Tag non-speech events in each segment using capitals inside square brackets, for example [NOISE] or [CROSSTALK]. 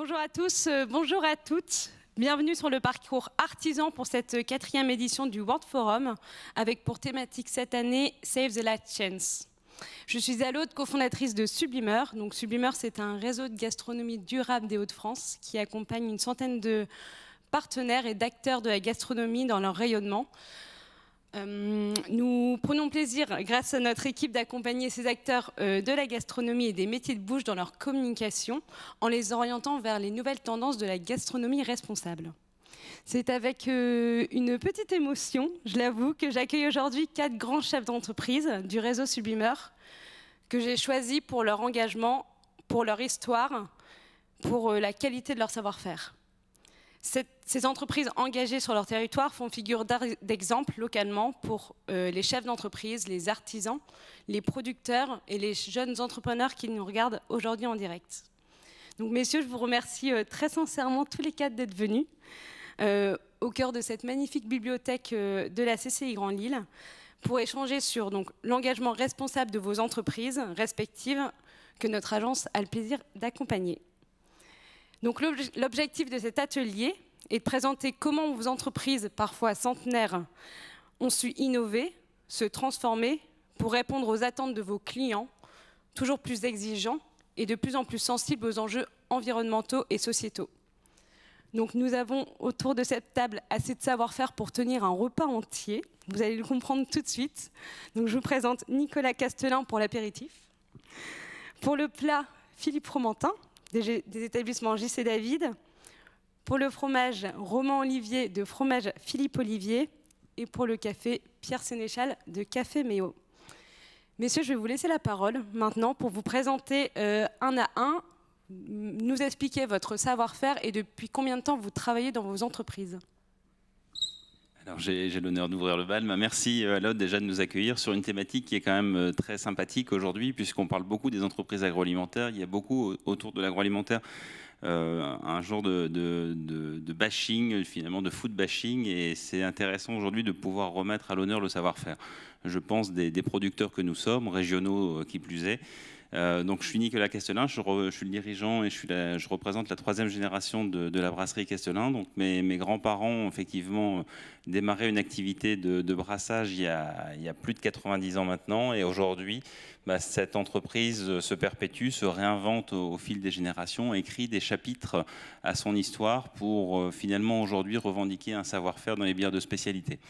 Bonjour à tous, euh, bonjour à toutes. Bienvenue sur le parcours artisan pour cette quatrième édition du World Forum, avec pour thématique cette année Save the Last Chance. Je suis à cofondatrice de Sublimeur. Donc Sublimeur, c'est un réseau de gastronomie durable des Hauts-de-France qui accompagne une centaine de partenaires et d'acteurs de la gastronomie dans leur rayonnement. Euh, nous prenons plaisir, grâce à notre équipe, d'accompagner ces acteurs euh, de la gastronomie et des métiers de bouche dans leur communication en les orientant vers les nouvelles tendances de la gastronomie responsable. C'est avec euh, une petite émotion, je l'avoue, que j'accueille aujourd'hui quatre grands chefs d'entreprise du réseau Sublimeur que j'ai choisis pour leur engagement, pour leur histoire, pour la qualité de leur savoir-faire. Cette ces entreprises engagées sur leur territoire font figure d'exemple localement pour euh, les chefs d'entreprise, les artisans, les producteurs et les jeunes entrepreneurs qui nous regardent aujourd'hui en direct. Donc messieurs, je vous remercie euh, très sincèrement tous les quatre d'être venus euh, au cœur de cette magnifique bibliothèque de la CCI Grand Lille pour échanger sur l'engagement responsable de vos entreprises respectives que notre agence a le plaisir d'accompagner. Donc l'objectif de cet atelier et de présenter comment vos entreprises, parfois centenaires, ont su innover, se transformer pour répondre aux attentes de vos clients, toujours plus exigeants et de plus en plus sensibles aux enjeux environnementaux et sociétaux. Donc nous avons autour de cette table assez de savoir-faire pour tenir un repas entier. Vous allez le comprendre tout de suite. Donc je vous présente Nicolas Castelin pour l'apéritif. Pour le plat, Philippe Romantin, des, des établissements JC David. Pour le fromage, Roman Olivier de Fromage Philippe Olivier. Et pour le café, Pierre Sénéchal de Café Méo. Messieurs, je vais vous laisser la parole maintenant pour vous présenter euh, un à un, nous expliquer votre savoir-faire et depuis combien de temps vous travaillez dans vos entreprises. Alors j'ai l'honneur d'ouvrir le bal. Merci euh, l'autre déjà de nous accueillir sur une thématique qui est quand même euh, très sympathique aujourd'hui puisqu'on parle beaucoup des entreprises agroalimentaires. Il y a beaucoup autour de l'agroalimentaire euh, un genre de, bashing, finalement de food bashing, et c'est intéressant aujourd'hui de pouvoir remettre à l'honneur le savoir-faire. Je pense des producteurs que nous sommes, régionaux euh, qui plus est, euh, donc je suis Nicolas Castelin, je, je suis le dirigeant et je, représente la troisième génération de, la brasserie Castelin. Donc mes, grands-parents ont effectivement euh, démarré une activité de, brassage il y, a, plus de 90 ans maintenant et aujourd'hui bah, cette entreprise se perpétue, se réinvente au, fil des générations, écrit des chapitres à son histoire pour euh, finalement aujourd'hui revendiquer un savoir-faire dans les bières de spécialité.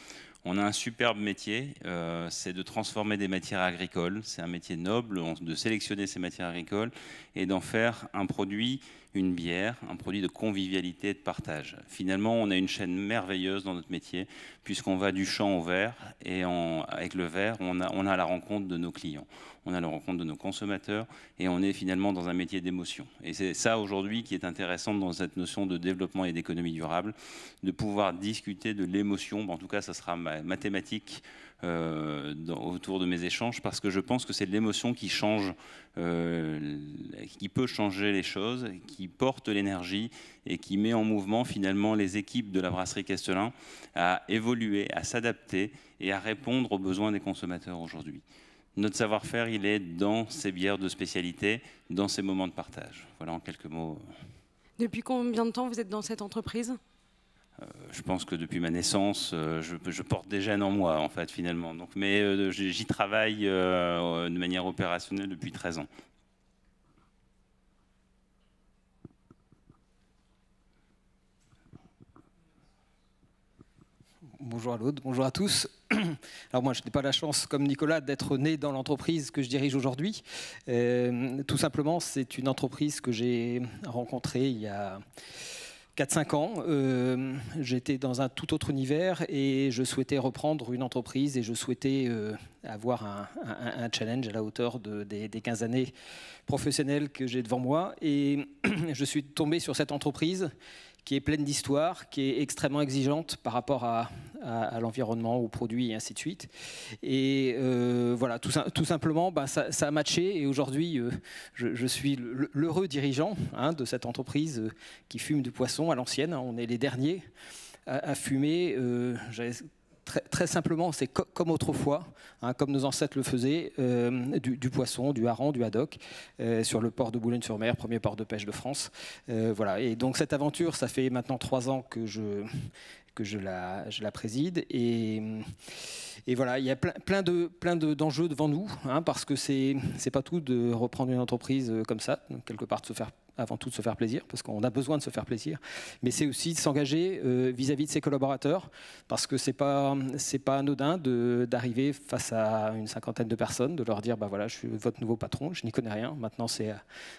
On a un superbe métier, euh, c'est de transformer des matières agricoles. C'est un métier noble, de sélectionner ces matières agricoles et d'en faire un produit, une bière, un produit de convivialité et de partage. Finalement, on a une chaîne merveilleuse dans notre métier, puisqu'on va du champ au verre, et avec le verre, on a, la rencontre de nos clients, on a la rencontre de nos consommateurs, et on est finalement dans un métier d'émotion. Et c'est ça aujourd'hui qui est intéressant dans cette notion de développement et d'économie durable, de pouvoir discuter de l'émotion, en tout cas, ça sera bah, mathématiques euh, autour de mes échanges parce que je pense que c'est l'émotion qui change, euh, qui peut changer les choses, qui porte l'énergie et qui met en mouvement finalement les équipes de la brasserie Castelin à évoluer, à s'adapter et à répondre aux besoins des consommateurs aujourd'hui. Notre savoir-faire, il est dans ces bières de spécialité, dans ces moments de partage. Voilà en quelques mots. Depuis combien de temps vous êtes dans cette entreprise euh, je pense que depuis ma naissance, euh, je, porte des gènes en moi, en fait, finalement. Donc, mais euh, j'y travaille de manière opérationnelle depuis 13 ans. Bonjour à l'autre, bonjour à tous. [CLEARS THROAT] Alors moi, je n'ai pas la chance, comme Nicolas, d'être né dans l'entreprise que je dirige aujourd'hui. tout simplement, c'est une entreprise que j'ai rencontrée il y a 4-5 ans, euh, j'étais dans un tout autre univers et je souhaitais reprendre une entreprise et je souhaitais euh, avoir un, challenge à la hauteur des, des, 15 années professionnelles que j'ai devant moi. Et [CLEARS THROAT] je suis tombé sur cette entreprise qui est pleine d'histoire, qui est extrêmement exigeante par rapport à, l'environnement, aux produits et ainsi de suite. Et euh, voilà, tout, simplement, bah, ça, a matché et aujourd'hui, euh, je, suis l'heureux dirigeant hein, de cette entreprise euh, qui fume du poisson à l'ancienne. on est les derniers à, fumer très, simplement, c'est comme autrefois, hein, comme nos ancêtres le faisaient, euh, du, poisson, du hareng, du haddock, euh, sur le port de Boulogne-sur-Mer, premier port de pêche de France. Euh, voilà. Et donc cette aventure, ça fait maintenant trois ans que je, que je la, je la préside. Et, et voilà, il y a plein, plein de plein d'enjeux devant nous, hein, parce que c'est c'est pas tout de reprendre une entreprise comme ça, quelque part de se faire avant tout de se faire plaisir, parce qu'on a besoin de se faire plaisir, mais c'est aussi de s'engager euh, vis-à-vis de ses collaborateurs, parce que c'est pas c'est pas anodin d'arriver face à une cinquantaine de personnes, de leur dire bah voilà, je suis votre nouveau patron, je n'y connais rien. Maintenant, c'est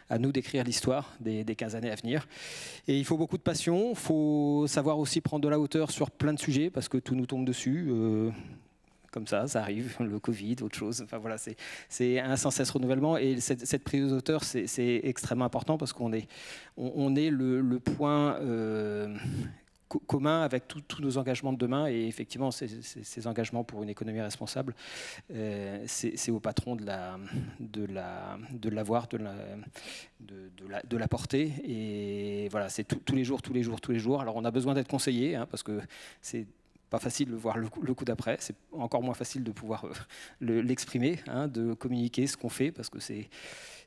à, nous d'écrire l'histoire des, des 15 années à venir. Et il faut beaucoup de passion, il faut savoir aussi prendre de la hauteur sur plein de sujets, parce que tout nous tombe dessus. Euh, comme ça, ça arrive, [LAUGHS] le Covid, autre chose. Enfin voilà, c'est un sans cesse renouvellement et cette, prise d'auteur, c'est extrêmement important parce qu'on est, on, est le, point euh, commun avec tous nos engagements de demain et effectivement ces, engagements pour une économie responsable, euh, c'est au patron de la de la de l'avoir, de la de, la, porter et voilà, c'est tous les jours, tous les jours, tous les jours. Alors on a besoin d'être conseillé hein, parce que c'est pas facile de voir le coup, d'après, c'est encore moins facile de pouvoir euh, [LAUGHS] l'exprimer, hein, de communiquer ce qu'on fait, parce que c'est,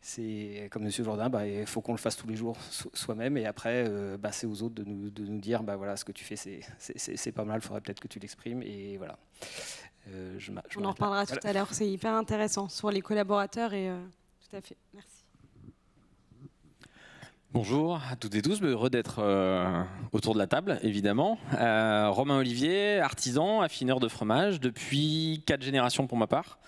c'est comme Monsieur Jourdain, bah, il faut qu'on le fasse tous les jours soi-même, et après, euh, bah, c'est aux autres de nous, de nous, dire, bah, voilà, ce que tu fais, c'est, pas mal, il faudrait peut-être que tu l'exprimes, et voilà. Euh, On en reparlera tout à l'heure, c'est hyper intéressant sur les collaborateurs, et tout à fait, merci. Bonjour à toutes et tous, heureux d'être euh, autour de la table, évidemment. Euh, Romain Olivier, artisan, affineur de fromage, depuis quatre générations pour ma part.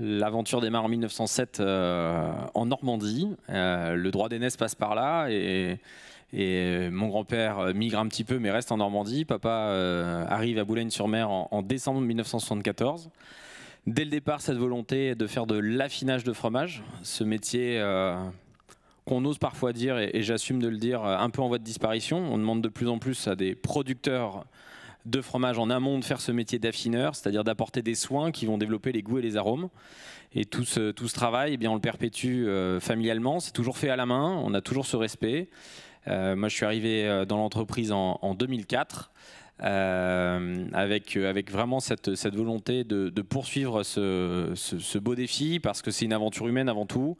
L'aventure démarre en 1907 euh, en Normandie. le droit d'aînesse passe par là et, mon grand-père migre un petit peu mais reste en Normandie. Papa arrive à Boulogne-sur-Mer en, en décembre 1974. Dès le départ, cette volonté de faire de l'affinage de fromage, ce métier qu'on ose parfois dire, et, j'assume de le dire, euh, un peu en voie de disparition. On demande de plus en plus à des producteurs de fromage en amont de faire ce métier d'affineur, c'est-à-dire d'apporter des soins qui vont développer les goûts et les arômes. Et tout ce, travail, eh bien, on le perpétue euh, familialement, c'est toujours fait à la main, on a toujours ce respect. Euh, moi, je suis arrivé dans l'entreprise en, 2004. avec, avec vraiment cette, volonté de, poursuivre ce, beau défi parce que c'est une aventure humaine avant tout.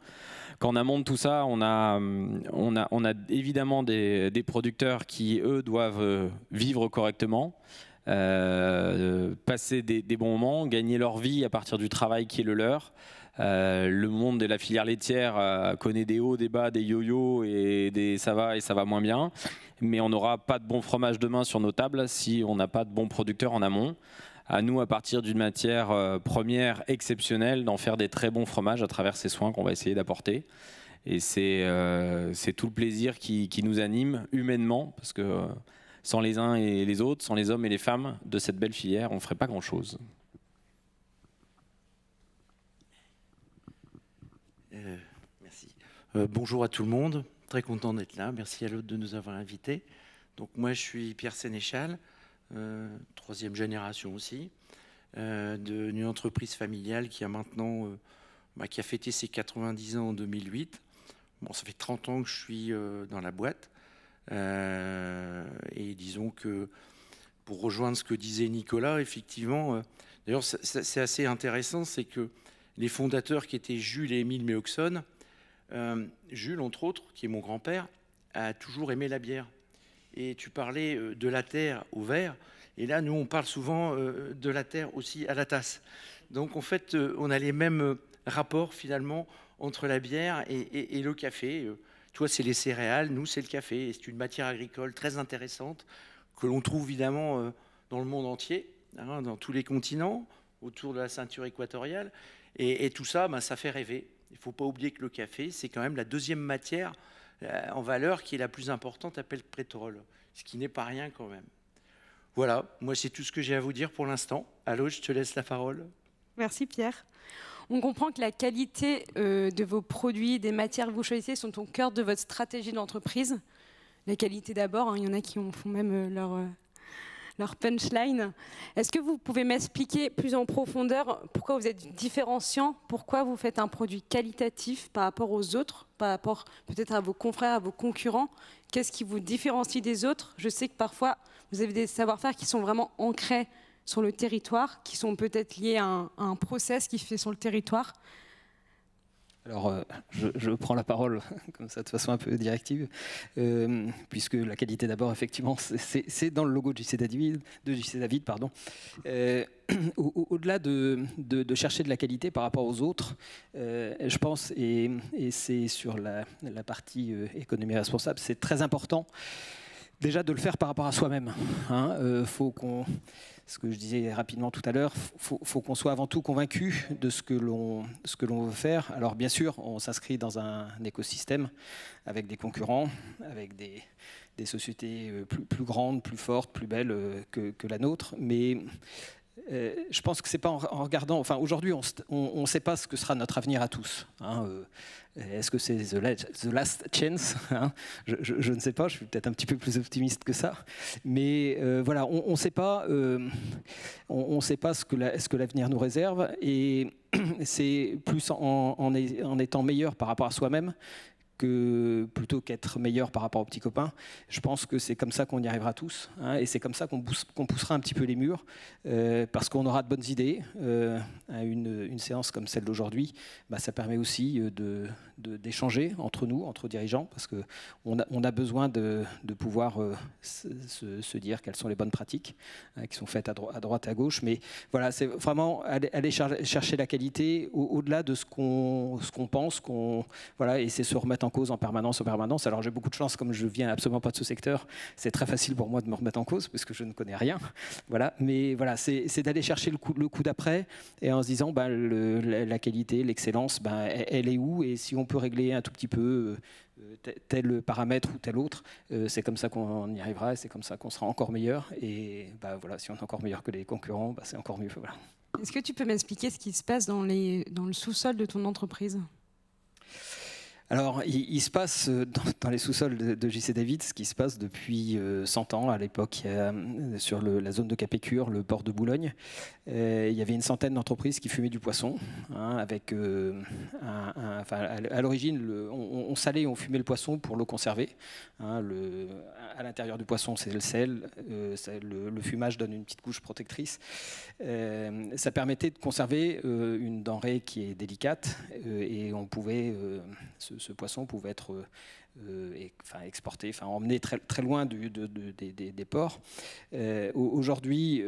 Qu'en amont de tout ça, on a, euh, évidemment des, producteurs qui, eux, doivent euh, vivre correctement. Euh, passer des, bons moments, gagner leur vie à partir du travail qui est le leur. le monde de la filière laitière connaît des hauts, des bas, des yo-yo et des ça va et ça va moins bien. Mais on n'aura pas de bon fromage demain sur nos tables si on n'a pas de bons producteurs en amont à nous, à partir d'une matière euh, première exceptionnelle, d'en faire des très bons fromages à travers ces soins qu'on va essayer d'apporter. Et c'est euh, tout le plaisir qui, qui, nous anime humainement, parce que euh, sans les uns et les autres, sans les hommes et les femmes de cette belle filière, on ne ferait pas grand-chose. merci. bonjour à tout le monde, très content d'être là. Merci à l'autre de nous avoir invités. Donc moi, je suis Pierre Sénéchal. Euh, troisième génération aussi, euh, d'une entreprise familiale qui a maintenant, euh, bah, qui a fêté ses 90 ans en 2008. Bon, ça fait 30 ans que je suis dans la boîte. et disons que pour rejoindre ce que disait Nicolas, effectivement, d'ailleurs c'est assez intéressant, c'est que les fondateurs qui étaient Jules et Émile Méoxon, Jules, entre autres, qui est mon grand-père, a toujours aimé la bière et tu parlais euh, de la terre au verre, et là, nous, on parle souvent euh, de la terre aussi à la tasse. Donc, en fait, euh, on a les mêmes rapports, finalement, entre la bière et, le café. Toi, c'est les céréales, nous, c'est le café. et C'est une matière agricole très intéressante que l'on trouve, évidemment, dans le monde entier, hein, dans tous les continents, autour de la ceinture équatoriale. Et, tout ça, ben, ça fait rêver. Il ne faut pas oublier que le café, c'est quand même la deuxième matière euh, en valeur qui est la plus importante appelle le pétrole, ce qui n'est pas rien quand même. Voilà, moi c'est tout ce que j'ai à vous dire pour l'instant. Allô, je te laisse la parole. Merci Pierre. On comprend que la qualité euh, de vos produits, des matières que vous choisissez sont au cœur de votre stratégie d'entreprise. La qualité d'abord, hein, il y en a qui en font même euh, leur, leur punchline. Est-ce que vous pouvez m'expliquer plus en profondeur pourquoi vous êtes différenciant, pourquoi vous faites un produit qualitatif par rapport aux autres, par rapport peut-être à vos confrères, à vos concurrents Qu'est-ce qui vous différencie des autres Je sais que parfois, vous avez des savoir-faire qui sont vraiment ancrés sur le territoire, qui sont peut-être liés à un, process qui se fait sur le territoire. Alors, euh, je, prends la parole [LAUGHS] comme ça de façon un peu directive, euh, puisque la qualité d'abord, effectivement, c'est dans le logo de JC David. De pardon. Euh, [CLEARS THROAT] au-delà de, chercher de la qualité par rapport aux autres, je pense, et, c'est sur la, partie économie responsable, c'est très important déjà de le faire par rapport à soi-même. Il hein. faut qu'on ce que je disais rapidement tout à l'heure, faut, faut qu'on soit avant tout convaincu de ce que l'on ce que l'on veut faire. Alors bien sûr, on s'inscrit dans un, écosystème avec des concurrents, avec des, sociétés euh, plus, grandes, plus fortes, plus belles euh, que, que la nôtre, mais euh, je pense que c'est pas en, regardant. Enfin, aujourd'hui, on ne sait pas ce que sera notre avenir à tous. Hein, euh, est-ce que c'est the, last chance [LAUGHS] hein, je, ne sais pas. Je suis peut-être un petit peu plus optimiste que ça. Mais euh, voilà, on ne sait pas. on, sait pas ce que l'avenir nous réserve et [CLEARS THROAT] c'est plus en, en, étant meilleur par rapport à soi-même que plutôt qu'être meilleur par rapport aux petits copains. Je pense que c'est comme ça qu'on y arrivera tous, hein, et c'est comme ça qu'on poussera un petit peu les murs, euh, parce qu'on aura de bonnes idées. Euh, une, une, séance comme celle d'aujourd'hui, bah, ça permet aussi euh, d'échanger de, d'échanger entre nous, entre dirigeants, parce qu'on a, on a besoin de, de pouvoir se, dire quelles sont les bonnes pratiques hein, qui sont faites à, droite à, droite, à gauche. Mais voilà, c'est vraiment aller, chercher la qualité au-delà de ce qu'on pense, qu'on voilà, et c'est se remettre en cause en permanence, en permanence. Alors j'ai beaucoup de chance, comme je viens absolument pas de ce secteur, c'est très facile pour moi de me remettre en cause parce que je ne connais rien. [LAUGHS] Voilà. Mais voilà, c'est d'aller chercher le coup, d'après et en se disant bah, la, qualité, l'excellence, ben, elle, est où et si on peut régler un tout petit peu euh, tel paramètre ou tel autre, euh, c'est comme ça qu'on y arrivera c'est comme ça qu'on sera encore meilleur. Et ben, voilà, si on est encore meilleur que les concurrents, c'est encore mieux. Voilà. Est-ce que tu peux m'expliquer ce qui se passe dans, les, dans le sous-sol de ton entreprise alors, il, se passe euh, [LAUGHS] dans, les sous-sols de, JC David ce qui se passe depuis 100 euh, ans à l'époque euh, sur la zone de Capécure, le port de Boulogne. il y avait une centaine d'entreprises qui fumaient du poisson. Hein, avec, à l'origine, on, salait et on fumait le poisson pour le conserver. Hein, à l'intérieur du poisson, c'est le sel. Le, le, fumage donne une petite couche protectrice. ça permettait de conserver une denrée qui est délicate et on pouvait se ce, poisson pouvait être euh, euh, enfin, exporté, enfin, emmené très, très loin du, des, ports. Euh, aujourd'hui,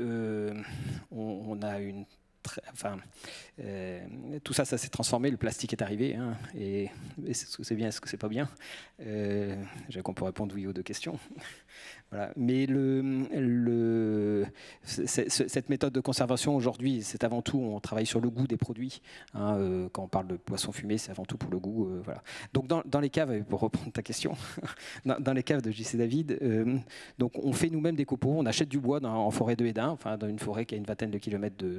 on, a une enfin, tout ça, ça s'est transformé. Le plastique est arrivé, hein, et, est-ce que c'est bien, est-ce que c'est pas bien euh, J'ai qu'on peut répondre oui aux deux questions. Mais le, le, cette méthode de conservation aujourd'hui, c'est avant tout, on travaille sur le goût des produits. Hein, euh, quand on parle de poisson fumé, c'est avant tout pour le goût. Euh, voilà. Donc dans, les caves, pour reprendre ta question, [LAUGHS] dans, les caves de JC David, euh, donc on fait nous-mêmes des copeaux, on achète du bois dans, en forêt de Hédin, enfin dans une forêt qui a une vingtaine de kilomètres de,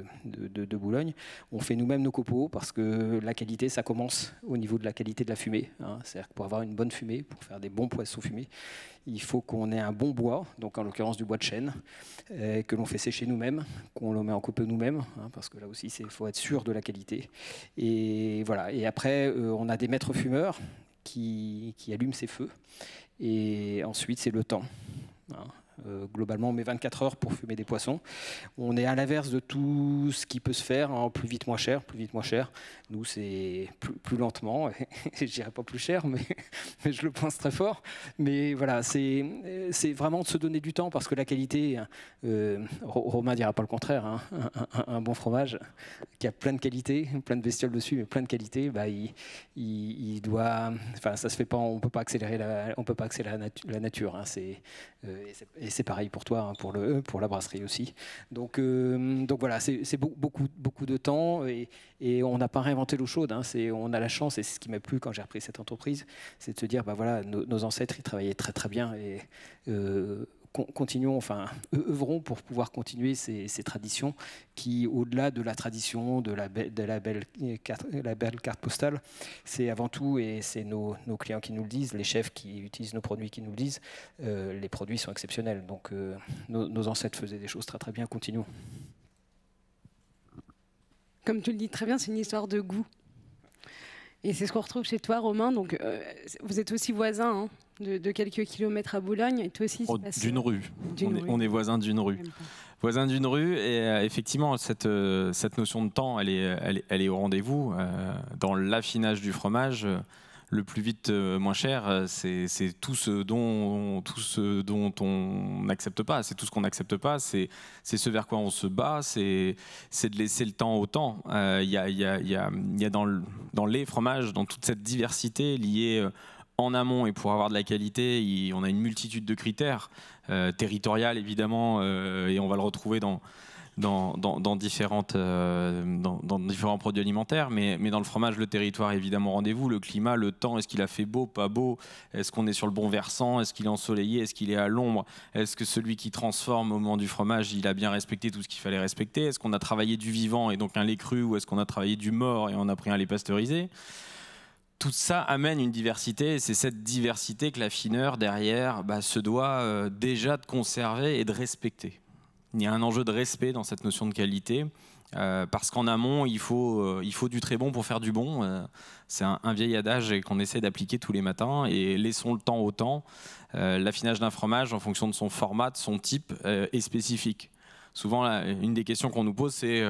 Boulogne. On fait nous-mêmes nos copeaux parce que la qualité, ça commence au niveau de la qualité de la fumée. Hein. C'est-à-dire que pour avoir une bonne fumée, pour faire des bons poissons fumés, il faut qu'on ait un bon bois, donc en l'occurrence du bois de chêne, euh, que l'on fait sécher nous-mêmes, qu'on le met en coupe nous-mêmes, hein, parce que là aussi, il faut être sûr de la qualité. Et voilà. Et après, euh, on a des maîtres fumeurs qui allument ces feux. Et ensuite, c'est le temps. Hein. Euh, globalement on met 24 heures pour fumer des poissons. On est à l'inverse de tout ce qui peut se faire, hein, plus vite moins cher, plus vite moins cher. Nous c'est plus, lentement, [LAUGHS] et je dirais pas plus cher, [LAUGHS] mais, je le pense très fort. Mais voilà, c'est vraiment de se donner du temps parce que la qualité, euh, Romain dira pas le contraire, hein. un, bon fromage qui a plein de qualités, plein de bestioles dessus, mais plein de qualités, bah, il, doit, enfin ça se fait pas, on peut pas accélérer la, on peut pas accélérer la, nature. Hein. c'est euh, et c'est pareil pour toi, hein, pour, le, pour la brasserie aussi. Donc, euh, donc voilà, c'est beaucoup, beaucoup de temps et, on n'a pas réinventé l'eau chaude. Hein. on a la chance, et c'est ce qui m'a plu quand j'ai repris cette entreprise, c'est de se dire, bah voilà, nos, ancêtres, ils travaillaient très très bien et euh, continuons, enfin, [LAUGHS] œuvrons pour pouvoir continuer ces, traditions qui, au-delà de la tradition, de la, euh, euh, belle, carte, postale, c'est avant tout, et c'est nos, clients qui nous le disent, les chefs qui utilisent nos produits qui nous le disent, euh, les produits sont exceptionnels. Donc nos, ancêtres faisaient des choses très très bien, continuons. Comme tu le dis très bien, c'est une histoire de goût. Et c'est ce qu'on retrouve chez toi, Romain. Donc, vous êtes aussi voisin, Hein de, quelques kilomètres à Boulogne. Et toi aussi, c'est. Oh, d'une euh, rue. On, Est, on, voisins d'une rue. Voisins d'une rue. Et euh, effectivement, cette, euh, cette notion de temps, elle est, elle au rendez-vous. dans l'affinage du fromage, le plus vite, moins cher, c'est tout ce dont, tout ce dont on n'accepte pas. C'est tout ce qu'on n'accepte pas. C'est ce vers quoi on se bat. C'est de laisser le temps au temps. Il y, a, dans, le, dans, les fromages, dans toute cette diversité liée en amont et pour avoir de la qualité, on a une multitude de critères, euh, territorial évidemment, euh, et on va le retrouver dans, différentes, euh, dans, différents produits alimentaires, mais, mais, dans le fromage, le territoire est évidemment rendez-vous, le climat, le temps, est-ce qu'il a fait beau, pas beau, est-ce qu'on est sur le bon versant, est-ce qu'il est ensoleillé, est-ce qu'il est à l'ombre, est-ce que celui qui transforme au moment du fromage, il a bien respecté tout ce qu'il fallait respecter, est-ce qu'on a travaillé du vivant et donc un lait cru, ou est-ce qu'on a travaillé du mort et on a pris un lait pasteurisé tout ça amène une diversité, et c'est cette diversité que l'affineur, derrière, bah, se doit euh, déjà de conserver et de respecter. Il y a un enjeu de respect dans cette notion de qualité, euh, parce qu'en amont, euh, il faut, du très bon pour faire du bon. c'est un, vieil adage qu'on essaie d'appliquer tous les matins. Et laissons le temps au temps. L'affinage d'un fromage, en fonction de son format, de son type, est spécifique. Souvent, une des questions qu'on nous pose, c'est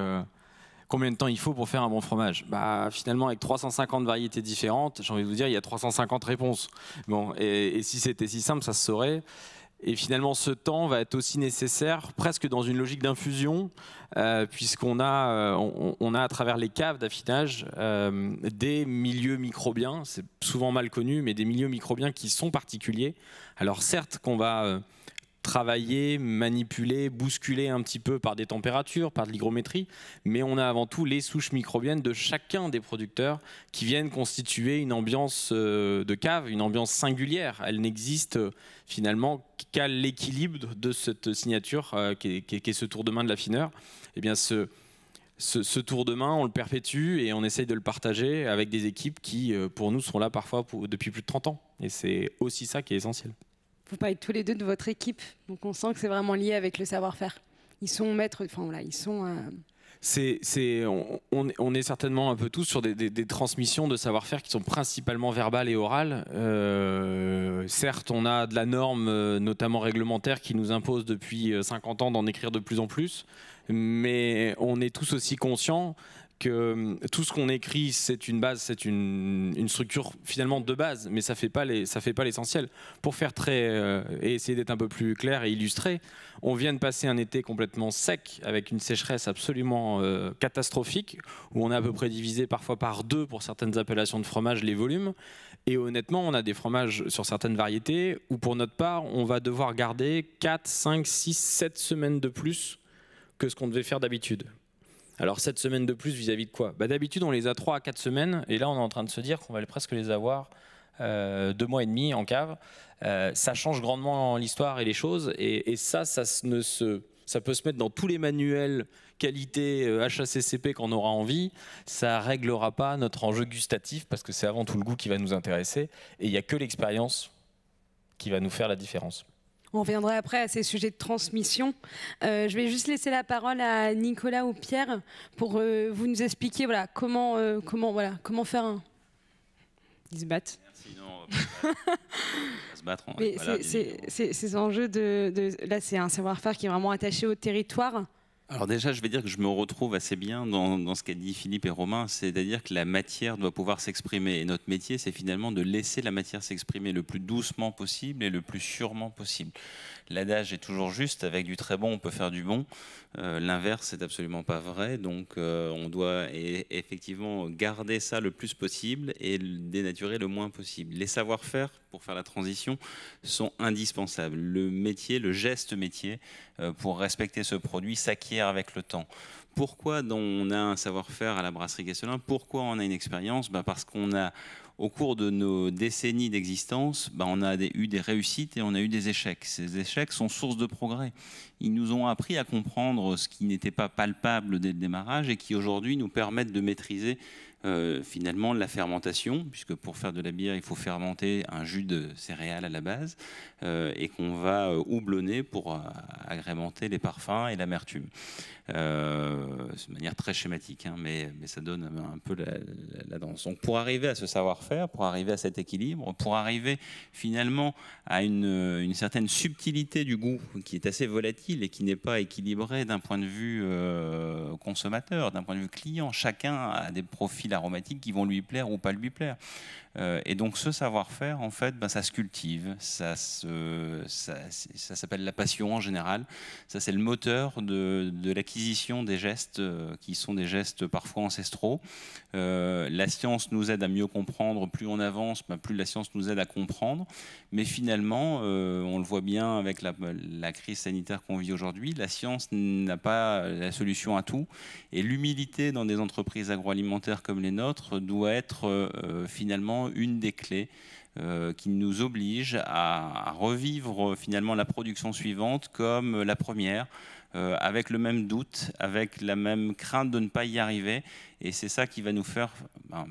Combien de temps il faut pour faire un bon fromage Bah finalement avec 350 variétés différentes, j'ai envie de vous dire il y a 350 réponses. Bon et, si c'était si simple, ça se saurait. Et finalement, ce temps va être aussi nécessaire, presque dans une logique d'infusion, euh, puisqu'on a, euh, on, a à travers les caves d'affinage euh, des milieux microbiens, c'est souvent mal connu, mais des milieux microbiens qui sont particuliers. Alors certes qu'on va travaillé, manipulé, bousculé un petit peu par des températures, par de l'hygrométrie, mais on a avant tout les souches microbiennes de chacun des producteurs qui viennent constituer une ambiance euh, de cave, une ambiance singulière. Elle n'existe euh, finalement qu'à l'équilibre de cette signature euh, qui, est, ce tour de main de l'affineur. Eh bien, ce, ce, tour de main, on le perpétue et on essaye de le partager avec des équipes qui, pour nous, sont là parfois depuis plus de 30 ans. Et c'est aussi ça qui est essentiel vous parlez tous les deux de votre équipe, donc on sent que c'est vraiment lié avec le savoir-faire. Ils sont maîtres, enfin voilà, ils sont. Euh, c'est, on, est certainement un peu tous sur des, transmissions de savoir-faire qui sont principalement verbales et orales. Euh, certes, on a de la norme, euh, notamment réglementaire, qui nous impose depuis 50 ans d'en écrire de plus en plus, mais on est tous aussi conscients que euh, tout ce qu'on écrit, c'est une base, c'est une, structure finalement de base, mais ça fait pas ça fait pas l'essentiel. Pour faire très euh, et essayer d'être un peu plus clair et illustré, on vient de passer un été complètement sec avec une sécheresse absolument euh, catastrophique où on a à peu près divisé parfois par deux pour certaines appellations de fromage les volumes. Et honnêtement, on a des fromages sur certaines variétés où pour notre part, on va devoir garder 4, 5, 6, 7 semaines de plus que ce qu'on devait faire d'habitude alors cette semaines de plus vis-à-vis de quoi bah, D'habitude, on les a 3 à 4 semaines, et là, on est en train de se dire qu'on va presque les avoir euh, deux mois et demi en cave. Euh, ça change grandement l'histoire et les choses, et, ça, ça, peut se mettre dans tous les manuels qualité HACCP euh, qu'on aura envie, ça réglera pas notre enjeu gustatif, parce que c'est avant tout le goût qui va nous intéresser, et il n'y a que l'expérience qui va nous faire la différence. On reviendra après à ces sujets de transmission. Euh, je vais juste laisser la parole à Nicolas ou Pierre pour euh, vous nous expliquer voilà, comment, euh, comment, voilà, comment faire un. Ils se battent. Merci, se battre. Voilà, ces enjeux de, de là, c'est un savoir-faire qui est vraiment attaché au territoire. Alors déjà, je vais dire que je me retrouve assez bien dans, ce qu'a dit Philippe et Romain, c'est-à-dire que la matière doit pouvoir s'exprimer. Et notre métier, c'est finalement de laisser la matière s'exprimer le plus doucement possible et le plus sûrement possible l'adage est toujours juste, avec du très bon, on peut faire du bon. Euh, l'inverse n'est absolument pas vrai, donc euh, on doit effectivement garder ça le plus possible et le dénaturer le moins possible. Les savoir-faire, pour faire la transition, sont indispensables. Le métier, le geste métier, euh, pour respecter ce produit, s'acquiert avec le temps. Pourquoi on a un savoir-faire à la brasserie Kesselin Pourquoi on a une expérience bah, Parce qu'on a au cours de nos décennies d'existence, bah, on a eu des réussites et on a eu des échecs. Ces échecs sont source de progrès. Ils nous ont appris à comprendre ce qui n'était pas palpable dès le démarrage et qui aujourd'hui nous permettent de maîtriser euh, finalement la fermentation, puisque pour faire de la bière, il faut fermenter un jus de céréales à la base, euh, et qu'on va euh, houblonner pour agrémenter les parfums et l'amertume. de manière très schématique, hein, mais, ça donne un peu la, danse. Donc pour arriver à ce savoir-faire, pour arriver à cet équilibre, pour arriver finalement à une, certaine subtilité du goût qui est assez volatile et qui n'est pas équilibrée d'un point de vue consommateur, d'un point de vue client, chacun a des profils aromatiques qui vont lui plaire ou pas lui plaire. Euh, et donc ce savoir-faire, en fait, ben, ça se cultive, ça, ça, ça s'appelle la passion en général, ça c'est le moteur de, l'acquisition des gestes euh, qui sont des gestes parfois ancestraux. Euh, la science nous aide à mieux comprendre, plus on avance, ben, plus la science nous aide à comprendre, mais finalement, on le voit bien avec la, crise sanitaire qu'on vit aujourd'hui, la science n'a pas la solution à tout, et l'humilité dans des entreprises agroalimentaires comme les nôtres doit être finalement une des clés euh, qui nous oblige à, revivre euh, finalement la production suivante comme la première, euh, avec le même doute, avec la même crainte de ne pas y arriver. Et c'est ça qui va nous faire ben,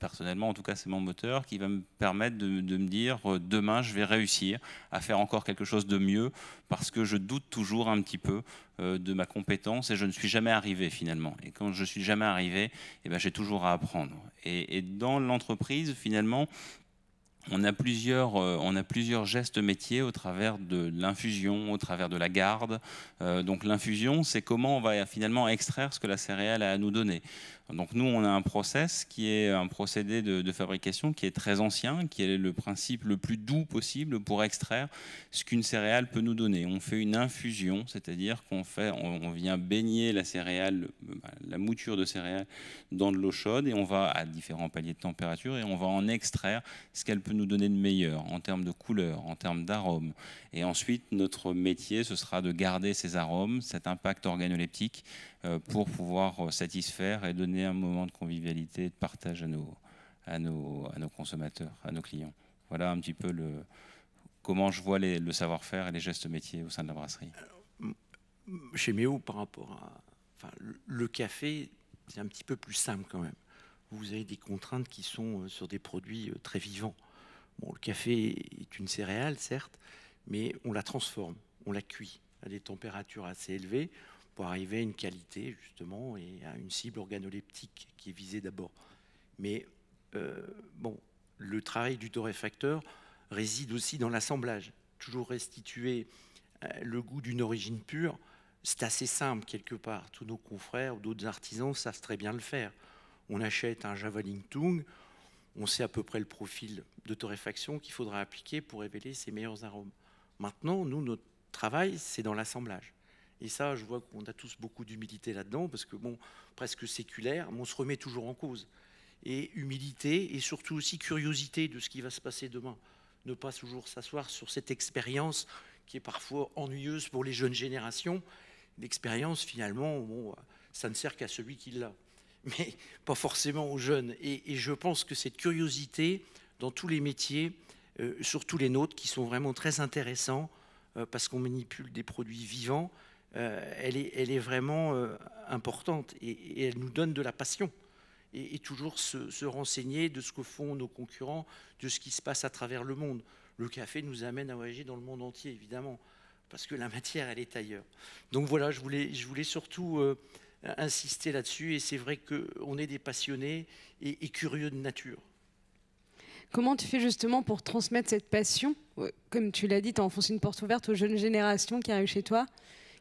personnellement, en tout cas, c'est mon moteur qui va me permettre de, me dire euh, demain, je vais réussir à faire encore quelque chose de mieux parce que je doute toujours un petit peu euh, de ma compétence et je ne suis jamais arrivé finalement. Et quand je suis jamais arrivé, eh ben, j'ai toujours à apprendre. Et, dans l'entreprise, finalement, on a, plusieurs, euh, on a plusieurs gestes métiers au travers de l'infusion, au travers de la garde. donc l'infusion, c'est comment on va finalement extraire ce que la céréale a à nous donner. Donc nous, on a un process qui est un procédé de, fabrication qui est très ancien, qui est le principe le plus doux possible pour extraire ce qu'une céréale peut nous donner. On fait une infusion, c'est-à-dire qu'on fait, on, vient baigner la céréale, bah, la mouture de céréale dans de l'eau chaude et on va à différents paliers de température et on va en extraire ce qu'elle peut nous donner de meilleur en termes de couleur, en termes d'arômes. Et ensuite, notre métier, ce sera de garder ces arômes, cet impact organoleptique euh, pour pouvoir euh, satisfaire et donner un moment de convivialité, de partage à nos, consommateurs, à nos clients. Voilà un petit peu comment je vois le savoir-faire et les gestes métiers au sein de la brasserie. chez Méo, par rapport à... le café, c'est un petit peu plus simple quand même. Vous avez des contraintes qui sont euh, sur des produits très vivants. Bon, le café est une céréale, certes, mais on la transforme, on la cuit à des températures assez élevées, pour arriver à une qualité, justement, et à une cible organoleptique qui est visée d'abord. Mais euh, bon, le travail du torréfacteur réside aussi dans l'assemblage. Toujours restituer euh, le goût d'une origine pure, c'est assez simple quelque part. Tous nos confrères ou d'autres artisans savent très bien le faire. On achète un Javelin Tung, on sait à peu près le profil de torréfaction qu'il faudra appliquer pour révéler ses meilleurs arômes. Maintenant, nous, notre travail, c'est dans l'assemblage. Et ça, je vois qu'on a tous beaucoup d'humilité là-dedans, parce que, bon, presque séculaire, mais on se remet toujours en cause. Et humilité, et surtout aussi curiosité de ce qui va se passer demain. Ne pas toujours s'asseoir sur cette expérience qui est parfois ennuyeuse pour les jeunes générations. L'expérience, finalement, ça ne sert qu'à celui qui l'a, mais pas forcément aux jeunes. Et, je pense que cette curiosité, dans tous les métiers, euh, surtout les nôtres, qui sont vraiment très intéressants, euh, parce qu'on manipule des produits vivants, euh, elle, est, vraiment euh, importante et, elle nous donne de la passion. Et, toujours se, renseigner de ce que font nos concurrents, de ce qui se passe à travers le monde. Le café nous amène à voyager dans le monde entier, évidemment, parce que la matière, elle est ailleurs. Donc voilà, je voulais, surtout euh, insister là-dessus, et c'est vrai qu'on est des passionnés et, et curieux de nature. Comment tu fais justement pour transmettre cette passion Comme tu l'as dit, tu as enfoncé une porte ouverte aux jeunes générations qui arrivent chez toi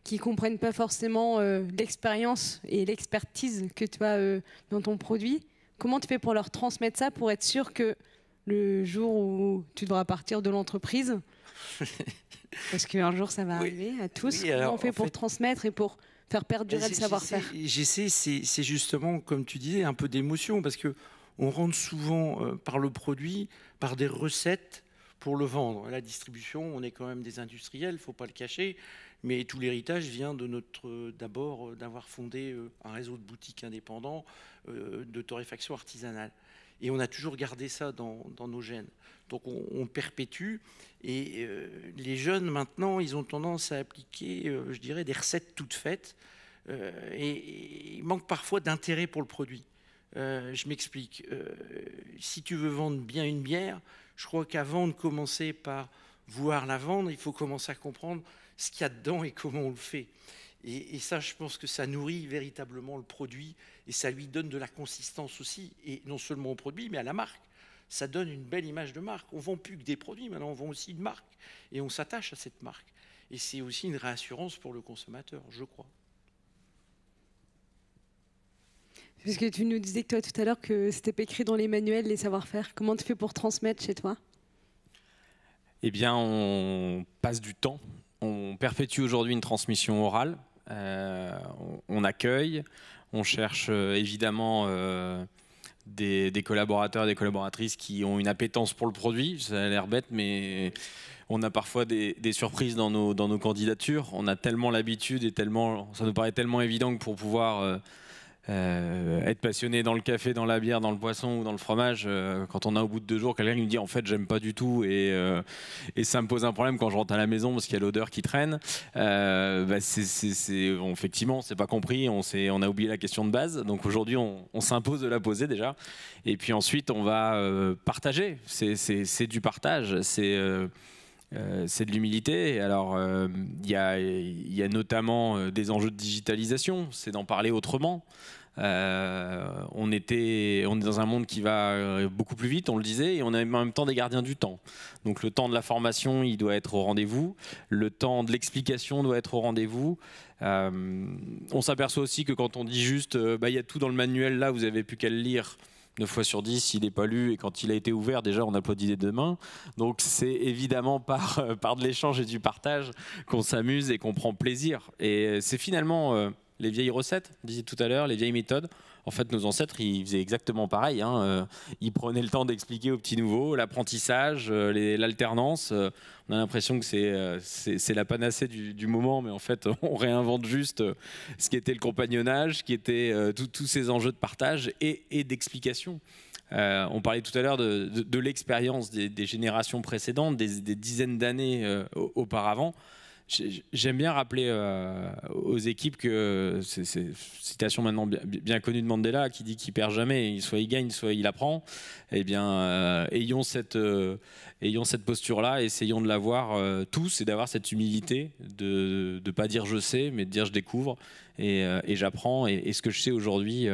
qui ne comprennent pas forcément euh, l'expérience et l'expertise que tu euh, as dans ton produit. Comment tu fais pour leur transmettre ça pour être sûr que le jour où tu devras partir de l'entreprise, [LAUGHS] parce qu'un jour ça va arriver à tous, comment on fait pour transmettre et pour faire perdurer le savoir-faire J'essaie, c'est justement, comme tu disais, un peu d'émotion, parce que on rentre souvent euh, par le produit, par des recettes pour le vendre. La distribution, on est quand même des industriels, il ne faut pas le cacher. Mais tout l'héritage vient de notre euh, d'abord euh, d'avoir fondé euh, un réseau de boutiques indépendants de torréfaction artisanale. Et on a toujours gardé ça dans, nos gènes. Donc on, perpétue. Et les jeunes, maintenant, ils ont tendance à appliquer, je dirais, des recettes toutes faites. et, et il manque parfois d'intérêt pour le produit. je m'explique. si tu veux vendre bien une bière, je crois qu'avant de commencer par vouloir la vendre, il faut commencer à comprendre ce qu'il y a dedans et comment on le fait. Et, ça, je pense que ça nourrit véritablement le produit et ça lui donne de la consistance aussi, et non seulement au produit, mais à la marque. Ça donne une belle image de marque. On vend plus que des produits, maintenant on vend aussi une marque et on s'attache à cette marque. Et c'est aussi une réassurance pour le consommateur, je crois. Parce que tu nous disais que toi tout à l'heure que c'était pas écrit dans les manuels les savoir-faire. Comment tu fais pour transmettre chez toi Eh bien, on passe du temps on perpétue aujourd'hui une transmission orale. Euh, on, accueille, on cherche euh, évidemment euh, des, collaborateurs des collaboratrices qui ont une appétence pour le produit. Ça a l'air bête, mais on a parfois des, surprises dans nos, dans nos, candidatures. On a tellement l'habitude et tellement, ça nous paraît tellement évident que pour pouvoir... Euh, être passionné dans le café, dans la bière, dans le poisson ou dans le fromage, euh, quand on a au bout de deux jours quelqu'un qui me dit en fait j'aime pas du tout euh, et, ça me pose un problème quand je rentre à la maison parce qu'il y a l'odeur qui traîne, bah on s'est effectivement c'est pas compris, on, on a oublié la question de base, donc aujourd'hui on, s'impose de la poser déjà et puis ensuite on va partager, c'est du partage, c'est... c'est de l'humilité. Alors, il y, a notamment des enjeux de digitalisation, c'est d'en parler autrement. Euh, on, était, on est dans un monde qui va euh, beaucoup plus vite, on le disait, et on est en même temps des gardiens du temps. Donc le temps de la formation, il doit être au rendez-vous, le temps de l'explication doit être au rendez-vous. Euh, on s'aperçoit aussi que quand on dit juste, bah, il y a tout dans le manuel, là, vous avez plus qu'à le lire. 9 fois sur 10, il n'est pas lu et quand il a été ouvert, déjà on applaudit des deux mains. Donc c'est évidemment par, par de l'échange et du partage qu'on s'amuse et qu'on prend plaisir. Et c'est finalement les vieilles recettes, disait tout à l'heure, les vieilles méthodes. En fait, nos ancêtres, ils faisaient exactement pareil. Hein. Euh, ils prenaient le temps d'expliquer aux petits nouveaux l'apprentissage, euh, l'alternance. Euh, on a l'impression que c'est la panacée du, moment, mais en fait, [LAUGHS] on réinvente juste ce qui était le compagnonnage, qui était tous ces enjeux de partage et, d'explication. on parlait tout à l'heure de, l'expérience des, générations précédentes, des, dizaines d'années auparavant. J'aime bien rappeler euh, aux équipes que euh, c'est citation maintenant bien, connue de Mandela qui dit qu'il perd jamais, soit il gagne, soit il apprend. Eh bien, euh, ayons cette cette posture là, essayons de l'avoir tous et d'avoir cette humilité de ne pas dire je sais, mais de dire je découvre et, j'apprends et, ce que je sais aujourd'hui,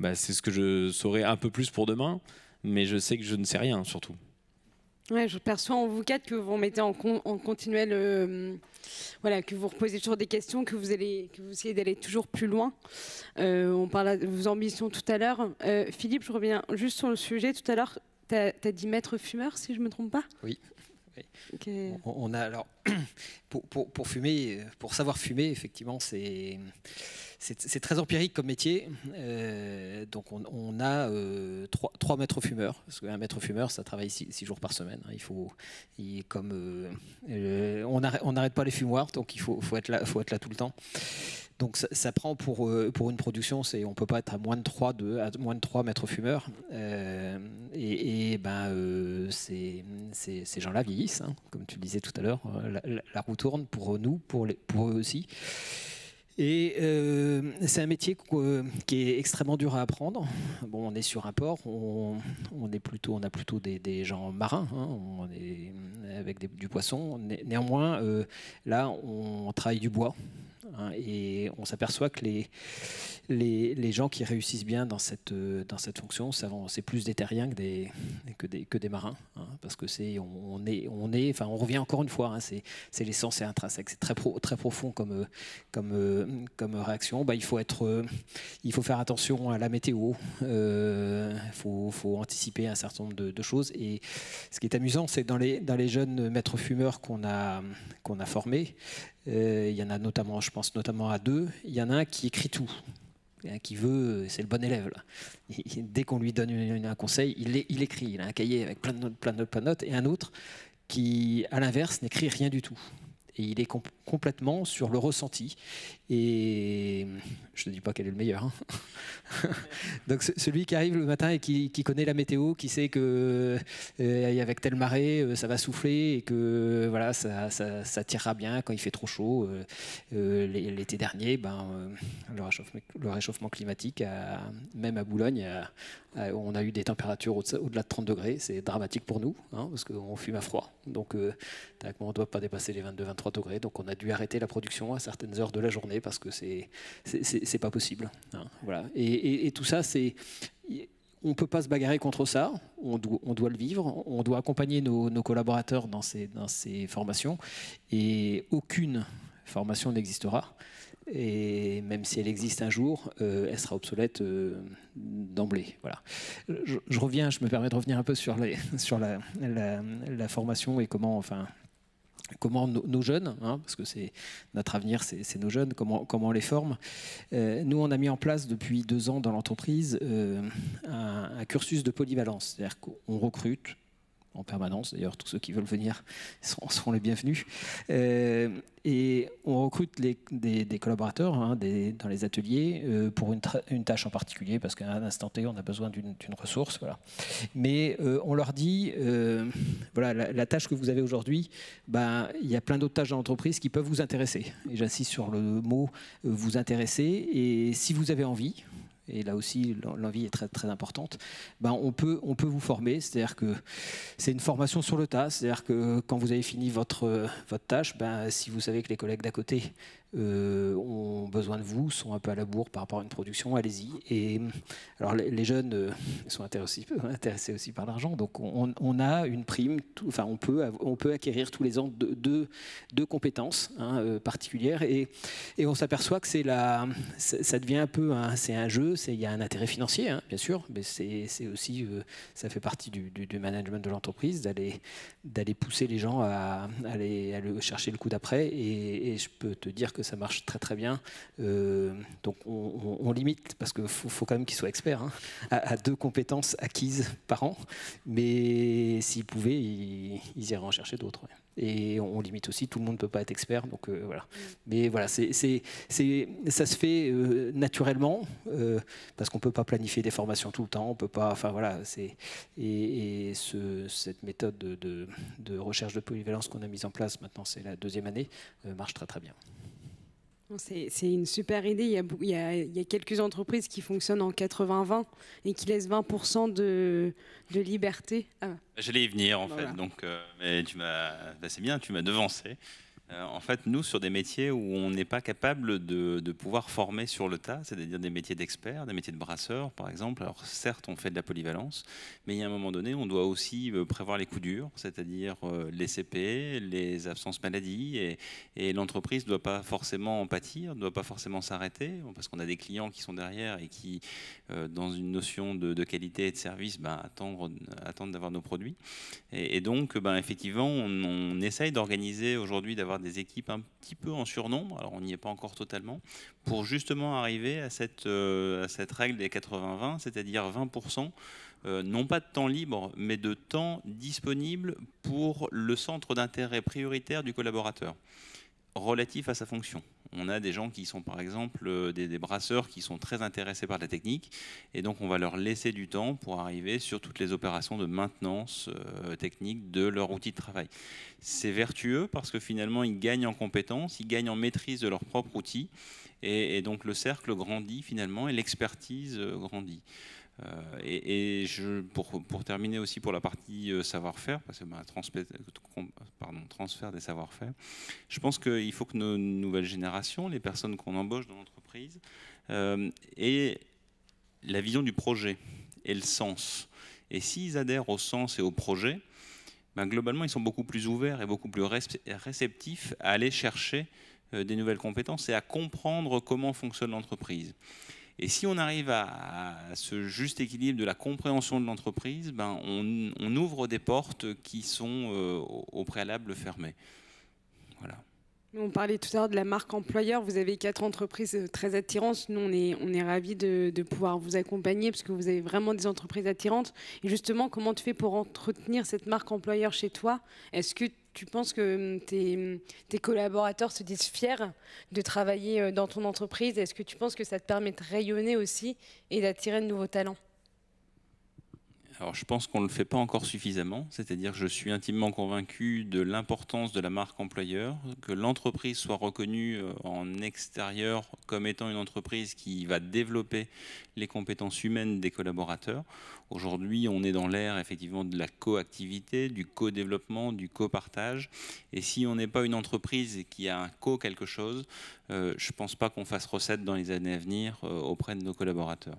bah, c'est ce que je saurai un peu plus pour demain, mais je sais que je ne sais rien surtout. Ouais, je perçois en vous quatre que vous mettez en, en continuel, euh, voilà, que vous reposez toujours des questions, que vous, allez, que vous essayez d'aller toujours plus loin. Euh, on parlait de vos ambitions tout à l'heure. Euh, Philippe, je reviens juste sur le sujet. Tout à l'heure, tu as, dit maître fumeur, si je ne me trompe pas Oui. a alors [CLEARS THROAT] pour, fumer, pour savoir fumer, effectivement, c'est c'est très empirique comme métier. Euh, donc on, a euh, 3 mètres maîtres fumeurs. Parce qu'un maître fumeur, ça travaille 6 jours par semaine. Hein. Il faut, il, comme euh, euh, on n'arrête pas les fumoirs, donc il faut, faut, être là, faut être là tout le temps. Donc ça, prend pour, pour une production, c'est on peut pas être à moins de 3, de, moins de 3 mètres fumeurs. et, ben, ces, gens-là vieillissent, hein. comme tu le disais tout à l'heure. La, roue tourne pour nous, pour, pour eux aussi. Et euh, c'est un métier euh, qui est extrêmement dur à apprendre. Bon, on est sur un port, on, est plutôt, on a plutôt des, gens marins, hein. on est avec du poisson. Néanmoins, euh, là, on travaille du bois. Hein, et on s'aperçoit que les, les, les, gens qui réussissent bien dans cette, dans cette fonction, c'est plus des terriens que des, que des, que des marins. Hein, parce que c'est, on, est, on est, enfin, on revient encore une fois, hein, c'est, l'essence, et intrinsèque, c'est très, très profond comme, comme, comme réaction. Bah, il faut être, il faut faire attention à la météo, il euh, faut, faut, anticiper un certain nombre de, choses. Et ce qui est amusant, c'est que dans les, dans les jeunes maîtres fumeurs qu'on a, qu'on a formés, euh, il y en a notamment, je pense notamment à deux. Il y en a un qui écrit tout, qui veut, c'est le bon élève. dès qu'on lui donne un conseil, il, écrit. Il a un cahier avec plein de notes, plein de notes, plein de notes. Et un autre qui, à l'inverse, n'écrit rien du tout. Et il est complètement sur le ressenti. Et je ne dis pas quel est le meilleur. Hein. [LAUGHS] Donc celui qui arrive le matin et qui, connaît la météo, qui sait que euh, avec telle marée, euh, ça va souffler et que voilà, ça, tirera bien quand il fait trop chaud. Euh, l'été dernier, ben, le, réchauffement, climatique, même à Boulogne, on a eu des températures au-delà de 30 degrés. C'est dramatique pour nous, hein, parce qu'on fume à froid. Donc on ne doit pas dépasser les 22-23 degrés. Donc on a dû arrêter la production à certaines heures de la journée parce que c'est c'est pas possible. Hein, voilà. Et, tout ça, c'est on ne peut pas se bagarrer contre ça, on doit, on doit le vivre, on doit accompagner nos, collaborateurs dans ces, dans ces, formations, et aucune formation n'existera. Et même si elle existe un jour, euh, elle sera obsolète euh, d'emblée. Voilà. Je, reviens, je me permets de revenir un peu sur, les, sur la, la formation et comment, enfin, comment nos, jeunes, hein, parce que c'est notre avenir, c'est nos jeunes, comment, comment on les forme. Euh, nous, on a mis en place depuis deux ans dans l'entreprise euh, un, un, cursus de polyvalence, c'est-à-dire qu'on recrute en permanence. D'ailleurs, tous ceux qui veulent venir seront, les bienvenus. Euh, et on recrute les, des, collaborateurs hein, dans les ateliers euh, pour une, tâche en particulier, parce qu'à un instant T, on a besoin d'une ressource. Voilà. Mais euh, on leur dit, voilà, la, tâche que vous avez aujourd'hui, ben, il y a plein d'autres tâches dans l'entreprise qui peuvent vous intéresser. Et j'insiste sur le mot vous intéresser. Et si vous avez envie, et là aussi l'envie est très, très importante, ben on, peut, on peut vous former. C'est-à-dire que c'est une formation sur le tas. C'est-à-dire que euh, quand vous avez fini votre, euh, votre tâche, ben, si vous savez que les collègues d'à côté euh, ont besoin de vous, sont un peu à la bourre par rapport à une production, allez-y. Et euh, alors les, jeunes euh, sont [LAUGHS] intéressés, aussi par l'argent, donc on, a une prime, enfin on peut, on peut acquérir tous les ans deux, deux, compétences hein, particulières et, et on s'aperçoit que c'est la, ça devient un peu, c'est un jeu, il y a un intérêt financier hein, bien sûr, mais c'est aussi, ça fait partie du, management de l'entreprise d'aller d'aller pousser les gens à, aller, à le, chercher le coup d'après et, et je peux te dire que que ça marche très très bien. Euh, donc on, limite, parce qu'il faut, quand même qu'ils soient experts, hein, à, deux compétences acquises par an. Mais s'ils pouvaient, ils, iraient en chercher d'autres. Et on, limite aussi, tout le monde ne peut pas être expert. Donc euh, voilà. Mais voilà, c'est, ça se fait euh, naturellement, parce qu'on ne peut pas planifier des formations tout le temps, on peut pas. Enfin voilà, c'est, et, cette méthode de recherche de polyvalence qu'on a mise en place maintenant, c'est la deuxième année, marche très très bien. C'est une super idée. Il y, a, quelques entreprises qui fonctionnent en 80-20 et qui laissent 20% de, de, liberté. Ah. J'allais y venir en fait, donc euh, mais tu m'as, bah, c'est bien, tu m'as devancé. Euh, en fait, nous, sur des métiers où on n'est pas capable de, pouvoir former sur le tas, c'est-à-dire des métiers d'experts, des métiers de brasseurs, par exemple. Alors, certes, on fait de la polyvalence, mais il y a un moment donné, on doit aussi euh, prévoir les coups durs, c'est-à-dire euh, les CP, les absences maladies, et, et l'entreprise ne doit pas forcément en pâtir, ne doit pas forcément s'arrêter, parce qu'on a des clients qui sont derrière et qui, dans une notion de, qualité et de service, ben, attendent d'avoir nos produits. Et, donc, ben, effectivement, on, on essaye d'organiser aujourd'hui d'avoir des équipes un petit peu en surnombre, alors on n'y est pas encore totalement, pour justement arriver à cette, euh, règle des 80-20, c'est-à-dire 20%, euh, non pas de temps libre, mais de temps disponible pour le centre d'intérêt prioritaire du collaborateur relatif à sa fonction. On a des gens qui sont par exemple euh, des, brasseurs qui sont très intéressés par la technique et donc on va leur laisser du temps pour arriver sur toutes les opérations de maintenance euh, technique de leur outil de travail. C'est vertueux parce que finalement ils gagnent en compétences, ils gagnent en maîtrise de leur propre outil et donc le cercle grandit finalement et l'expertise euh, grandit. Euh, et, je, pour, terminer aussi pour la partie euh, savoir-faire, parce que pardon, transfert des savoir-faire, je pense qu'il faut que nos nouvelles générations, les personnes qu'on embauche dans l'entreprise, euh, aient la vision du projet et le sens. Et s'ils adhèrent au sens et au projet, ben, globalement, ils sont beaucoup plus ouverts et beaucoup plus réceptifs à aller chercher des nouvelles compétences et à comprendre comment fonctionne l'entreprise. Et si on arrive à, ce juste équilibre de la compréhension de l'entreprise, ben on, ouvre des portes qui sont euh, au préalable fermées. Voilà. On parlait tout à l'heure de la marque employeur. Vous avez quatre entreprises euh, très attirantes. Nous, on est, on est ravis de, de, pouvoir vous accompagner parce que vous avez vraiment des entreprises attirantes. Et justement, comment tu fais pour entretenir cette marque employeur chez toi Est-ce que tu penses que hum, hum, tes, collaborateurs se disent fiers de travailler euh, dans ton entreprise Est-ce que tu penses que ça te permet de rayonner aussi et d'attirer de nouveaux talents alors je pense qu'on ne le fait pas encore suffisamment, c'est-à-dire je suis intimement convaincu de l'importance de la marque employeur, que l'entreprise soit reconnue euh, en extérieur comme étant une entreprise qui va développer les compétences humaines des collaborateurs. Aujourd'hui, on est dans l'ère effectivement de la coactivité, du co-développement, du co-partage. Et si on n'est pas une entreprise qui a un co quelque chose, euh, je ne pense pas qu'on fasse recette dans les années à venir euh, auprès de nos collaborateurs.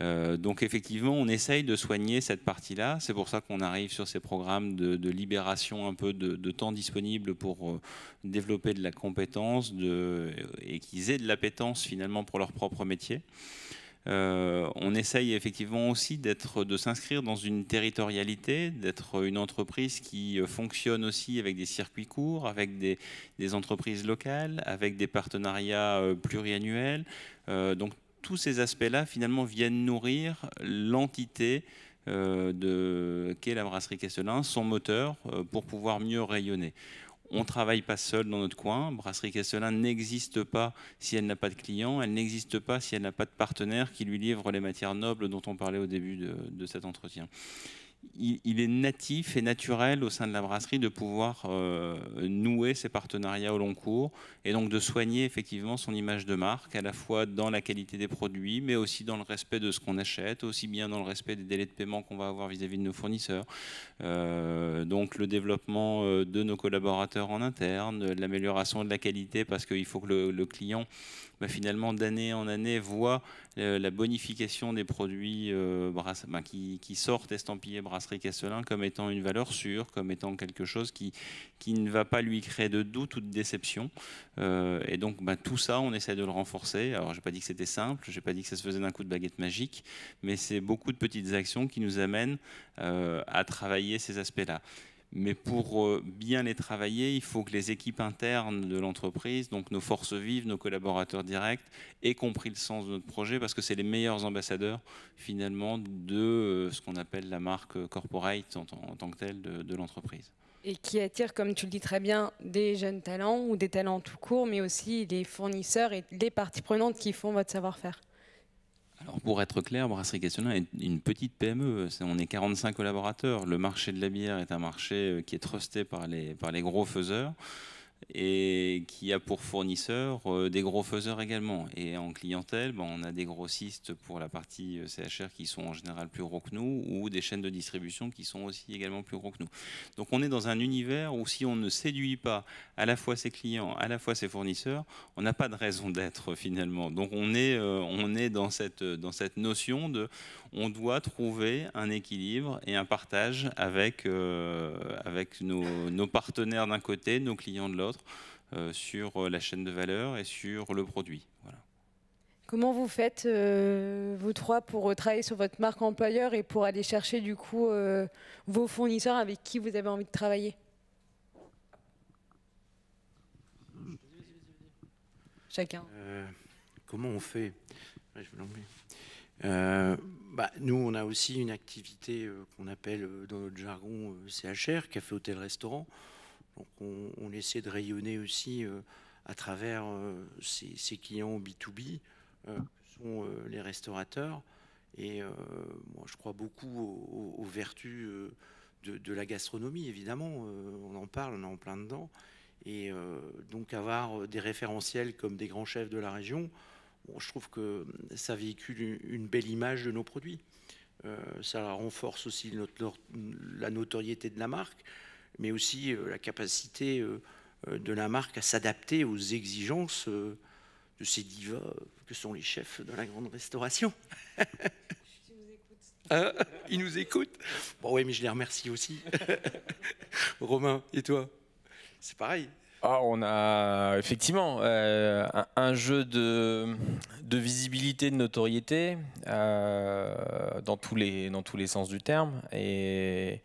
Euh, donc effectivement, on essaye de soigner cette partie-là. C'est pour ça qu'on arrive sur ces programmes de, libération un peu de, temps disponible pour développer de la compétence de, et qu'ils aient de l'appétence finalement pour leur propre métier. Euh, on essaye effectivement aussi de s'inscrire dans une territorialité, d'être une entreprise qui euh, fonctionne aussi avec des circuits courts, avec des, entreprises locales, avec des partenariats euh, pluriannuels. donc tous ces aspects-là finalement viennent nourrir l'entité de qu'est la brasserie Kesselin, son moteur, pour pouvoir mieux rayonner on ne travaille pas seul dans notre coin. Brasserie Castelin n'existe pas si elle n'a pas de clients, elle n'existe pas si elle n'a pas de partenaire qui lui livre les matières nobles dont on parlait au début de cet entretien il, est natif et naturel au sein de la brasserie de pouvoir euh, nouer ses partenariats au long cours et donc de soigner effectivement son image de marque, à la fois dans la qualité des produits, mais aussi dans le respect de ce qu'on achète, aussi bien dans le respect des délais de paiement qu'on va avoir vis-à-vis de nos fournisseurs. Euh, donc le développement euh, de nos collaborateurs en interne, l'amélioration de la qualité parce qu'il faut que le client bah, finalement d'année en année voit euh, la bonification des produits euh, bah, qui, sortent estampillés brasserie Castelin comme étant une valeur sûre, comme étant quelque chose qui, qui ne va pas lui créer de doute ou de déception. Euh, et donc bah, tout ça, on essaie de le renforcer. Alors j'ai pas dit que c'était simple, j'ai pas dit que ça se faisait d'un coup de baguette magique, mais c'est beaucoup de petites actions qui nous amènent à travailler ces aspects-là. Mais pour euh, bien les travailler, il faut que les équipes internes de l'entreprise, donc nos forces vives, nos collaborateurs directs, aient compris le sens de notre projet parce que c'est les meilleurs ambassadeurs finalement de euh, ce qu'on appelle la marque corporate en, tant que telle de, l'entreprise. Et qui attire, comme tu le dis très bien, des jeunes talents ou des talents tout court, mais aussi des fournisseurs et des parties prenantes qui font votre savoir-faire. Alors pour être clair, Brasserie Questionnaire est une petite PME. On est 45 collaborateurs. Le marché de la bière est un marché euh, qui est trusté par les, par les gros faiseurs et qui a pour fournisseurs euh, des gros faiseurs également. Et en clientèle, ben, on a des grossistes pour la partie euh, CHR qui sont en général plus gros que nous, ou des chaînes de distribution qui sont aussi également plus gros que nous. Donc on est dans un univers où si on ne séduit pas à la fois ses clients, à la fois ses fournisseurs, on n'a pas de raison d'être finalement. Donc on est, euh, on est dans, cette, dans cette notion de on doit trouver un équilibre et un partage avec, euh, avec nos, partenaires d'un côté, nos clients de l'autre, euh, sur la chaîne de valeur et sur le produit. Comment vous faites, euh, vous trois, pour travailler sur votre marque employeur et pour aller chercher du coup vos fournisseurs avec qui vous avez envie de travailler Chacun. comment on fait bah, nous, on a aussi une activité euh, qu'on appelle euh, dans notre jargon euh, CHR, café, hôtel, restaurant. Donc, on, essaie de rayonner aussi à travers ces, clients B2B, que sont les restaurateurs. Et moi, je crois beaucoup aux, vertus de, de, la gastronomie, évidemment. on en parle, on est en plein dedans. Et donc, avoir des référentiels comme des grands chefs de la région, je trouve que ça véhicule une belle image de nos produits. Euh, ça renforce aussi notre, la notoriété de la marque, mais aussi euh, la capacité euh, de la marque à s'adapter aux exigences de ces divas que sont les chefs de la grande restauration. [LAUGHS] Hein Ils nous écoutent Bon, oui, mais je les remercie aussi. [LAUGHS] Romain, et toi C'est pareil ah, on a effectivement euh, un, jeu de, visibilité, de notoriété euh, dans, tous les, sens du terme et,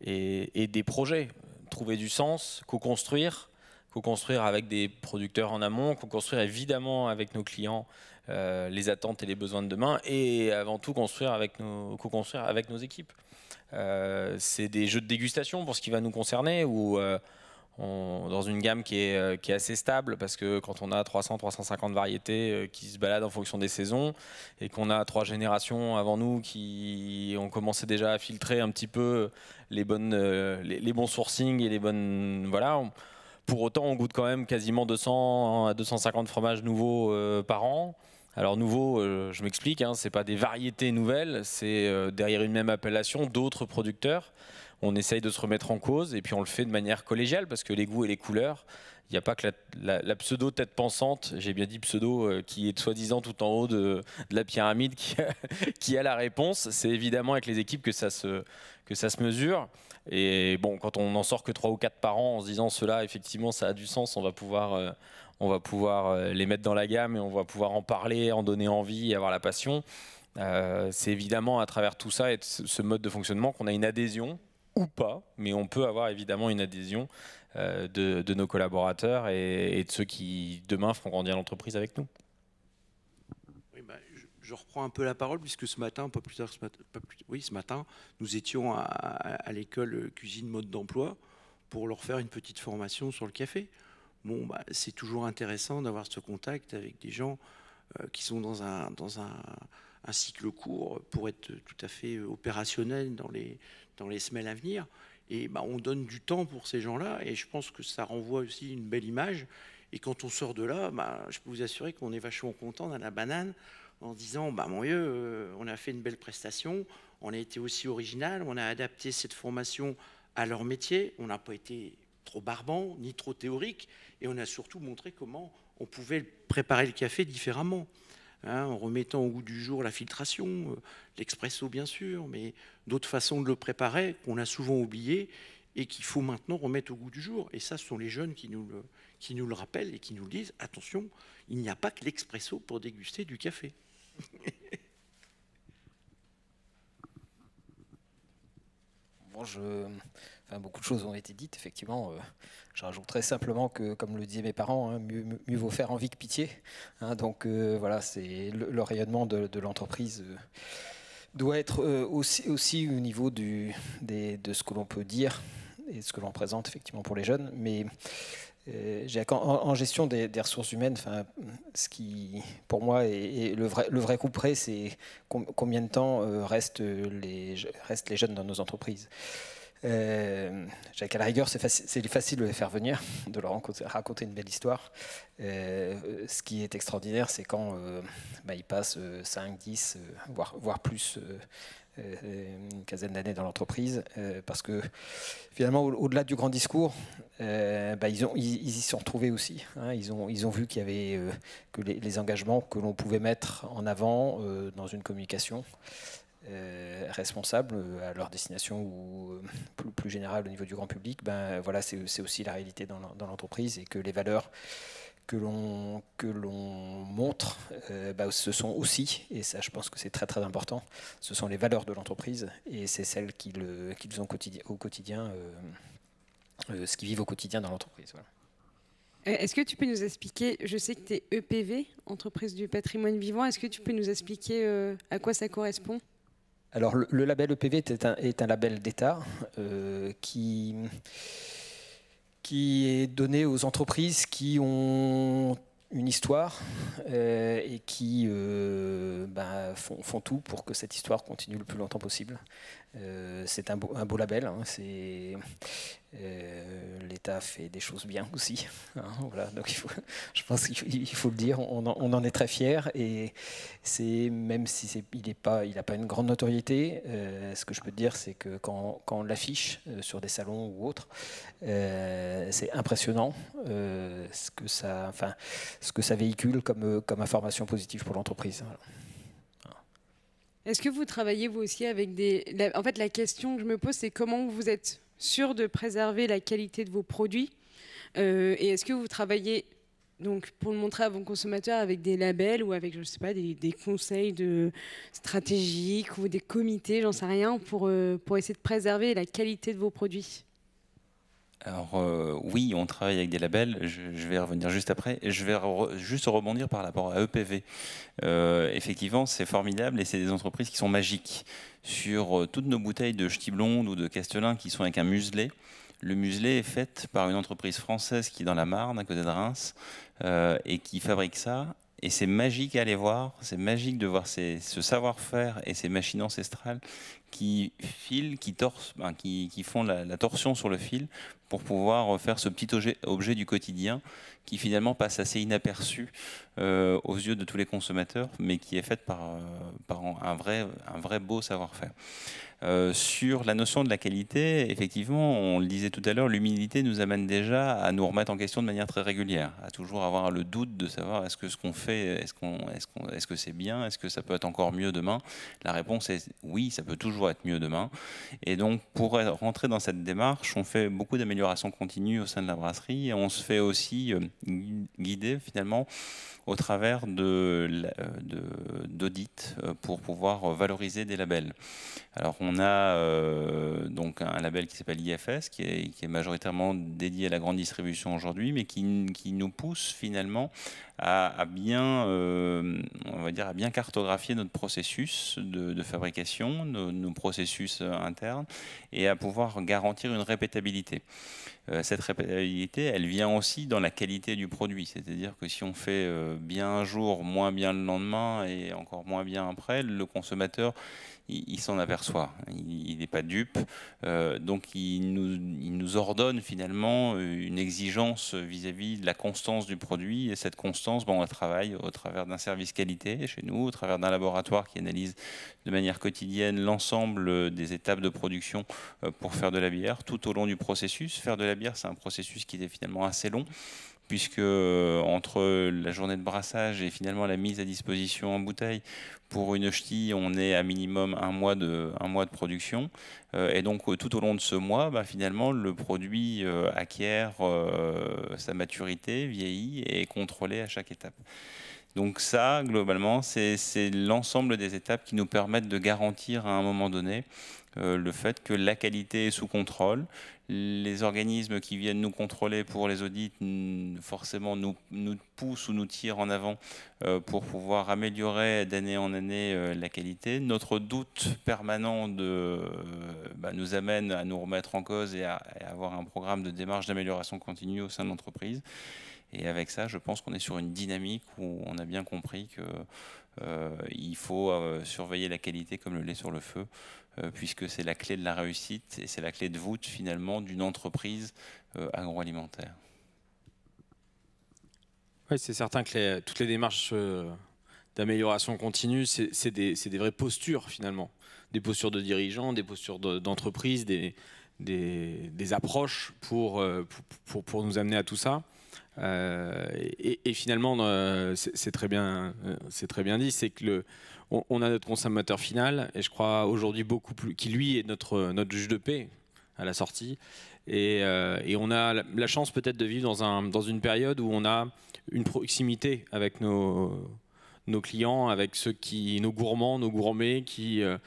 des projets. Trouver du sens, co-construire, co-construire avec des producteurs en amont, co-construire évidemment avec nos clients euh, les attentes et les besoins de demain et avant tout construire avec nos, co-construire avec nos équipes. C'est des jeux de dégustation pour ce qui va nous concerner ou dans une gamme euh, qui est, assez stable parce que quand on a 300-350 variétés euh, qui se baladent en fonction des saisons et qu'on a trois générations avant nous qui ont commencé déjà à filtrer un petit peu les, euh, les, bons sourcings et les bonnes... Voilà, pour autant, on goûte quand même quasiment 200 à 250 fromages nouveaux par an. Alors nouveau, je m'explique, hein, ce n'est pas des variétés nouvelles, c'est derrière une même appellation d'autres producteurs on essaye de se remettre en cause et puis on le fait de manière collégiale parce que les goûts et les couleurs, il n'y a pas que la, pseudo tête pensante, j'ai bien dit pseudo, euh, qui est soi-disant tout en haut de, la pyramide [LAUGHS] qui a, la réponse. C'est évidemment avec les équipes que ça se, que ça se mesure. Et bon, quand on n'en sort que trois ou quatre par an en se disant cela, effectivement, ça a du sens, on va pouvoir, euh, on va pouvoir euh, les mettre dans la gamme et on va pouvoir en parler, en donner envie et avoir la passion. c'est évidemment à travers tout ça et ce mode de fonctionnement qu'on a une adhésion ou pas, mais on peut avoir évidemment une adhésion euh, de, nos collaborateurs et, de ceux qui demain feront grandir l'entreprise avec nous. Ben, je, reprends un peu la parole puisque ce matin, pas plus tard, ce oui, ce matin, nous étions à, l'école cuisine mode d'emploi pour leur faire une petite formation sur le café. Bon, bah, c'est toujours intéressant d'avoir ce contact avec des gens euh, qui sont dans un, dans un, un cycle court pour être tout à fait euh, opérationnel dans les, dans les semaines à venir. Et bah, on donne du temps pour ces gens-là, et je pense que ça renvoie aussi une belle image. Et quand on sort de là, bah, je peux vous assurer qu'on est vachement content dans la banane en disant bah, mon Dieu, euh, on a fait une belle prestation, on a été aussi original, on a adapté cette formation à leur métier, on n'a pas été trop barbant ni trop théorique, et on a surtout montré comment on pouvait préparer le café différemment. Hein, en remettant au goût du jour la filtration, euh, l'expresso bien sûr, mais d'autres façons de le préparer qu'on a souvent oublié et qu'il faut maintenant remettre au goût du jour. Et ça, ce sont les jeunes qui nous le, qui nous le rappellent et qui nous le disent, attention, il n'y a pas que l'expresso pour déguster du café. [LAUGHS] bon, je... Enfin, beaucoup de choses ont été dites, effectivement. Euh, je rajouterais simplement que, comme le disaient mes parents, hein, mieux, vaut faire envie que pitié. Hein. donc euh, voilà, c'est le, rayonnement de, l'entreprise. Euh, doit être euh, aussi, au niveau du, de ce que l'on peut dire et ce que l'on présente effectivement pour les jeunes, mais euh, en, en, gestion des, ressources humaines, ce qui, pour moi, est, le vrai, le vrai coup près, c'est combien de temps euh, restent les jeunes dans nos entreprises. Jacques à la rigueur, c'est facile de les faire venir, [LAUGHS] de leur raconter une belle histoire. Euh, ce qui est extraordinaire, c'est quand ils passent 5, 10, voire, plus euh, euh, une quinzaine d'années dans l'entreprise, parce que finalement, au-delà du grand discours, bah, ils, ont, y sont retrouvés aussi. Hein. Ils, ont, ils ont vu qu'il y avait que les, engagements que l'on pouvait mettre en avant dans une communication euh, responsables euh, à leur destination ou euh, plus, plus au niveau du grand public, ben, voilà, c'est aussi la réalité dans l'entreprise et que les valeurs que l'on que l'on montre, ben, ce sont aussi, et ça je pense que c'est très très important, ce sont les valeurs de l'entreprise et c'est celles qu'ils ont quotidien, au quotidien, ce qu'ils vivent au quotidien dans l'entreprise. Est-ce que tu peux nous expliquer, je sais que tu es EPV, entreprise du patrimoine vivant, est-ce que tu peux nous expliquer à quoi ça correspond alors, le, label EPV est un, label d'État euh, qui, est donné aux entreprises qui ont une histoire euh, et qui euh, bah, font, tout pour que cette histoire continue le plus longtemps possible. Euh, c'est un beau, label. Hein, euh, L'État fait des choses bien aussi. Hein, voilà, donc je pense qu'il faut, le dire. On en, est très fier et même si il n'a pas, il pas une grande notoriété. Euh, ce que je peux dire, c'est que quand, on l'affiche sur des salons ou autres, c'est impressionnant ce que ça, véhicule comme, information positive pour l'entreprise. Hein. Est-ce que vous travaillez vous aussi avec des... en fait, la question que je me pose, c'est comment vous êtes sûr de préserver la qualité de vos produits euh, Et est-ce que vous travaillez donc pour le montrer à vos consommateurs avec des labels ou avec je sais pas des, conseils de stratégiques ou des comités, j'en sais rien, pour euh, pour essayer de préserver la qualité de vos produits. Alors euh, oui, on travaille avec des labels, je, vais revenir juste après. Je vais juste rebondir par rapport à EPV. Euh, effectivement, c'est formidable et c'est des entreprises qui sont magiques. Sur euh, toutes nos bouteilles de ch'ti blonde ou de castelin qui sont avec un muselet, le muselet est fait par une entreprise française qui est dans la Marne, à côté de Reims, et qui fabrique ça et c'est magique à aller voir, c'est magique de voir ce savoir-faire et ces machines ancestrales qui filent, qui torsent, qui, font la, torsion sur le fil pour pouvoir faire ce petit objet, objet du quotidien qui finalement passe assez inaperçu euh, aux yeux de tous les consommateurs, mais qui est fait par, euh, par un, vrai, un vrai beau savoir-faire. Euh, sur la notion de la qualité, effectivement, on le disait tout à l'heure, l'humilité nous amène déjà à nous remettre en question de manière très régulière, à toujours avoir le doute de savoir est-ce que ce qu'on fait, est-ce est-ce que c'est bien, est-ce que ça peut être encore mieux demain. La réponse est oui, ça peut toujours être mieux demain. Et donc, pour rentrer dans cette démarche, on fait beaucoup d'améliorations continues au sein de la brasserie et on se fait aussi euh, guider finalement au travers euh, d'audits de, euh, d'audit pour pouvoir valoriser des labels. Alors on a euh, donc un label qui s'appelle IFS, qui est, majoritairement dédié à la grande distribution aujourd'hui, mais qui, qui, nous pousse finalement à, bien, euh, on va dire, à bien cartographier notre processus de, fabrication, nos, processus euh, internes, et à pouvoir garantir une répétabilité. Euh, cette répétabilité, elle vient aussi dans la qualité du produit, c'est-à-dire que si on fait bien un jour, moins bien le lendemain et encore moins bien après, le consommateur il, s'en aperçoit, il n'est pas dupe, euh, donc il nous, ordonne finalement euh, une exigence vis-à-vis de la constance du produit, et cette constance, bon, on la travaille au travers d'un service qualité chez nous, au travers d'un laboratoire qui analyse de manière quotidienne l'ensemble des étapes de production euh, pour faire de la bière, tout au long du processus. Faire de la bière, c'est un processus qui est finalement assez long puisque euh, entre la journée de brassage et finalement la mise à disposition en bouteille, pour une ch'ti, on est à minimum un mois de, mois de production. Euh, et donc, euh, tout au long de ce mois, bah, finalement, le produit acquiert sa maturité, vieillit et est contrôlé à chaque étape. Donc ça, globalement, c'est l'ensemble des étapes qui nous permettent de garantir à un moment donné euh, le fait que la qualité est sous contrôle. Les organismes qui viennent nous contrôler pour les audits, forcément, nous, poussent ou nous tirent en avant euh, pour pouvoir améliorer d'année en année euh, la qualité. Notre doute permanent bah, nous amène à nous remettre en cause et à, avoir un programme de démarche d'amélioration continue au sein de l'entreprise. Et avec ça, je pense qu'on est sur une dynamique où on a bien compris qu'il faut surveiller la qualité comme le lait sur le feu euh, puisque c'est la clé de la réussite et c'est la clé de voûte finalement d'une entreprise euh, agroalimentaire. Oui, c'est certain que toutes les démarches euh, d'amélioration continue, c'est des, vraies postures finalement, des postures de dirigeants, des postures d'entreprise, des, des, approches pour, pour, nous amener à tout ça. et, et, finalement, c'est très bien, c'est très bien dit, c'est que le, on, a notre consommateur final, et je crois aujourd'hui beaucoup plus, qui lui est notre, notre juge de paix à la sortie. Et, euh, on a la, chance peut-être de vivre dans, un, dans une période où on a une proximité avec nos, nos clients, avec ceux qui, nos gourmands, nos gourmets qui... Euh,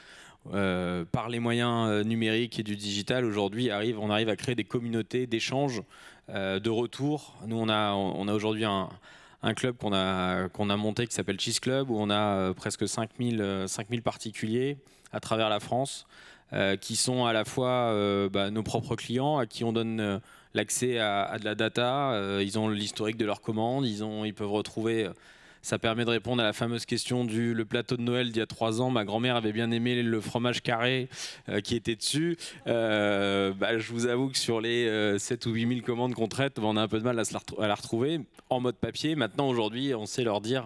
euh, par les moyens numériques et du digital, aujourd'hui, arrive, on arrive à créer des communautés d'échanges, de retours Nous, on a, on a aujourd'hui un, un club qu'on a, qu'on a monté qui s'appelle Cheese Club, où on a euh, presque 5000, euh, particuliers à travers la France, euh, qui sont à la fois bah, nos propres clients, à qui on donne l'accès à, de la data, ils ont l'historique de leurs commandes, ils, ont, ils peuvent retrouver... Ça permet de répondre à la fameuse question du le plateau de Noël d'il y a trois ans. Ma grand-mère avait bien aimé le fromage carré euh, qui était dessus. Euh, bah, je vous avoue que sur les 7 euh, ou 8 000 commandes qu'on traite, on a un peu de mal à, la, retrouver en mode papier. Maintenant, aujourd'hui, on sait leur dire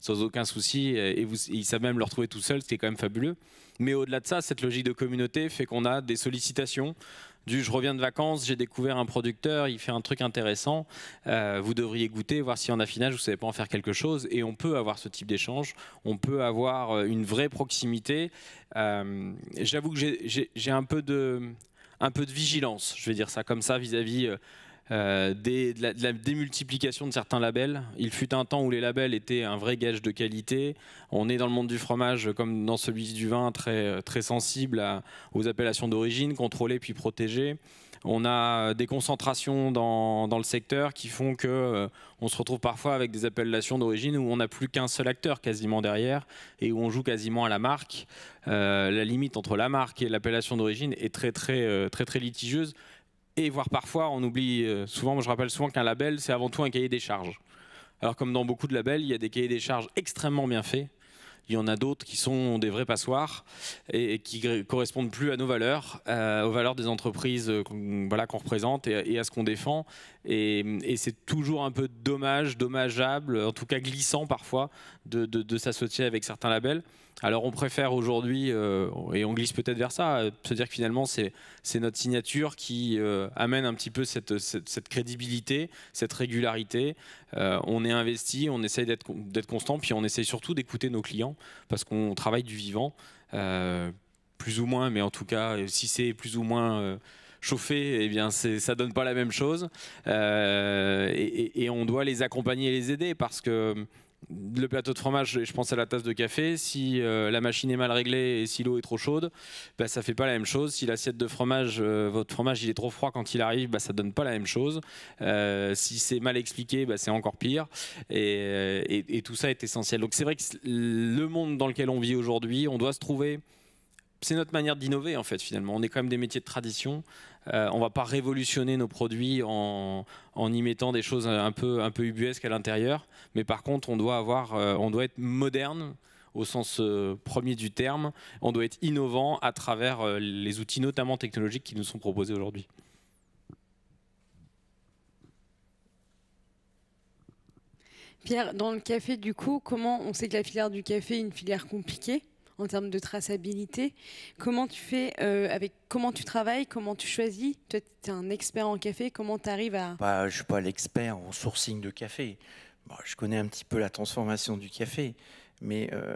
sans aucun souci et, vous, ils savent même le retrouver tout seul. ce qui est quand même fabuleux. Mais au-delà de ça, cette logique de communauté fait qu'on a des sollicitations du je reviens de vacances, j'ai découvert un producteur, il fait un truc intéressant, euh, vous devriez goûter, voir si en affinage vous savez pas en faire quelque chose. Et on peut avoir ce type d'échange, on peut avoir euh, une vraie proximité. Euh, j'avoue que j'ai un peu de un peu de vigilance, je vais dire ça comme ça, vis-à-vis vis à vis euh, de, la, démultiplication de certains labels. Il fut un temps où les labels étaient un vrai gage de qualité. On est dans le monde du fromage, comme dans celui du vin, très, sensible aux appellations d'origine, contrôlées puis protégées. On a des concentrations dans, le secteur qui font que euh, on se retrouve parfois avec des appellations d'origine où on n'a plus qu'un seul acteur quasiment derrière et où on joue quasiment à la marque. Euh, la limite entre la marque et l'appellation d'origine est très, très très très litigieuse et voire parfois, on oublie euh, souvent, moi je rappelle souvent qu'un label, c'est avant tout un cahier des charges. Alors comme dans beaucoup de labels, il y a des cahiers des charges extrêmement bien faits. Il y en a d'autres qui sont des vrais passoires et, qui correspondent plus à nos valeurs, euh, aux valeurs des entreprises euh, qu'on voilà, qu'on représente et, à ce qu'on défend. Et, c'est toujours un peu dommage, dommageable, en tout cas glissant parfois, de s'associer avec certains labels. Alors on préfère aujourd'hui, euh, et on glisse peut-être vers ça, euh, se dire que finalement c'est notre signature qui euh, amène un petit peu cette, crédibilité, cette régularité. on est investi, on essaye d'être constant, puis on essaye surtout d'écouter nos clients parce qu'on travaille du vivant, plus ou moins, mais en tout cas si c'est plus ou moins chauffé, eh bien, ça donne pas la même chose. et, on doit les accompagner et les aider parce que le plateau de fromage, je pense à la tasse de café, si euh, la machine est mal réglée et si l'eau est trop chaude, bah, ça fait pas la même chose. Si l'assiette de fromage, euh, votre fromage, il est trop froid quand il arrive, bah, ça donne pas la même chose. Euh, si c'est mal expliqué, bah, c'est encore pire. Et, et tout ça est essentiel. Donc c'est vrai que le monde dans lequel on vit aujourd'hui, on doit se trouver c'est notre manière d'innover en fait finalement. On est quand même des métiers de tradition. On euh, on va pas révolutionner nos produits en, y mettant des choses un peu un peu ubuesques à l'intérieur, mais par contre on doit avoir, euh, on doit être moderne au sens euh, premier du terme. On doit être innovant à travers les outils notamment technologiques qui nous sont proposés aujourd'hui. Pierre, dans le café, du coup, comment on sait que la filière du café est une filière compliquée en termes de traçabilité. Comment tu fais euh, avec comment tu travailles, comment tu choisis Toi, tu es un expert en café, comment tu arrives à... Bah, je ne suis pas l'expert en sourcing de café. Bah, je connais un petit peu la transformation du café, mais euh,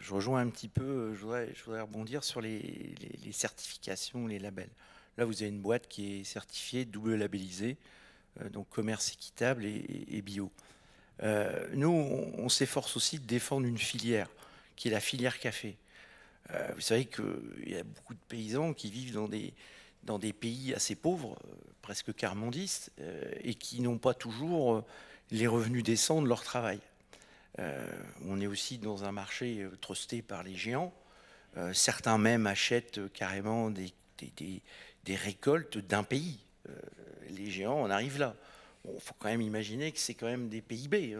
je rejoins un petit peu, je voudrais, rebondir sur les, certifications, les labels. Là, vous avez une boîte qui est certifiée, double labellisée, euh, donc commerce équitable et, bio. nous, on, on s'efforce aussi de défendre une filière qui est la filière café. Euh, vous savez qu'il y a beaucoup de paysans qui vivent dans des, dans des pays assez pauvres, euh, presque carmondistes, euh, et qui n'ont pas toujours les revenus décents de leur travail. on est aussi dans un marché trusté par les géants. certains même achètent carrément des, des, récoltes d'un pays. les géants en arrivent là. Il bon, faut quand même imaginer que c'est quand même des PIB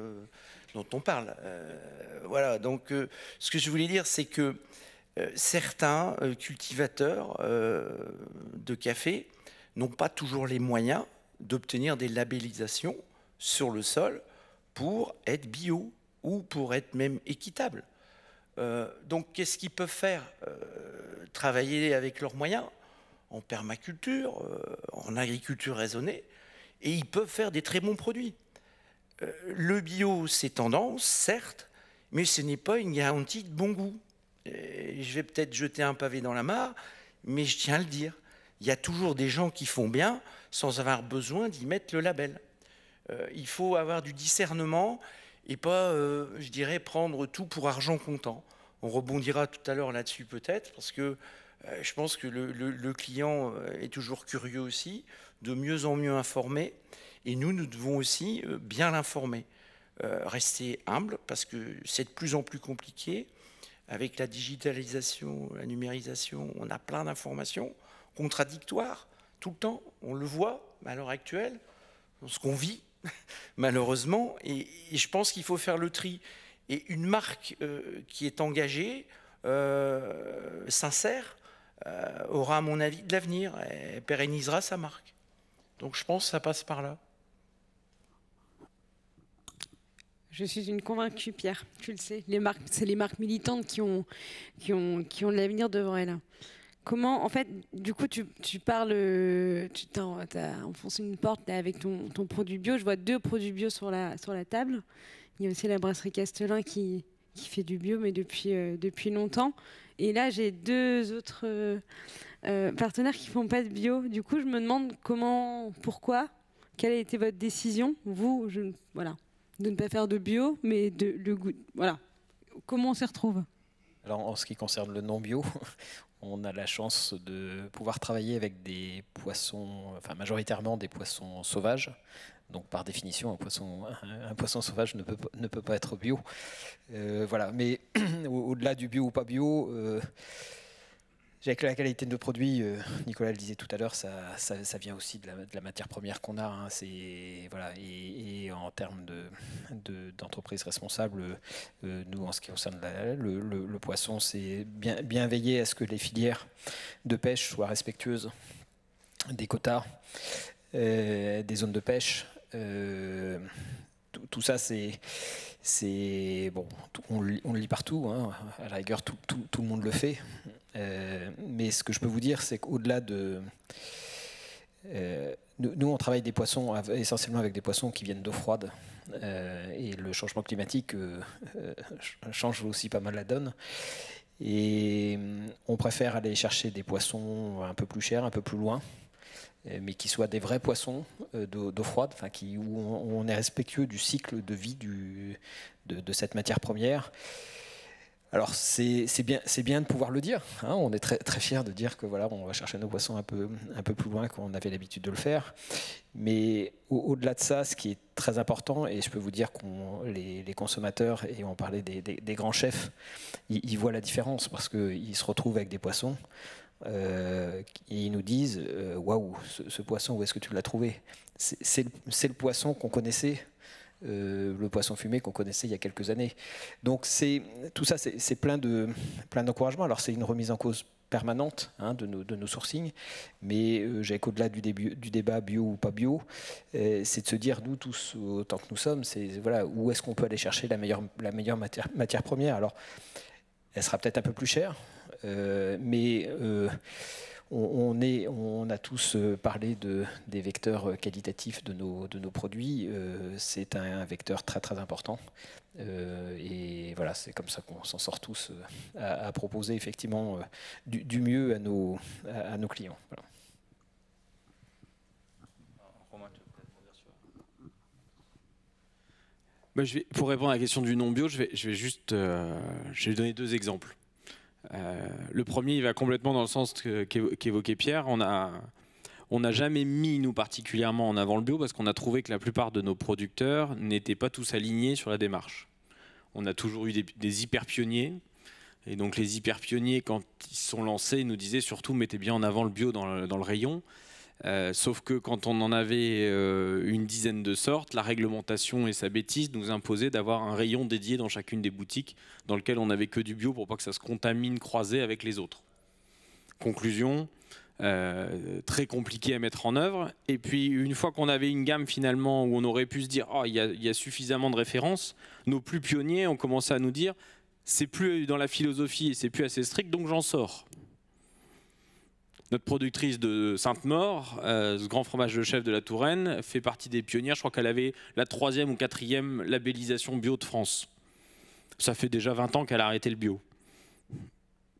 dont on parle. Euh, voilà, donc euh, ce que je voulais dire, c'est que euh, certains cultivateurs de café n'ont pas toujours les moyens d'obtenir des labellisations sur le sol pour être bio ou pour être même équitable. donc qu'est-ce qu'ils peuvent faire Travailler avec leurs moyens en permaculture, en agriculture raisonnée, et ils peuvent faire des très bons produits le bio, c'est tendance, certes, mais ce n'est pas une garantie de bon goût. je vais peut-être jeter un pavé dans la mare, mais je tiens à le dire. Il y a toujours des gens qui font bien sans avoir besoin d'y mettre le label. Euh, il faut avoir du discernement et pas, euh, je dirais, prendre tout pour argent comptant. On rebondira tout à l'heure là-dessus peut-être, parce que euh, je pense que le, le, client est toujours curieux aussi, de mieux en mieux informé. Et nous, nous devons aussi euh, bien l'informer, euh, rester humble, parce que c'est de plus en plus compliqué. Avec la digitalisation, la numérisation, on a plein d'informations contradictoires tout le temps. On le voit à l'heure actuelle, dans ce qu'on vit, [LAUGHS] malheureusement. Et, je pense qu'il faut faire le tri. Et une marque euh, qui est engagée, sincère, aura, à mon avis, de l'avenir. Elle pérennisera sa marque. Donc je pense que ça passe par là. Je suis une convaincue, Pierre, tu le sais. Les marques, c'est les marques militantes qui ont, qui ont, qui ont de l'avenir devant elles. Comment, en fait, du coup, tu, parles, tu as enfoncé une porte avec ton, produit bio. Je vois deux produits bio sur la, sur la table. Il y a aussi la brasserie Castelin qui, qui fait du bio, mais depuis, euh, depuis longtemps. Et là, j'ai deux autres euh, euh, partenaires qui font pas de bio. Du coup, je me demande comment, pourquoi, quelle a été votre décision, vous, je, voilà de ne pas faire de bio, mais de le goût. Voilà. Comment on s'y retrouve Alors, en ce qui concerne le non bio, [LAUGHS] on a la chance de pouvoir travailler avec des poissons, enfin majoritairement des poissons sauvages. Donc par définition, un poisson, un poisson sauvage ne peut, ne peut pas être bio. Euh, voilà. Mais [CLEARS THROAT] au-delà du bio ou pas bio, euh, avec la qualité de nos produits, euh, Nicolas le disait tout à l'heure, ça, vient aussi de la, matière première qu'on a. Hein. voilà, et, en termes de, d'entreprise responsable, euh, nous en ce qui concerne le, poisson, c'est bien, veiller à ce que les filières de pêche soient respectueuses des quotas, euh, des zones de pêche tout, ça, c'est. bon, on, le lit partout. Hein. À la rigueur, tout, le monde le fait. Euh, mais ce que je peux vous dire, c'est qu'au-delà de... Euh, nous, on travaille des poissons essentiellement avec des poissons qui viennent d'eau froide. Euh, et le changement climatique change aussi pas mal la donne. Et on préfère aller chercher des poissons un peu plus chers, un peu plus loin, mais qui soient des vrais poissons d'eau froide, enfin qui, où on, est respectueux du cycle de vie de cette matière première. Alors c'est bien, de pouvoir le dire. Hein. On est très, très fiers de dire que voilà, on va chercher nos poissons un peu, plus loin qu'on avait l'habitude de le faire. Mais au-delà de ça, ce qui est très important, et je peux vous dire que les, consommateurs, et on parlait des, grands chefs, ils, voient la différence parce qu'ils se retrouvent avec des poissons. Euh, et ils nous disent euh, Waouh, ce, poisson, où est-ce que tu l'as trouvé C'est le poisson qu'on connaissait euh, le poisson fumé qu'on connaissait il y a quelques années. Donc c'est tout ça, c'est plein de plein d'encouragement. Alors c'est une remise en cause permanente hein, de, nos, de nos sourcings, mais euh, j'ai qu'au-delà du, début, du débat bio ou pas bio, euh, c'est de se dire, nous tous, autant que nous sommes, c'est voilà, où est-ce qu'on peut aller chercher la meilleure, la meilleure matière, matière première Alors, elle sera peut-être un peu plus chère, euh, mais on, est, on a tous euh, parlé de, des vecteurs euh, qualitatifs de nos, de nos produits. Euh, c'est un, vecteur très très important. et voilà, c'est comme ça qu'on s'en sort tous à, proposer effectivement du, mieux à nos, clients. Bah, pour répondre à la question du non bio, je vais, juste, je vais donner deux exemples. Euh, le premier, il va complètement dans le sens qu'évoquait Pierre. On a, on n'a jamais mis, nous particulièrement, en avant le bio parce qu'on a trouvé que la plupart de nos producteurs n'étaient pas tous alignés sur la démarche. On a toujours eu des, des hyper pionniers. Et donc les hyper pionniers, quand ils sont lancés, nous disaient surtout mettez bien en avant le bio dans le rayon. Euh, sauf que quand on en avait euh, une dizaine de sortes, la réglementation et sa bêtise nous imposaient d'avoir un rayon dédié dans chacune des boutiques dans lequel on n'avait que du bio pour pas que ça se contamine croisé avec les autres. Conclusion, euh, très compliqué à mettre en œuvre. Et puis une fois qu'on avait une gamme finalement où on aurait pu se dire oh, il oh, y, a suffisamment de références, nos plus pionniers ont commencé à nous dire c'est plus dans la philosophie et c'est plus assez strict donc j'en sors notre productrice de Sainte-Maure, euh, ce grand fromage de chef de la Touraine, fait partie des pionnières. Je crois qu'elle avait la troisième ou quatrième labellisation bio de France. Ça fait déjà 20 ans qu'elle a arrêté le bio.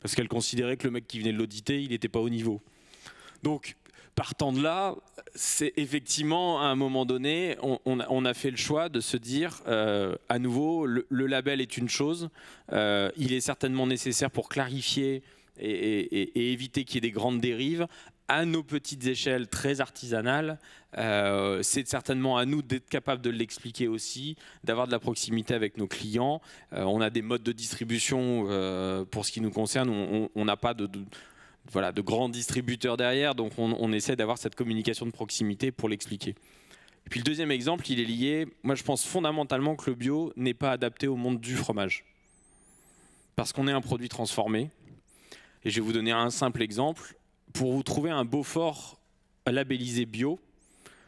Parce qu'elle considérait que le mec qui venait de l'auditer, il n'était pas au niveau. Donc, partant de là, c'est effectivement, à un moment donné, on, a, fait le choix de se dire, euh, à nouveau, le, label est une chose, euh, il est certainement nécessaire pour clarifier et, éviter qu'il y ait des grandes dérives à nos petites échelles très artisanales, euh, c'est certainement à nous d'être capable de l'expliquer aussi, d'avoir de la proximité avec nos clients. Euh, on a des modes de distribution euh, pour ce qui nous concerne, on n'a pas de, voilà, de grands distributeurs derrière, donc on, on essaie d'avoir cette communication de proximité pour l'expliquer. Et puis le deuxième exemple, il est lié, moi je pense fondamentalement que le bio n'est pas adapté au monde du fromage. Parce qu'on est un produit transformé, et je vais vous donner un simple exemple. Pour vous trouver un Beaufort labellisé bio,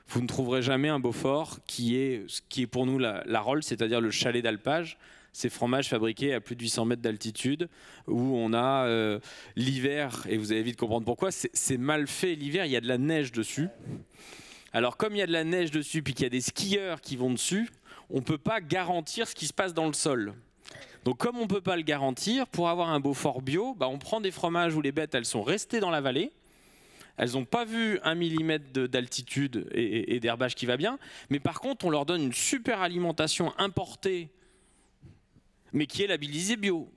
vous ne trouverez jamais un Beaufort qui est qui est pour nous la, la c'est-à-dire le chalet d'alpage. Ces fromages fabriqués à plus de 800 mètres d'altitude, où on a euh, l'hiver, et vous allez vite comprendre pourquoi, c'est mal fait l'hiver, il y a de la neige dessus. Alors comme il y a de la neige dessus, puis qu'il y a des skieurs qui vont dessus, on ne peut pas garantir ce qui se passe dans le sol. Donc comme on ne peut pas le garantir, pour avoir un beau fort bio, bah, on prend des fromages où les bêtes elles sont restées dans la vallée, elles n'ont pas vu un millimètre d'altitude et, d'herbage qui va bien, mais par contre on leur donne une super alimentation importée, mais qui est labellisée bio.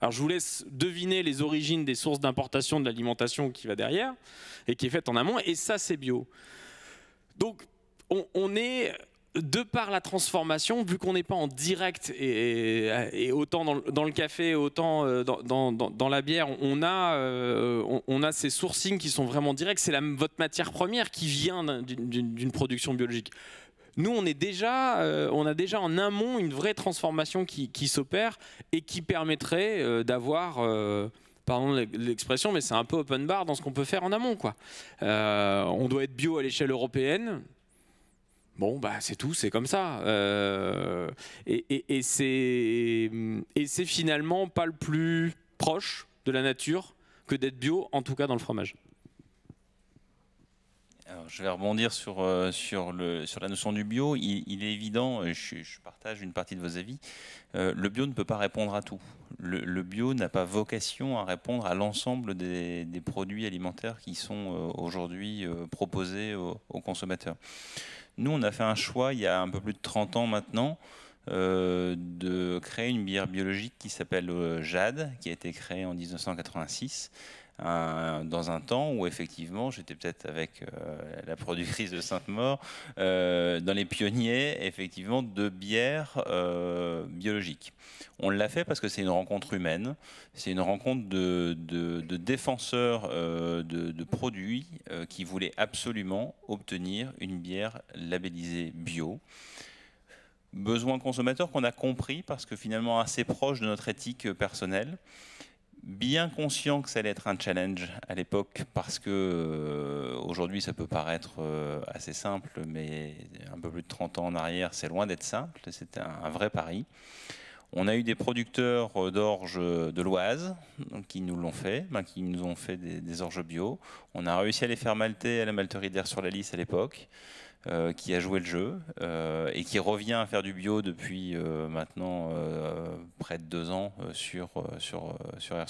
Alors je vous laisse deviner les origines des sources d'importation de l'alimentation qui va derrière et qui est faite en amont, et ça c'est bio. Donc on, on est de par la transformation, vu qu'on n'est pas en direct et, autant dans, le café, autant euh, dans, la bière, euh, on a, ces sourcings qui sont vraiment directs. C'est votre matière première qui vient d'une production biologique. Nous, on, est déjà, euh, on a déjà en amont une vraie transformation qui, s'opère et qui permettrait d'avoir pardon l'expression, mais c'est un peu open bar dans ce qu'on peut faire en amont. Quoi. on doit être bio à l'échelle européenne bon, bah, c'est tout, c'est comme ça. Euh, et, c'est finalement pas le plus proche de la nature que d'être bio, en tout cas dans le fromage. je vais rebondir euh, sur, la notion du bio. Il, est évident, je, je, partage une partie de vos avis, euh, le bio ne peut pas répondre à tout. Le, bio n'a pas vocation à répondre à l'ensemble des, produits alimentaires qui sont aujourd'hui proposés aux consommateurs. Nous, on a fait un choix il y a un peu plus de 30 ans maintenant euh, de créer une bière biologique qui s'appelle euh, Jade, qui a été créée en 1986 euh, dans un temps où effectivement j'étais peut-être avec euh, la productrice de Sainte-Maure euh, dans les pionniers effectivement de bières biologiques. On l'a fait parce que c'est une rencontre humaine, c'est une rencontre de, défenseurs de, de, produits qui voulaient absolument obtenir une bière labellisée bio besoin consommateur qu'on a compris parce que finalement assez proche de notre éthique personnelle bien conscient que ça allait être un challenge à l'époque parce que euh, aujourd'hui ça peut paraître euh, assez simple, mais un peu plus de 30 ans en arrière, c'est loin d'être simple. C'était un, vrai pari. On a eu des producteurs euh, d'orge de l'Oise qui nous l'ont fait, ben, qui nous ont fait des, des, orges bio. On a réussi à les faire malter à la malterie d'Air sur la lisse à l'époque. Euh, qui a joué le jeu euh, et qui revient à faire du bio depuis euh, maintenant près de deux ans sur, sur, sur Air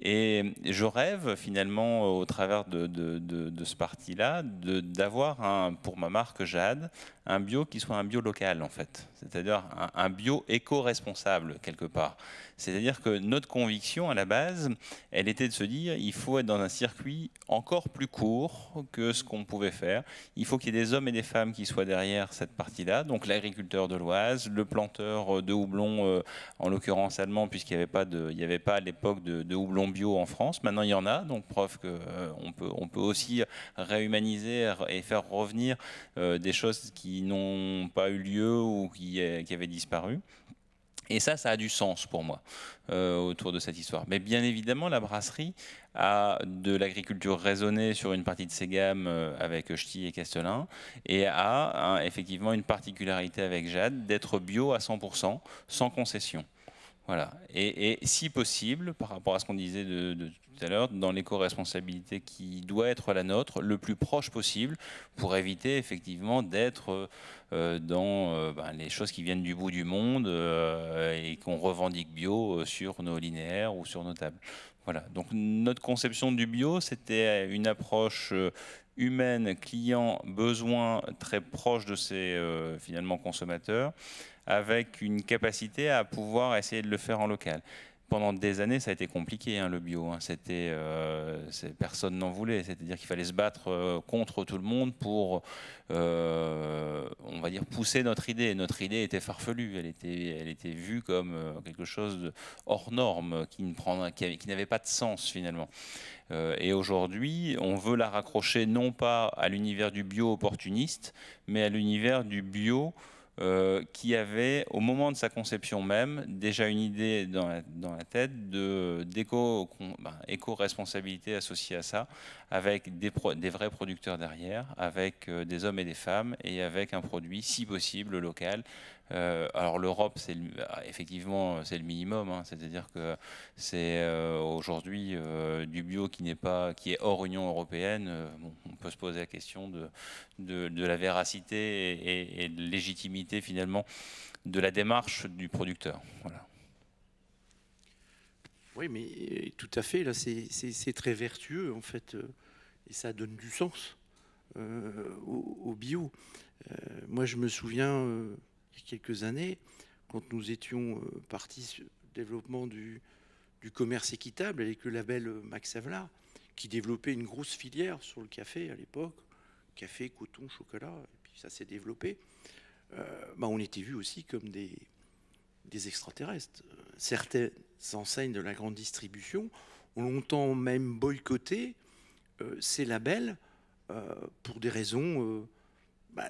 Et je rêve finalement au travers de, de, ce parti-là d'avoir, pour ma marque Jade, un bio qui soit un bio local en fait, c'est-à-dire un bio éco-responsable quelque part. C'est-à-dire que notre conviction, à la base, elle était de se dire, il faut être dans un circuit encore plus court que ce qu'on pouvait faire. Il faut qu'il y ait des hommes et des femmes qui soient derrière cette partie-là, donc l'agriculteur de l'Oise, le planteur euh, de houblon, euh, en l'occurrence allemand, puisqu'il n'y avait pas, avait pas à l'époque de, houblon bio en France. Maintenant, il y en a, donc preuve qu'on euh, peut, aussi réhumaniser et faire revenir des choses qui n'ont pas eu lieu ou qui avaient disparu. Et ça, ça a du sens pour moi euh, autour de cette histoire. Mais bien évidemment, la brasserie a de l'agriculture raisonnée sur une partie de ses gammes euh, avec Ch'ti et Castelin et a effectivement une particularité avec Jade d'être bio à 100% sans concession. Voilà. Et, si possible, par rapport à ce qu'on disait de, tout à l'heure, dans l'éco-responsabilité qui doit être la nôtre, le plus proche possible, pour éviter effectivement d'être euh, euh, dans euh, ben, les choses qui viennent du bout du monde et qu'on revendique bio sur nos linéaires ou sur nos tables. Voilà. Donc notre conception du bio, c'était une approche humaine, client, besoin très proche de ses finalement consommateurs avec une capacité à pouvoir essayer de le faire en local. Pendant des années, ça a été compliqué, hein, le bio. Hein. C'était, euh, personne n'en voulait. C'est-à-dire qu'il fallait se battre euh, contre tout le monde pour, euh, on va dire, pousser notre idée. Notre idée était farfelue. Elle était, vue comme quelque chose de hors norme, qui, qui n'avait pas de sens finalement. et aujourd'hui, on veut la raccrocher non pas à l'univers du bio opportuniste, mais à l'univers du bio euh, qui avait, au moment de sa conception même, déjà une idée dans la, tête d'éco-responsabilité euh, ben, associée à ça, avec des, vrais producteurs derrière, avec euh, des hommes et des femmes, et avec un produit, si possible, local, euh, alors l'Europe, c'est ah, effectivement c'est le minimum, hein. c'est-à-dire que c'est euh, aujourd'hui euh, du bio qui n'est pas qui est hors Union européenne. on peut se poser la question de, de, la véracité et, de légitimité finalement de la démarche du producteur. Oui, mais tout à fait. Là, c'est très vertueux en fait, et ça donne du sens au, bio. moi, je me souviens il y a quelques années, quand nous étions euh, partis sur le développement du, commerce équitable avec le label euh, Max Havelaar, qui développait une grosse filière sur le café à l'époque, café, coton, chocolat, et puis ça s'est développé, euh, bah, on était vus aussi comme des, extraterrestres. Certaines enseignes de la grande distribution ont longtemps même boycotté ces labels pour des raisons bah,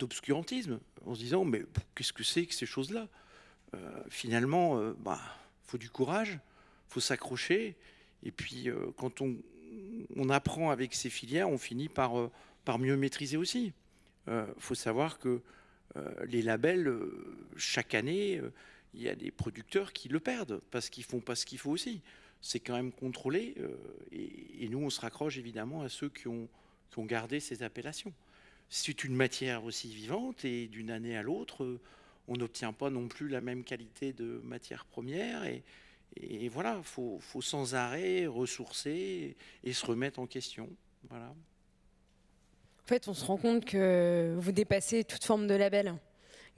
d'obscurantisme, en se disant mais qu'est-ce que c'est que ces choses-là euh, Finalement, il euh, bah, faut du courage, faut s'accrocher, et puis euh, quand on, on, apprend avec ces filières, on finit par, par mieux maîtriser aussi. Il faut savoir que les labels, chaque année, il y a des producteurs qui le perdent parce qu'ils font pas ce qu'il faut aussi. C'est quand même contrôlé et, nous, on se raccroche évidemment à ceux qui ont, qui ont gardé ces appellations c'est une matière aussi vivante et d'une année à l'autre, on n'obtient pas non plus la même qualité de matière première. Et, voilà, il faut, faut, sans arrêt ressourcer et se remettre en question. Voilà. En fait, on se rend compte que vous dépassez toute forme de label.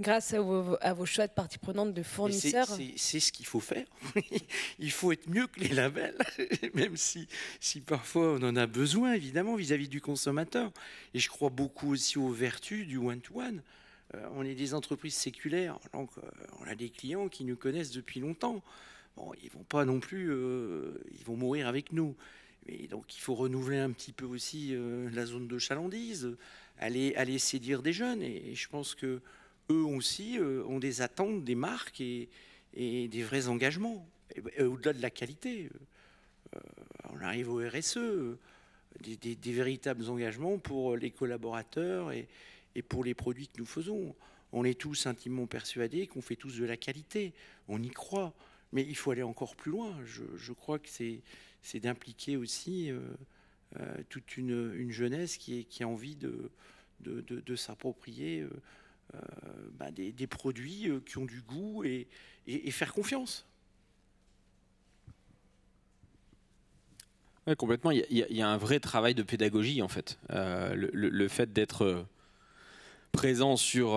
Grâce à vos, choix de parties prenantes de fournisseurs C'est ce qu'il faut faire. [LAUGHS] Il faut être mieux que les labels, [LAUGHS] même si, si parfois on en a besoin, évidemment, vis-à-vis du consommateur. Et je crois beaucoup aussi aux vertus du one-to-one. Euh, on est des entreprises séculaires, donc euh, on a des clients qui nous connaissent depuis longtemps. Bon, ils vont pas non plus, euh, ils vont mourir avec nous. Mais donc il faut renouveler un petit peu aussi la zone de chalandise, aller, séduire des jeunes. et je pense que eux aussi euh, ont des attentes, des marques et, des vrais engagements, au-delà de la qualité. Euh, euh, on arrive au RSE, des, véritables engagements pour les collaborateurs et, pour les produits que nous faisons. On est tous intimement persuadés qu'on fait tous de la qualité, on y croit, mais il faut aller encore plus loin. Je, crois que c'est d'impliquer aussi toute une, jeunesse qui, a envie de, s'approprier. Euh, bah, des, produits euh, qui ont du goût et, faire confiance. complètement, il y, a, un vrai travail de pédagogie en fait. Euh, le, fait d'être présent sur,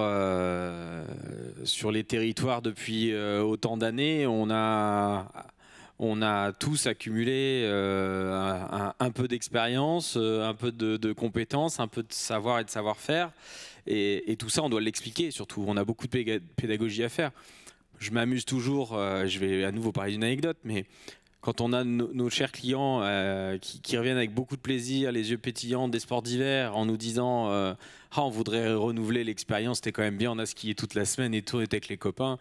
les territoires depuis autant d'années, on a, tous accumulé un, peu d'expérience, un peu de, de, compétences, un peu de savoir et de savoir-faire. Et, tout ça, on doit l'expliquer, surtout. On a beaucoup de pédagogie à faire. Je m'amuse toujours, euh, je vais à nouveau parler d'une anecdote, mais quand on a nos chers clients euh, qui, reviennent avec beaucoup de plaisir, les yeux pétillants, des sports d'hiver, en nous disant euh, ah, on voudrait renouveler l'expérience, c'était quand même bien, on a skié toute la semaine et tout, on était avec les copains.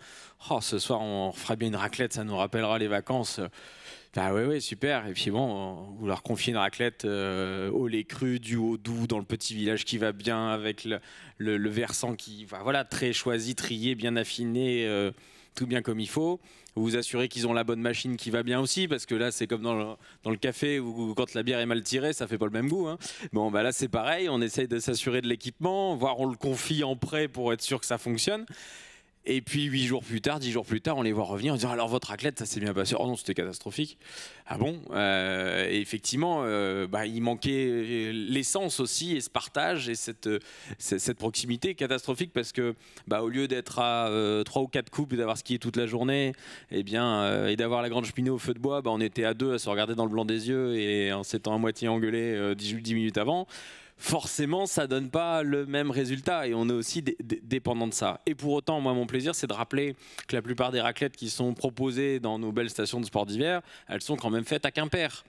Oh, ce soir, on fera bien une raclette, ça nous rappellera les vacances. Bah oui, super. Et puis bon, vous leur confiez une raclette euh, au lait cru, du haut doux, dans le petit village qui va bien, avec le, versant qui, va voilà, très choisi, trié, bien affiné, euh, tout bien comme il faut. Vous vous assurez qu'ils ont la bonne machine qui va bien aussi, parce que là, c'est comme dans le, café où, quand la bière est mal tirée, ça fait pas le même goût. Hein. Bon, bah là, c'est pareil. On essaye de s'assurer de l'équipement, voire on le confie en prêt pour être sûr que ça fonctionne. Et puis huit jours plus tard, dix jours plus tard, on les voit revenir en disant alors votre athlète, ça s'est bien passé. Oh non, c'était catastrophique. Ah bon euh, et Effectivement, euh, bah, il manquait l'essence aussi et ce partage et cette, euh, cette proximité catastrophique parce que bah, au lieu d'être à trois ou quatre coupes et d'avoir skié toute la journée, et eh bien et d'avoir la grande cheminée au feu de bois, bah, on était à deux à se regarder dans le blanc des yeux et en s'étant à moitié engueulé 10 minutes avant forcément, ça donne pas le même résultat et on est aussi dépendant de ça. Et pour autant, moi, mon plaisir, c'est de rappeler que la plupart des raclettes qui sont proposées dans nos belles stations de sport d'hiver, elles sont quand même faites à Quimper.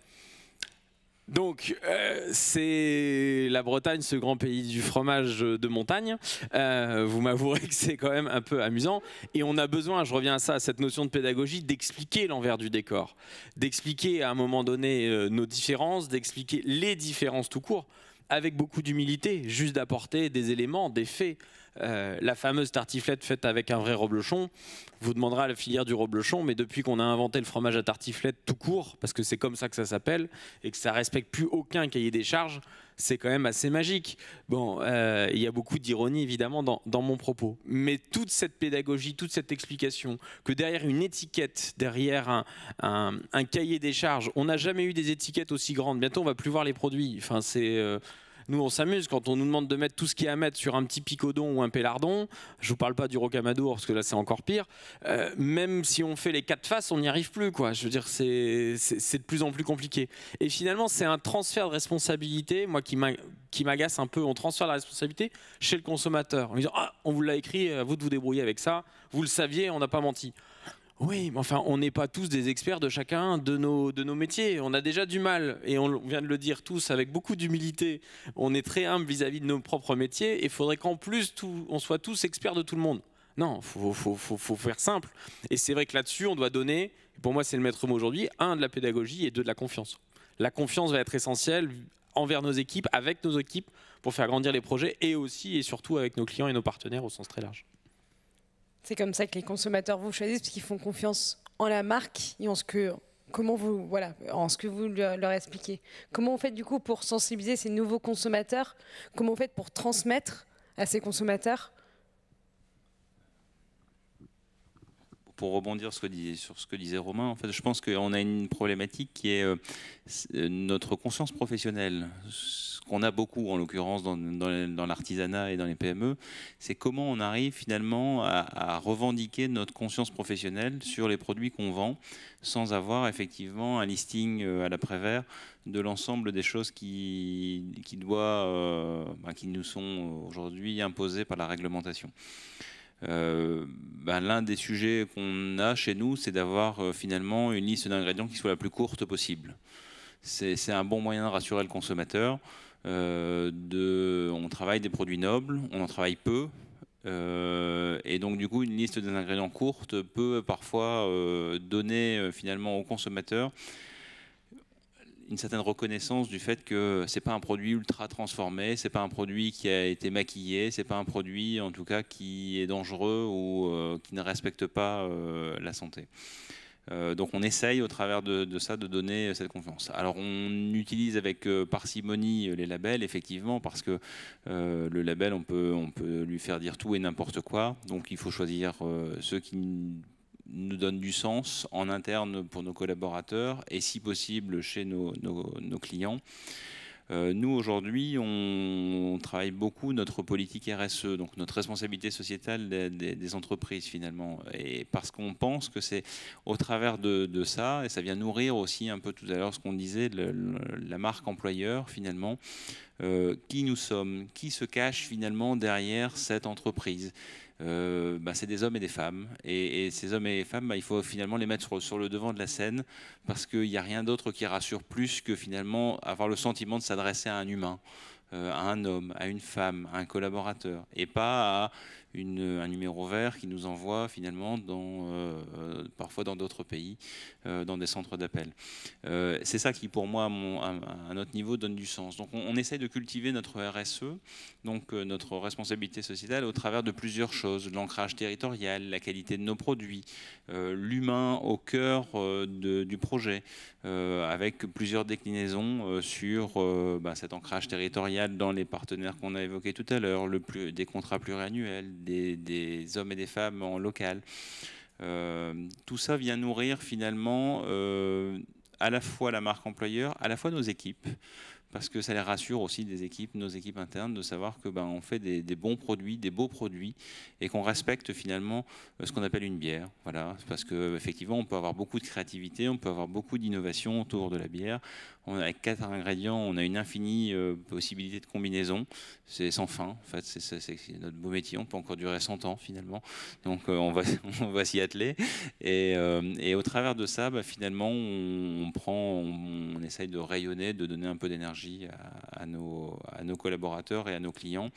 Donc, euh, c'est la Bretagne, ce grand pays du fromage de montagne. Euh, vous m'avouerez que c'est quand même un peu amusant. Et on a besoin, je reviens à ça, à cette notion de pédagogie, d'expliquer l'envers du décor, d'expliquer à un moment donné euh, nos différences, d'expliquer les différences tout court avec beaucoup d'humilité, juste d'apporter des éléments, des faits. Euh, la fameuse tartiflette faite avec un vrai reblochon, vous demandera à la filière du reblochon, mais depuis qu'on a inventé le fromage à tartiflette tout court, parce que c'est comme ça que ça s'appelle, et que ça respecte plus aucun cahier des charges, c'est quand même assez magique. Bon, euh, il y a beaucoup d'ironie évidemment dans, mon propos, mais toute cette pédagogie, toute cette explication, que derrière une étiquette, derrière un, cahier des charges, on n'a jamais eu des étiquettes aussi grandes. Bientôt, on va plus voir les produits. Enfin, c'est euh, nous, on s'amuse quand on nous demande de mettre tout ce qui est a à mettre sur un petit picodon ou un pélardon. Je vous parle pas du rocamadour parce que là, c'est encore pire. Euh, même si on fait les quatre faces, on n'y arrive plus, quoi. Je veux dire, c'est de plus en plus compliqué. Et finalement, c'est un transfert de responsabilité, moi, qui m'agace un peu. On transfère la responsabilité chez le consommateur ah, on vous l'a écrit, à vous de vous débrouiller avec ça. Vous le saviez, on n'a pas menti. Oui, mais enfin, on n'est pas tous des experts de chacun de nos, de nos métiers. On a déjà du mal, et on vient de le dire tous avec beaucoup d'humilité. On est très humble vis-à-vis de nos propres métiers, et il faudrait qu'en plus, on soit tous experts de tout le monde. Non, il faut, faut, faire simple. Et c'est vrai que là-dessus, on doit donner, pour moi c'est le maître mot aujourd'hui, un, de la pédagogie et deux, de la confiance. La confiance va être essentielle envers nos équipes, avec nos équipes, pour faire grandir les projets, et aussi et surtout avec nos clients et nos partenaires au sens très large. C'est comme ça que les consommateurs vous choisissent parce qu'ils font confiance en la marque et en ce que comment vous voilà en ce que vous leur expliquez. Comment on fait du coup pour sensibiliser ces nouveaux consommateurs Comment on fait pour transmettre à ces consommateurs pour rebondir sur ce que disait, sur ce que disait Romain, en fait, je pense qu'on a une problématique qui est euh, notre conscience professionnelle. Ce qu'on a beaucoup, en l'occurrence, dans, l'artisanat et dans les PME, c'est comment on arrive finalement à, revendiquer notre conscience professionnelle sur les produits qu'on vend sans avoir effectivement un listing euh, à l'après-vert de l'ensemble des choses qui, qui euh, bah, nous sont aujourd'hui imposées par la réglementation. Euh, ben, l'un des sujets qu'on a chez nous, c'est d'avoir euh, finalement une liste d'ingrédients qui soit la plus courte possible. C'est un bon moyen de rassurer le consommateur. Euh, de, on travaille des produits nobles, on en travaille peu. et donc du coup, une liste d'ingrédients courte peut parfois donner finalement au consommateur une certaine reconnaissance du fait que c'est pas un produit ultra transformé, c'est pas un produit qui a été maquillé, c'est pas un produit en tout cas qui est dangereux ou euh, qui ne respecte pas euh, la santé. Euh, donc on essaye au travers de, ça de donner cette confiance. Alors on utilise avec parcimonie les labels effectivement parce que le label on peut, on peut lui faire dire tout et n'importe quoi. Donc il faut choisir ceux qui nous donne du sens en interne pour nos collaborateurs et si possible chez nos, nos, clients. Euh, nous, aujourd'hui, on, travaille beaucoup notre politique RSE, donc notre responsabilité sociétale des, entreprises finalement. Et parce qu'on pense que c'est au travers de, de, ça, et ça vient nourrir aussi un peu tout à l'heure ce qu'on disait, la marque employeur finalement, euh, qui nous sommes, qui se cache finalement derrière cette entreprise. Euh, bah, c'est des hommes et des femmes. Et, ces hommes et femmes, bah, il faut finalement les mettre sur, le devant de la scène parce qu'il n'y a rien d'autre qui rassure plus que finalement avoir le sentiment de s'adresser à un humain, euh, à un homme, à une femme, à un collaborateur, et pas à un numéro vert qui nous envoie finalement dans, euh, euh, parfois dans d'autres pays, euh, dans des centres d'appel. c'est ça qui, pour moi, à, notre niveau, donne du sens. Donc, on, essaye de cultiver notre RSE, donc notre responsabilité sociétale, au travers de plusieurs choses l'ancrage territorial, la qualité de nos produits, l'humain au cœur du projet, euh, avec plusieurs déclinaisons euh, sur euh, bah, cet ancrage territorial dans les partenaires qu'on a évoqués tout à l'heure, des contrats pluriannuels, des, hommes et des femmes en local. tout ça vient nourrir finalement à la fois la marque employeur, à la fois nos équipes parce que ça les rassure aussi des équipes, nos équipes internes, de savoir que ben, on fait des, bons produits, des beaux produits, et qu'on respecte finalement euh, ce qu'on appelle une bière. Voilà, parce que effectivement, on peut avoir beaucoup de créativité, on peut avoir beaucoup d'innovation autour de la bière, avec quatre ingrédients, on a une infinie euh, possibilité de combinaison C'est sans fin, en fait. C'est notre beau métier. On peut encore durer 100 ans, finalement. Donc, euh, on va, [LAUGHS] on va s'y atteler. Et, euh, au travers de ça, bah, finalement, on, prend, on, essaye de rayonner, de donner un peu d'énergie à, nos, à nos collaborateurs et à nos clients.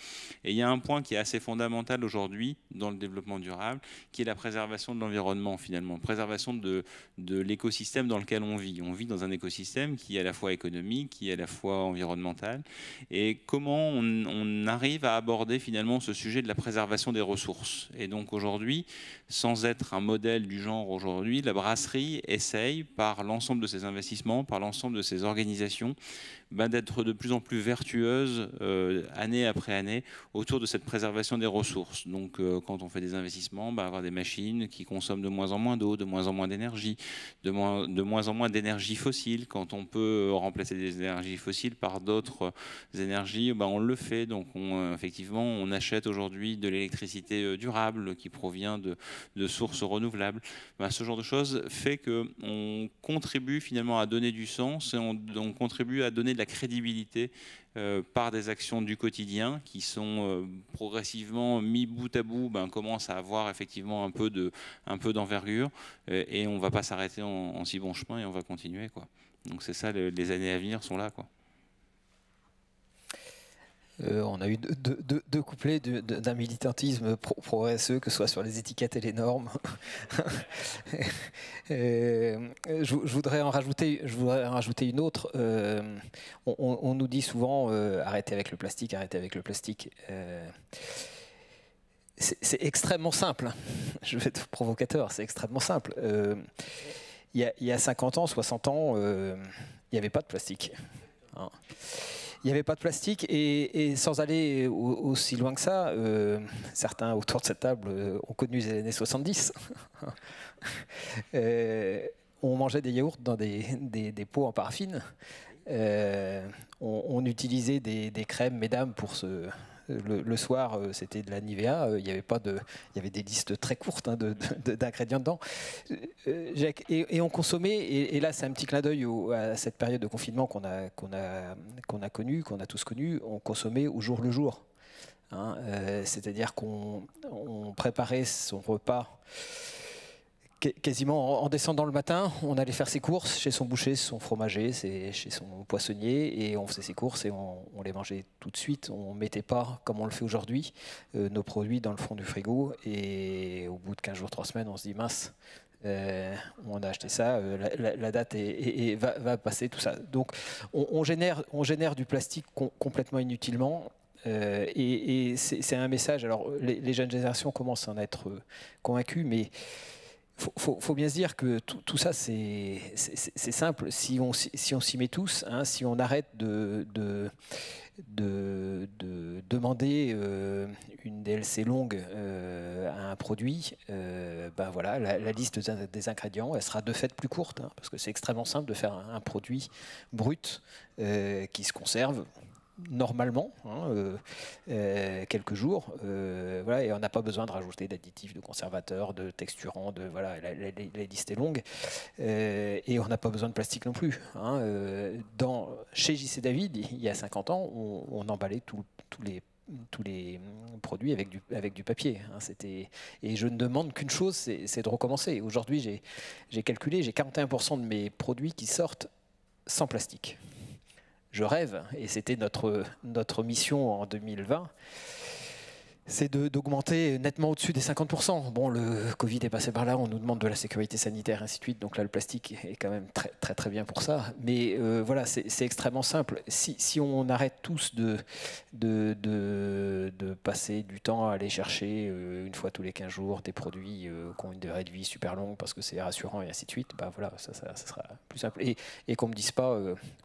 Et il y a un point qui est assez fondamental aujourd'hui dans le développement durable, qui est la préservation de l'environnement, finalement. Préservation de, de l'écosystème dans lequel on vit. On vit dans un écosystème qui, à la fois économique, qui est à la fois environnementale, et comment on, on arrive à aborder finalement ce sujet de la préservation des ressources. Et donc aujourd'hui, sans être un modèle du genre aujourd'hui, la brasserie essaye par l'ensemble de ses investissements, par l'ensemble de ses organisations, d'être de plus en plus vertueuse euh, année après année autour de cette préservation des ressources. Donc euh, quand on fait des investissements, bah, avoir des machines qui consomment de moins en moins d'eau, de moins en moins d'énergie, de moins, de moins en moins d'énergie fossile. Quand on peut euh, remplacer des énergies fossiles par d'autres énergies, bah, on le fait. Donc on, effectivement, on achète aujourd'hui de l'électricité durable qui provient de, sources renouvelables. Bah, ce genre de choses fait qu'on contribue finalement à donner du sens et on, on contribue à donner la crédibilité euh, par des actions du quotidien qui sont euh, progressivement mis bout à bout, ben, commencent à avoir effectivement un peu de, un peu d'envergure euh, et, on va pas s'arrêter en, si bon chemin et on va continuer quoi. Donc c'est ça, les, les années à venir sont là quoi. Euh, on a eu deux, couplets d'un militantisme pro, e, que ce soit sur les étiquettes et les normes. [LAUGHS] Euh, je, voudrais en rajouter, une autre. Euh, on, nous dit souvent arrêtez avec le plastique, arrêtez avec le plastique. c'est extrêmement simple. [LAUGHS] Je vais être provocateur, c'est extrêmement simple. Il y, a 50 ans, 60 ans, il n'y avait pas de plastique. Hein il n'y avait pas de plastique. Et, sans aller aussi loin que ça, euh, certains autour de cette table euh, ont connu les années 70. [LAUGHS] Euh, on mangeait des yaourts dans des, pots en paraffine. on, utilisait des, des crèmes, mesdames, pour se, le, soir, euh, c'était de la Nivea. Euh, il y avait pas de, il y avait des listes très courtes hein, d'ingrédients dedans. Euh, et, on consommait. Et, là, c'est un petit clin d'œil à cette période de confinement qu'on a qu'on a qu'on a connue, qu'on a tous connue. On consommait au jour le jour. Hein. C'est-à-dire qu'on préparait son repas quasiment en descendant le matin, on allait faire ses courses chez son boucher, son fromager, chez son poissonnier, et on faisait ses courses et on, les mangeait tout de suite. On ne mettait pas, comme on le fait aujourd'hui, euh, nos produits dans le fond du frigo. Et au bout de 15 jours, 3 semaines, on se dit mince, euh, on a acheté ça, euh, la, date va, passer, tout ça. Donc on, génère, on génère du plastique complètement inutilement. et, c'est un message. Alors, les, jeunes générations commencent à en être convaincus, mais faut, faut, bien se dire que tout, ça, c'est simple. Si on si on s'y met tous, hein, si on arrête de, demander euh, une DLC longue euh, à un produit, euh, ben voilà, la, liste des ingrédients, elle sera de fait plus courte, hein, parce que c'est extrêmement simple de faire un produit brut qui se conserve normalement, hein, euh, euh, quelques jours. Euh, voilà, et on n'a pas besoin de rajouter d'additifs, de conservateurs, de texturants, de voilà, la, liste est longue. et on n'a pas besoin de plastique non plus. Hein, chez JC David, il y a 50 ans, on, emballait tous les tous les produits avec du, avec du papier. Hein, c'était et je ne demande qu'une chose, c'est de recommencer. Aujourd'hui, j'ai calculé, j'ai 41% de mes produits qui sortent sans plastique je rêve, et c'était notre, notre mission en 2020, c'est d'augmenter nettement au-dessus des 50%. Bon, le Covid est passé par là, on nous demande de la sécurité sanitaire, ainsi de suite, donc là, le plastique est quand même très très, très bien pour ça. Mais euh, voilà, c'est extrêmement simple. Si, si, on arrête tous de, de, de, passer du temps à aller chercher euh, une fois tous les 15 jours des produits euh, qui ont une durée de vie super longue parce que c'est rassurant et ainsi de suite, bah voilà, ça, ça, sera plus simple. Et, qu'on ne me dise pas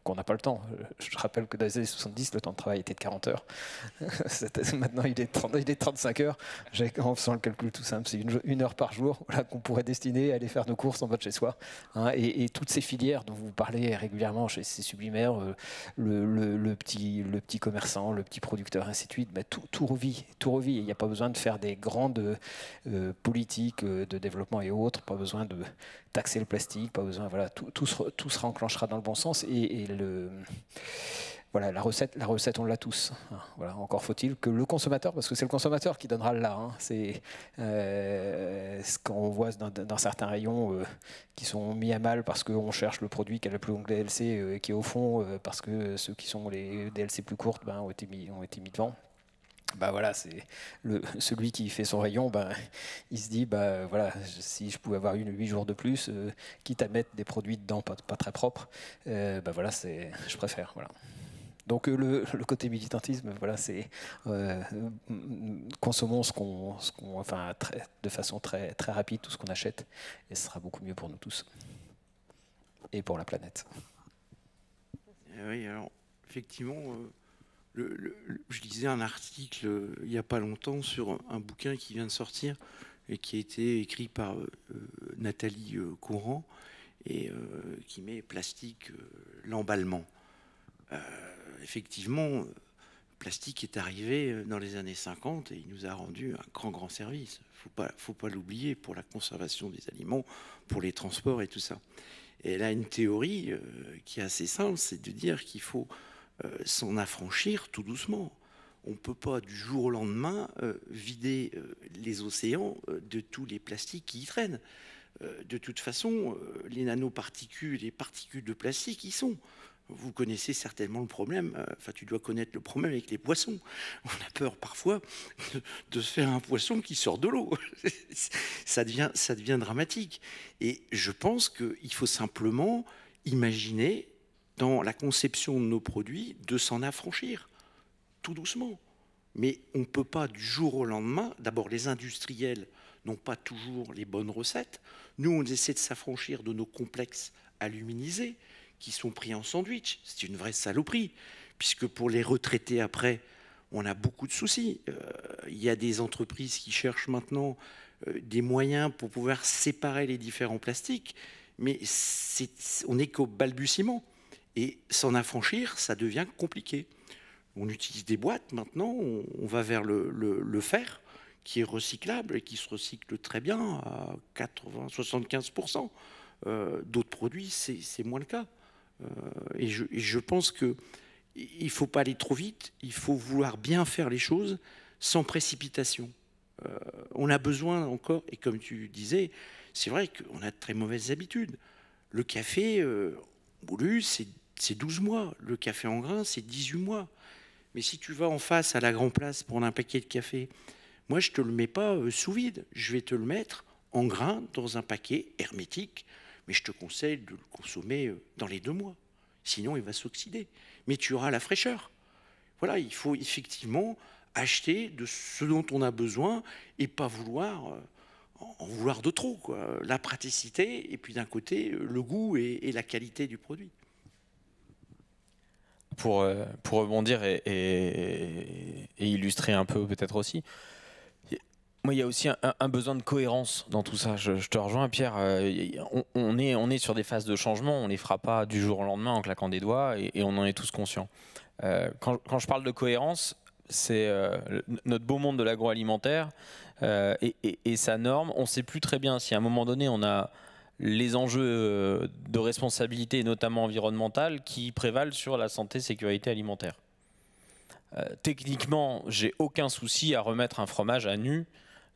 qu'on n'a pas le temps. Je rappelle que dans les années 70, le temps de travail était de 40 heures. [LAUGHS] Maintenant, il est de 30 heures. 35 heures, [LAUGHS] en faisant le calcul tout simple, c'est une, heure par jour qu'on pourrait destiner à aller faire nos courses en bas de chez soi. Hein, et, toutes ces filières dont vous parlez régulièrement chez ces sublimaires, euh, le, petit, le petit commerçant, le petit producteur, ainsi de suite, bah, tout, revit. Tout Il n'y a pas besoin de faire des grandes euh, politiques euh, de développement et autres, pas besoin de taxer le plastique, pas besoin. Voilà, tout, tout, se, tout dans le bon sens. et le voilà, la recette, la recette on l'a tous. Hein, voilà, encore faut-il que le consommateur, parce que c'est le consommateur qui donnera le là. Hein, c'est euh, ce qu'on voit dans, certains rayons euh, qui sont mis à mal parce qu'on cherche le produit qui a la plus longue DLC et euh, qui est au fond, parce que ceux qui sont les DLC plus courtes ben, ont, été mis, devant. Bah voilà, c'est celui qui fait son rayon, ben, il se dit bah voilà, si je pouvais avoir une 8 jours de plus, quitte à mettre des produits dedans pas, très propres, bah voilà, c'est je préfère voilà. Donc euh, le, côté militantisme, voilà, c'est euh, consommons ce qu'on, enfin, de façon très, très rapide tout ce qu'on achète, et ce sera beaucoup mieux pour nous tous et pour la planète. Eh oui, alors effectivement, euh, je lisais un article il n'y a pas longtemps sur un bouquin qui vient de sortir et qui a été écrit par Nathalie Courant et qui met plastique l'emballement effectivement, le euh, plastique est arrivé euh, dans les années 50 et il nous a rendu un grand, grand service. Il ne faut pas, l'oublier pour la conservation des aliments, pour les transports et tout ça. Et elle a une théorie euh, qui est assez simple, c'est de dire qu'il faut s'en affranchir tout doucement. On ne peut pas du jour au lendemain vider les océans de tous les plastiques qui y traînent. de toute façon, les nanoparticules, les particules de plastique y sont vous connaissez certainement le problème, euh, enfin tu dois connaître le problème avec les poissons. On a peur parfois de se faire un poisson qui sort de l'eau. [LAUGHS] ça, devient, ça devient dramatique. Et je pense qu'il faut simplement imaginer, dans la conception de nos produits, de s'en affranchir, tout doucement. Mais on ne peut pas du jour au lendemain, d'abord les industriels n'ont pas toujours les bonnes recettes, nous on essaie de s'affranchir de nos complexes aluminisés, qui sont pris en sandwich. C'est une vraie saloperie, puisque pour les retraités après, on a beaucoup de soucis. Euh, il y a des entreprises qui cherchent maintenant euh, des moyens pour pouvoir séparer les différents plastiques, mais on n'est qu'au balbutiement. Et s'en affranchir, ça devient compliqué. On utilise des boîtes maintenant, on, va vers le, fer qui est recyclable et qui se recycle très bien à 80, 75%. Euh, d'autres produits, c'est moins le cas. Euh, et je, pense que il faut pas aller trop vite, il faut vouloir bien faire les choses sans précipitation. Euh, on a besoin encore, et comme tu disais, c'est vrai qu'on a de très mauvaises habitudes. Le café euh, c'est 12 mois. Le café en grain, c'est 18 mois. Mais si tu vas en face à la Grand Place pour un paquet de café, moi, je ne te le mets pas euh, sous vide. Je vais te le mettre en grain dans un paquet hermétique mais je te conseille de le consommer euh, dans les deux mois, sinon il va s'oxyder. Mais tu auras la fraîcheur. Voilà, il faut effectivement acheter de ce dont on a besoin et pas vouloir euh, en vouloir de trop. La praticité et puis d'un côté le goût et, la qualité du produit. Pour, euh, pour rebondir et illustrer un peu peut-être aussi, moi, il y a aussi un, besoin de cohérence dans tout ça. Je, te rejoins, Pierre. Euh, on, est, on est sur des phases de changement. On ne les fera pas du jour au lendemain en claquant des doigts et, on en est tous conscients. Euh, quand, je parle de cohérence, c'est euh, notre beau monde de l'agroalimentaire et, sa norme. On ne sait plus très bien si à un moment donné, on a les enjeux de responsabilité, notamment environnementale, qui prévalent sur la santé, sécurité alimentaire. techniquement, j'ai aucun souci à remettre un fromage à nu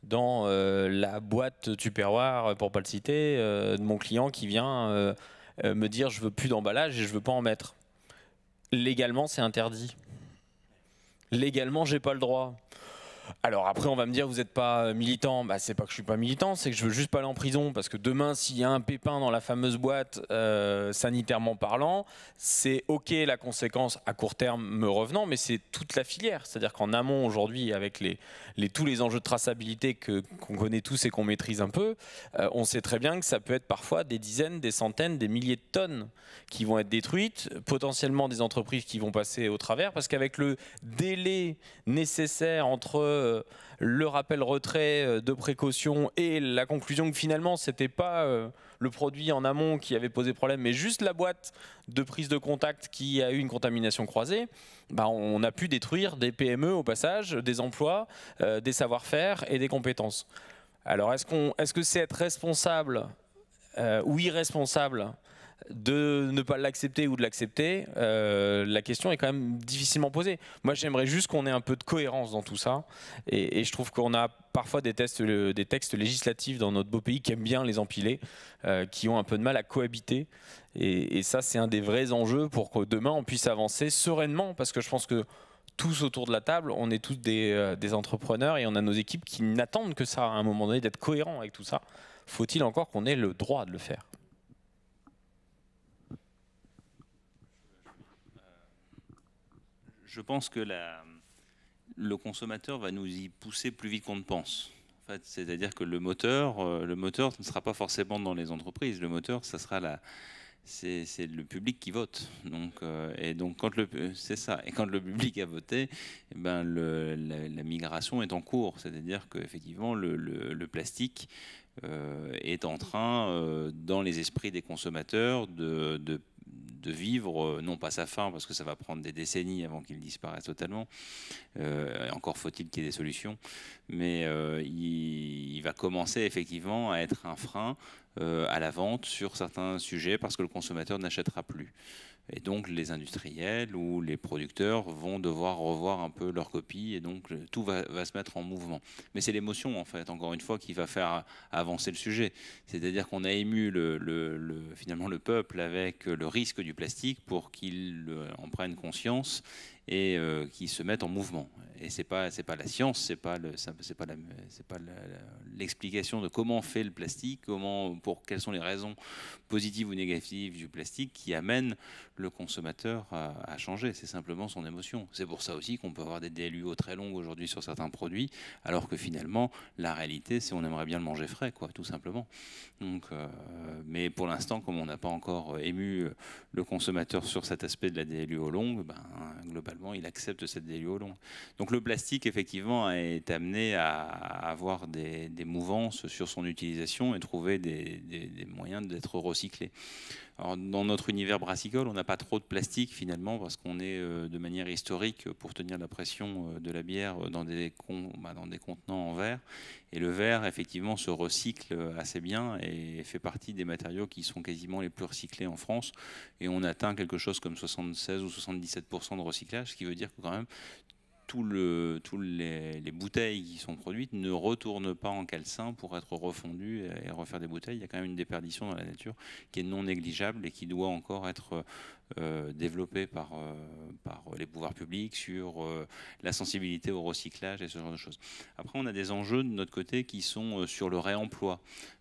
dans euh, la boîte Tupperware, euh, pour pas le citer, euh, de mon client qui vient me dire je veux plus d'emballage et je veux pas en mettre. Légalement, c'est interdit. Légalement, j'ai pas le droit. Alors après, on va me dire, vous n'êtes pas euh, militant. Bah, c'est pas que je suis pas militant, c'est que je veux juste pas aller en prison parce que demain, s'il y a un pépin dans la fameuse boîte, euh, sanitairement parlant, c'est ok la conséquence à court terme me revenant, mais c'est toute la filière. C'est-à-dire qu'en amont aujourd'hui, avec les, tous les enjeux de traçabilité que qu'on connaît tous et qu'on maîtrise un peu, euh, on sait très bien que ça peut être parfois des dizaines, des centaines, des milliers de tonnes qui vont être détruites, potentiellement des entreprises qui vont passer au travers, parce qu'avec le délai nécessaire entre euh, le rappel retrait euh, de précaution et la conclusion que finalement c'était pas euh, le produit en amont qui avait posé problème mais juste la boîte de prise de contact qui a eu une contamination croisée, bah, on a pu détruire des PME au passage, des emplois, des savoir-faire et des compétences. Alors est-ce qu'on est -ce que c'est être responsable ou irresponsable de ne pas l'accepter ou de l'accepter, euh, la question est quand même difficilement posée. Moi, j'aimerais juste qu'on ait un peu de cohérence dans tout ça. Et, je trouve qu'on a parfois euh, des, textes législatifs dans notre beau pays qui aiment bien les empiler, euh, qui ont un peu de mal à cohabiter. Et, ça, c'est un des vrais enjeux pour que demain, on puisse avancer sereinement, parce que je pense que tous autour de la table, on est tous des, des entrepreneurs et on a nos équipes qui n'attendent que ça à un moment donné, d'être cohérent avec tout ça. Faut-il encore qu'on ait le droit de le faire Je pense que la, le consommateur va nous y pousser plus vite qu'on ne pense. En fait, c'est-à-dire que le moteur, euh, le moteur ne sera pas forcément dans les entreprises. Le moteur, ça sera la, c'est, le public qui vote. Donc, euh, et donc quand le, c'est ça. Et quand le public a voté, eh ben le, la, migration est en cours. C'est-à-dire qu'effectivement, le, le, plastique euh, est en train, dans les esprits des consommateurs, de, de de vivre, euh, non pas sa fin, parce que ça va prendre des décennies avant qu'il disparaisse totalement. Euh, encore faut-il qu'il y ait des solutions. Mais euh, il, va commencer effectivement à être un frein euh, à la vente sur certains sujets parce que le consommateur n'achètera plus. Et donc les industriels ou les producteurs vont devoir revoir un peu leur copie et donc euh, tout va, se mettre en mouvement. Mais c'est l'émotion en fait, encore une fois, qui va faire avancer le sujet. C'est-à-dire qu'on a ému le, finalement le peuple avec le risque du plastique pour qu'il euh, en prenne conscience et qu'il se mette en mouvement et c'est pas c'est pas la science, c'est pas le c'est pas c'est pas l'explication de comment on fait le plastique, comment pour quelles sont les raisons positives ou négatives du plastique qui amènent le consommateur à, changer. C'est simplement son émotion. C'est pour ça aussi qu'on peut avoir des DLUO très longues aujourd'hui sur certains produits, alors que finalement la réalité c'est on aimerait bien le manger frais, quoi, tout simplement. Donc, euh, mais pour l'instant, comme on n'a pas encore ému le consommateur sur cet aspect de la DLUO longue, ben globalement il accepte cette DLUO longue. Donc donc le plastique, effectivement, est amené à avoir des, mouvances sur son utilisation et trouver des, moyens d'être recyclé. Alors, dans notre univers brassicole, on n'a pas trop de plastique finalement parce qu'on est euh, de manière historique pour tenir la pression euh, de la bière dans des, bah, dans des contenants en verre. Et le verre, effectivement, se recycle euh, assez bien et fait partie des matériaux qui sont quasiment les plus recyclés en France. Et on atteint quelque chose comme 76 ou 77% de recyclage, ce qui veut dire que quand même toutes les, bouteilles qui sont produites ne retournent pas en calcin pour être refondues et refaire des bouteilles. Il y a quand même une déperdition dans la nature qui est non négligeable et qui doit encore être euh, euh, développé par, euh, par les pouvoirs publics sur euh, la sensibilité au recyclage et ce genre de choses. Après, on a des enjeux de notre côté qui sont sur le réemploi.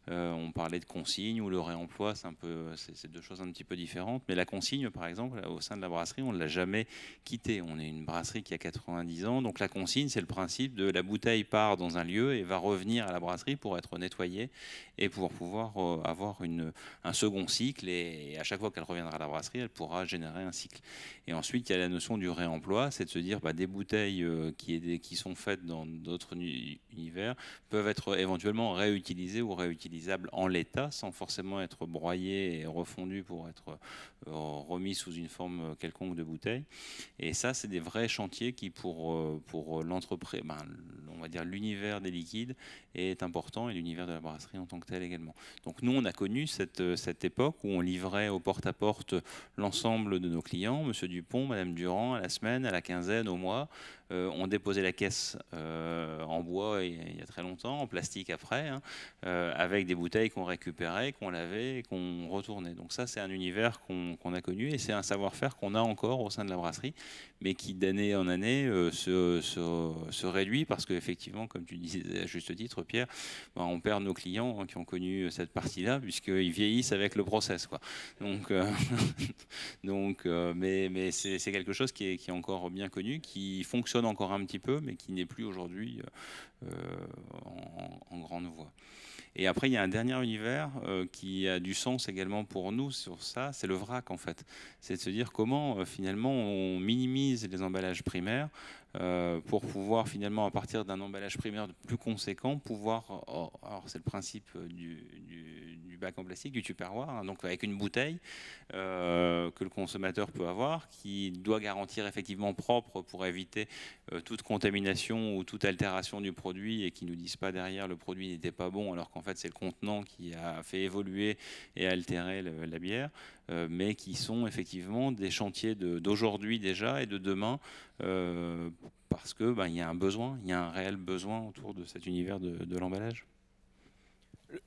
on parlait de consigne ou le réemploi, c'est un peu, deux choses un petit peu différentes. Mais la consigne, par exemple, au sein de la brasserie, on ne l'a jamais quittée. On est une brasserie qui a 90 ans, donc la consigne, c'est le principe de la bouteille part dans un lieu et va revenir à la brasserie pour être nettoyée et pour pouvoir avoir une, un second cycle. et à chaque fois qu'elle reviendra à la brasserie, elle pourra générer un cycle. Et ensuite, il y a la notion du réemploi, c'est de se dire bah, des bouteilles euh, qui, qui sont faites dans d'autres univers peuvent être éventuellement réutilisées ou réutilisables en l'état sans forcément être broyées et refondues pour être euh, remises sous une forme quelconque de bouteille. Et ça, c'est des vrais chantiers qui, pour, euh, pour l'entreprise, ben, on va dire l'univers des liquides, est important et l'univers de la brasserie en tant que tel également. Donc nous, on a connu cette, cette époque où on livrait au porte-à-porte l'ensemble de nos clients, Monsieur Dupont, Madame Durand, à la semaine, à la quinzaine, au mois, euh, on déposait la caisse euh, en bois il y, a très longtemps, en plastique après, hein, euh, avec des bouteilles qu'on récupérait, qu'on lavait, qu'on retournait. Donc ça, c'est un univers qu'on a connu et c'est un savoir-faire qu'on a encore au sein de la brasserie, mais qui d'année en année se, réduit parce qu'effectivement, comme tu disais à juste titre, Pierre, bah, on perd nos clients hein, qui ont connu cette partie-là puisqu'ils vieillissent avec le process. Donc, [LAUGHS] donc mais, c'est quelque chose qui est encore bien connu, qui fonctionne encore un petit peu, mais qui n'est plus aujourd'hui euh, en, grande voie. Et après, il y a un dernier univers euh, qui a du sens également pour nous sur ça, c'est le vrac en fait. C'est de se dire comment euh, finalement on minimise les emballages primaires pour pouvoir finalement, à partir d'un emballage primaire plus conséquent, pouvoir, alors c'est le principe du bac en plastique, du tupperware, hein, donc avec une bouteille euh, que le consommateur peut avoir, qui doit garantir effectivement propre pour éviter euh, toute contamination ou toute altération du produit et qui nous disent pas derrière le produit n'était pas bon alors qu'en fait c'est le contenant qui a fait évoluer et altérer la bière, euh, mais qui sont effectivement des chantiers d'aujourd'hui déjà et de demain parce que ben, y a un besoin, il y a un réel besoin autour de cet univers de l'emballage.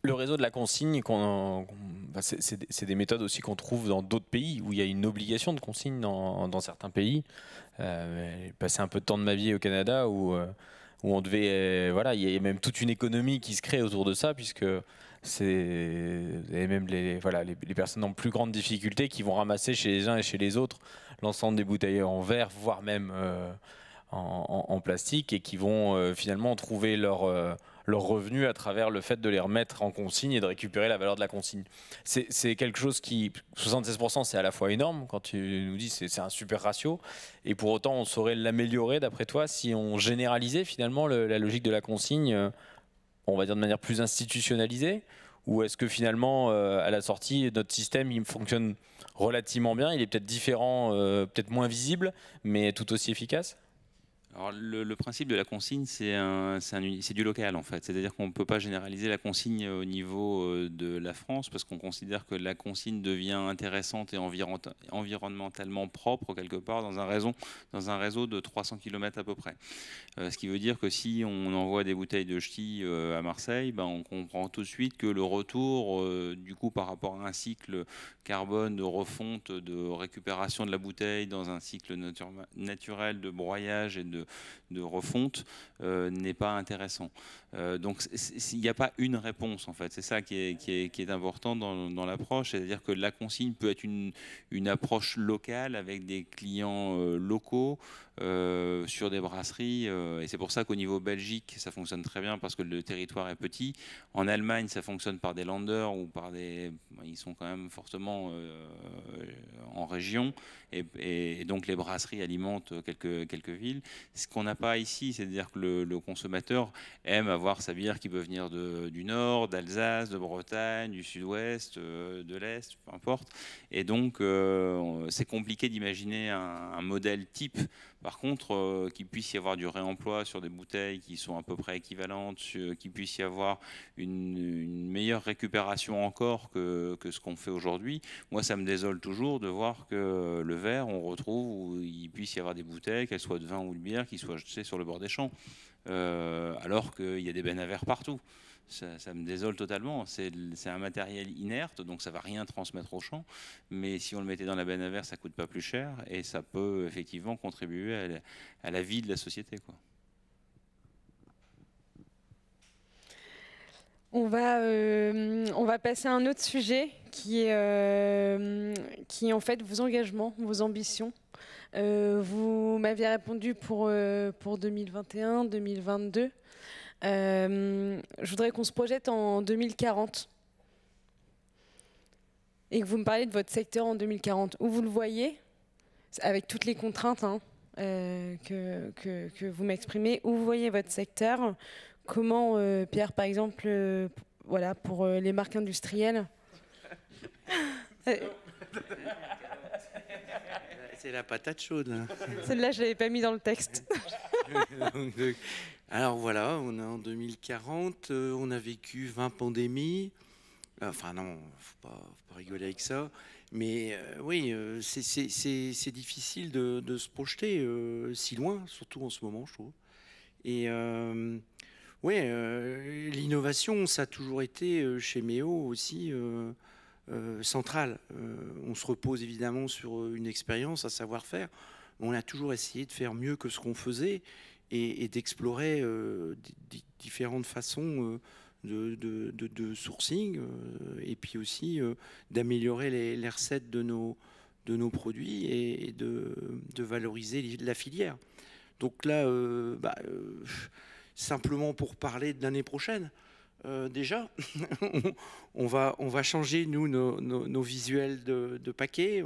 Le réseau de la consigne, bah, c'est des méthodes aussi qu'on trouve dans d'autres pays où il y a une obligation de consigne dans, certains pays. Euh, j'ai passé un peu de temps de ma vie au Canada où, euh, où on devait, euh, voilà, il y a même toute une économie qui se crée autour de ça puisque c'est même les, voilà, les, personnes en plus grande difficulté qui vont ramasser chez les uns et chez les autres l'ensemble des bouteilles en verre, voire même en, plastique, et qui vont finalement trouver leur leur revenus à travers le fait de les remettre en consigne et de récupérer la valeur de la consigne. C'est quelque chose qui, 76%, c'est à la fois énorme quand tu nous dis c'est un super ratio, et pour autant on saurait l'améliorer d'après toi si on généralisait finalement la logique de la consigne, euh, on va dire de manière plus institutionnalisée, ou est-ce que finalement euh, à la sortie notre système il fonctionne relativement bien, il est peut-être différent, euh, peut-être moins visible, mais tout aussi efficace alors, le, principe de la consigne, c'est du local en fait. C'est-à-dire qu'on ne peut pas généraliser la consigne au niveau euh, de la France parce qu'on considère que la consigne devient intéressante et environnementalement propre quelque part dans un, dans un réseau de 300 km à peu près. Euh, ce qui veut dire que si on envoie des bouteilles de ch'ti euh, à Marseille, ben, on comprend tout de suite que le retour, du coup, par rapport à un cycle carbone de refonte, de récupération de la bouteille dans un cycle naturel de broyage et de de, refonte euh, n'est pas intéressant. Euh, donc il n'y a pas une réponse en fait. C'est ça qui est, qui est, important dans, l'approche, c'est-à-dire que la consigne peut être une, approche locale avec des clients euh, locaux. sur des brasseries. et c'est pour ça qu'au niveau Belgique, ça fonctionne très bien parce que le territoire est petit. En Allemagne, ça fonctionne par des landers ou par des. Ils sont quand même fortement en région. Et, donc les brasseries alimentent quelques, quelques villes. Ce qu'on n'a pas ici, c'est-à-dire que le, le, consommateur aime avoir sa bière qui peut venir du nord, d'Alsace, de Bretagne, du sud-ouest, euh, de l'est, peu importe. Et donc, euh, c'est compliqué d'imaginer un, modèle type par contre, euh, qu'il puisse y avoir du réemploi sur des bouteilles qui sont à peu près équivalentes, qu'il puisse y avoir une, meilleure récupération encore que, ce qu'on fait aujourd'hui, moi ça me désole toujours de voir que le verre, on retrouve où il puisse y avoir des bouteilles, qu'elles soient de vin ou de bière, qui soient jetées sur le bord des champs, euh, alors qu'il y a des bennes à verre partout ça, me désole totalement. C'est un matériel inerte, donc ça va rien transmettre au champ. Mais si on le mettait dans la benne à verre, ça coûte pas plus cher et ça peut effectivement contribuer à la, vie de la société. Quoi. On va, euh, on va passer à un autre sujet qui est, euh, qui en fait vos engagements, vos ambitions. Euh, vous m'aviez répondu pour, pour 2021, 2022. Euh, je voudrais qu'on se projette en 2040 et que vous me parliez de votre secteur en 2040. Où vous le voyez, avec toutes les contraintes hein, euh, que, que, vous m'exprimez, où vous voyez votre secteur Comment, euh, Pierre, par exemple, voilà, pour les marques industrielles C'est la patate chaude. Hein. Celle-là, je ne l'avais pas mis dans le texte. [LAUGHS] Alors voilà, on est en 2040, euh, on a vécu 20 pandémies. Enfin non, il ne faut pas rigoler avec ça. Mais euh, oui, euh, c'est difficile de, se projeter si loin, surtout en ce moment, je trouve. Et oui, l'innovation, ça a toujours été chez Méo aussi centrale. on se repose évidemment sur une expérience, un savoir-faire. On a toujours essayé de faire mieux que ce qu'on faisait et, d'explorer euh, différentes façons euh, de, sourcing euh, et puis aussi d'améliorer les, recettes de nos, de nos produits et, de, valoriser la filière. Donc là, bah, simplement pour parler de l'année prochaine, déjà, [LAUGHS] on, va, on va changer, nous, nos, visuels de, de paquets.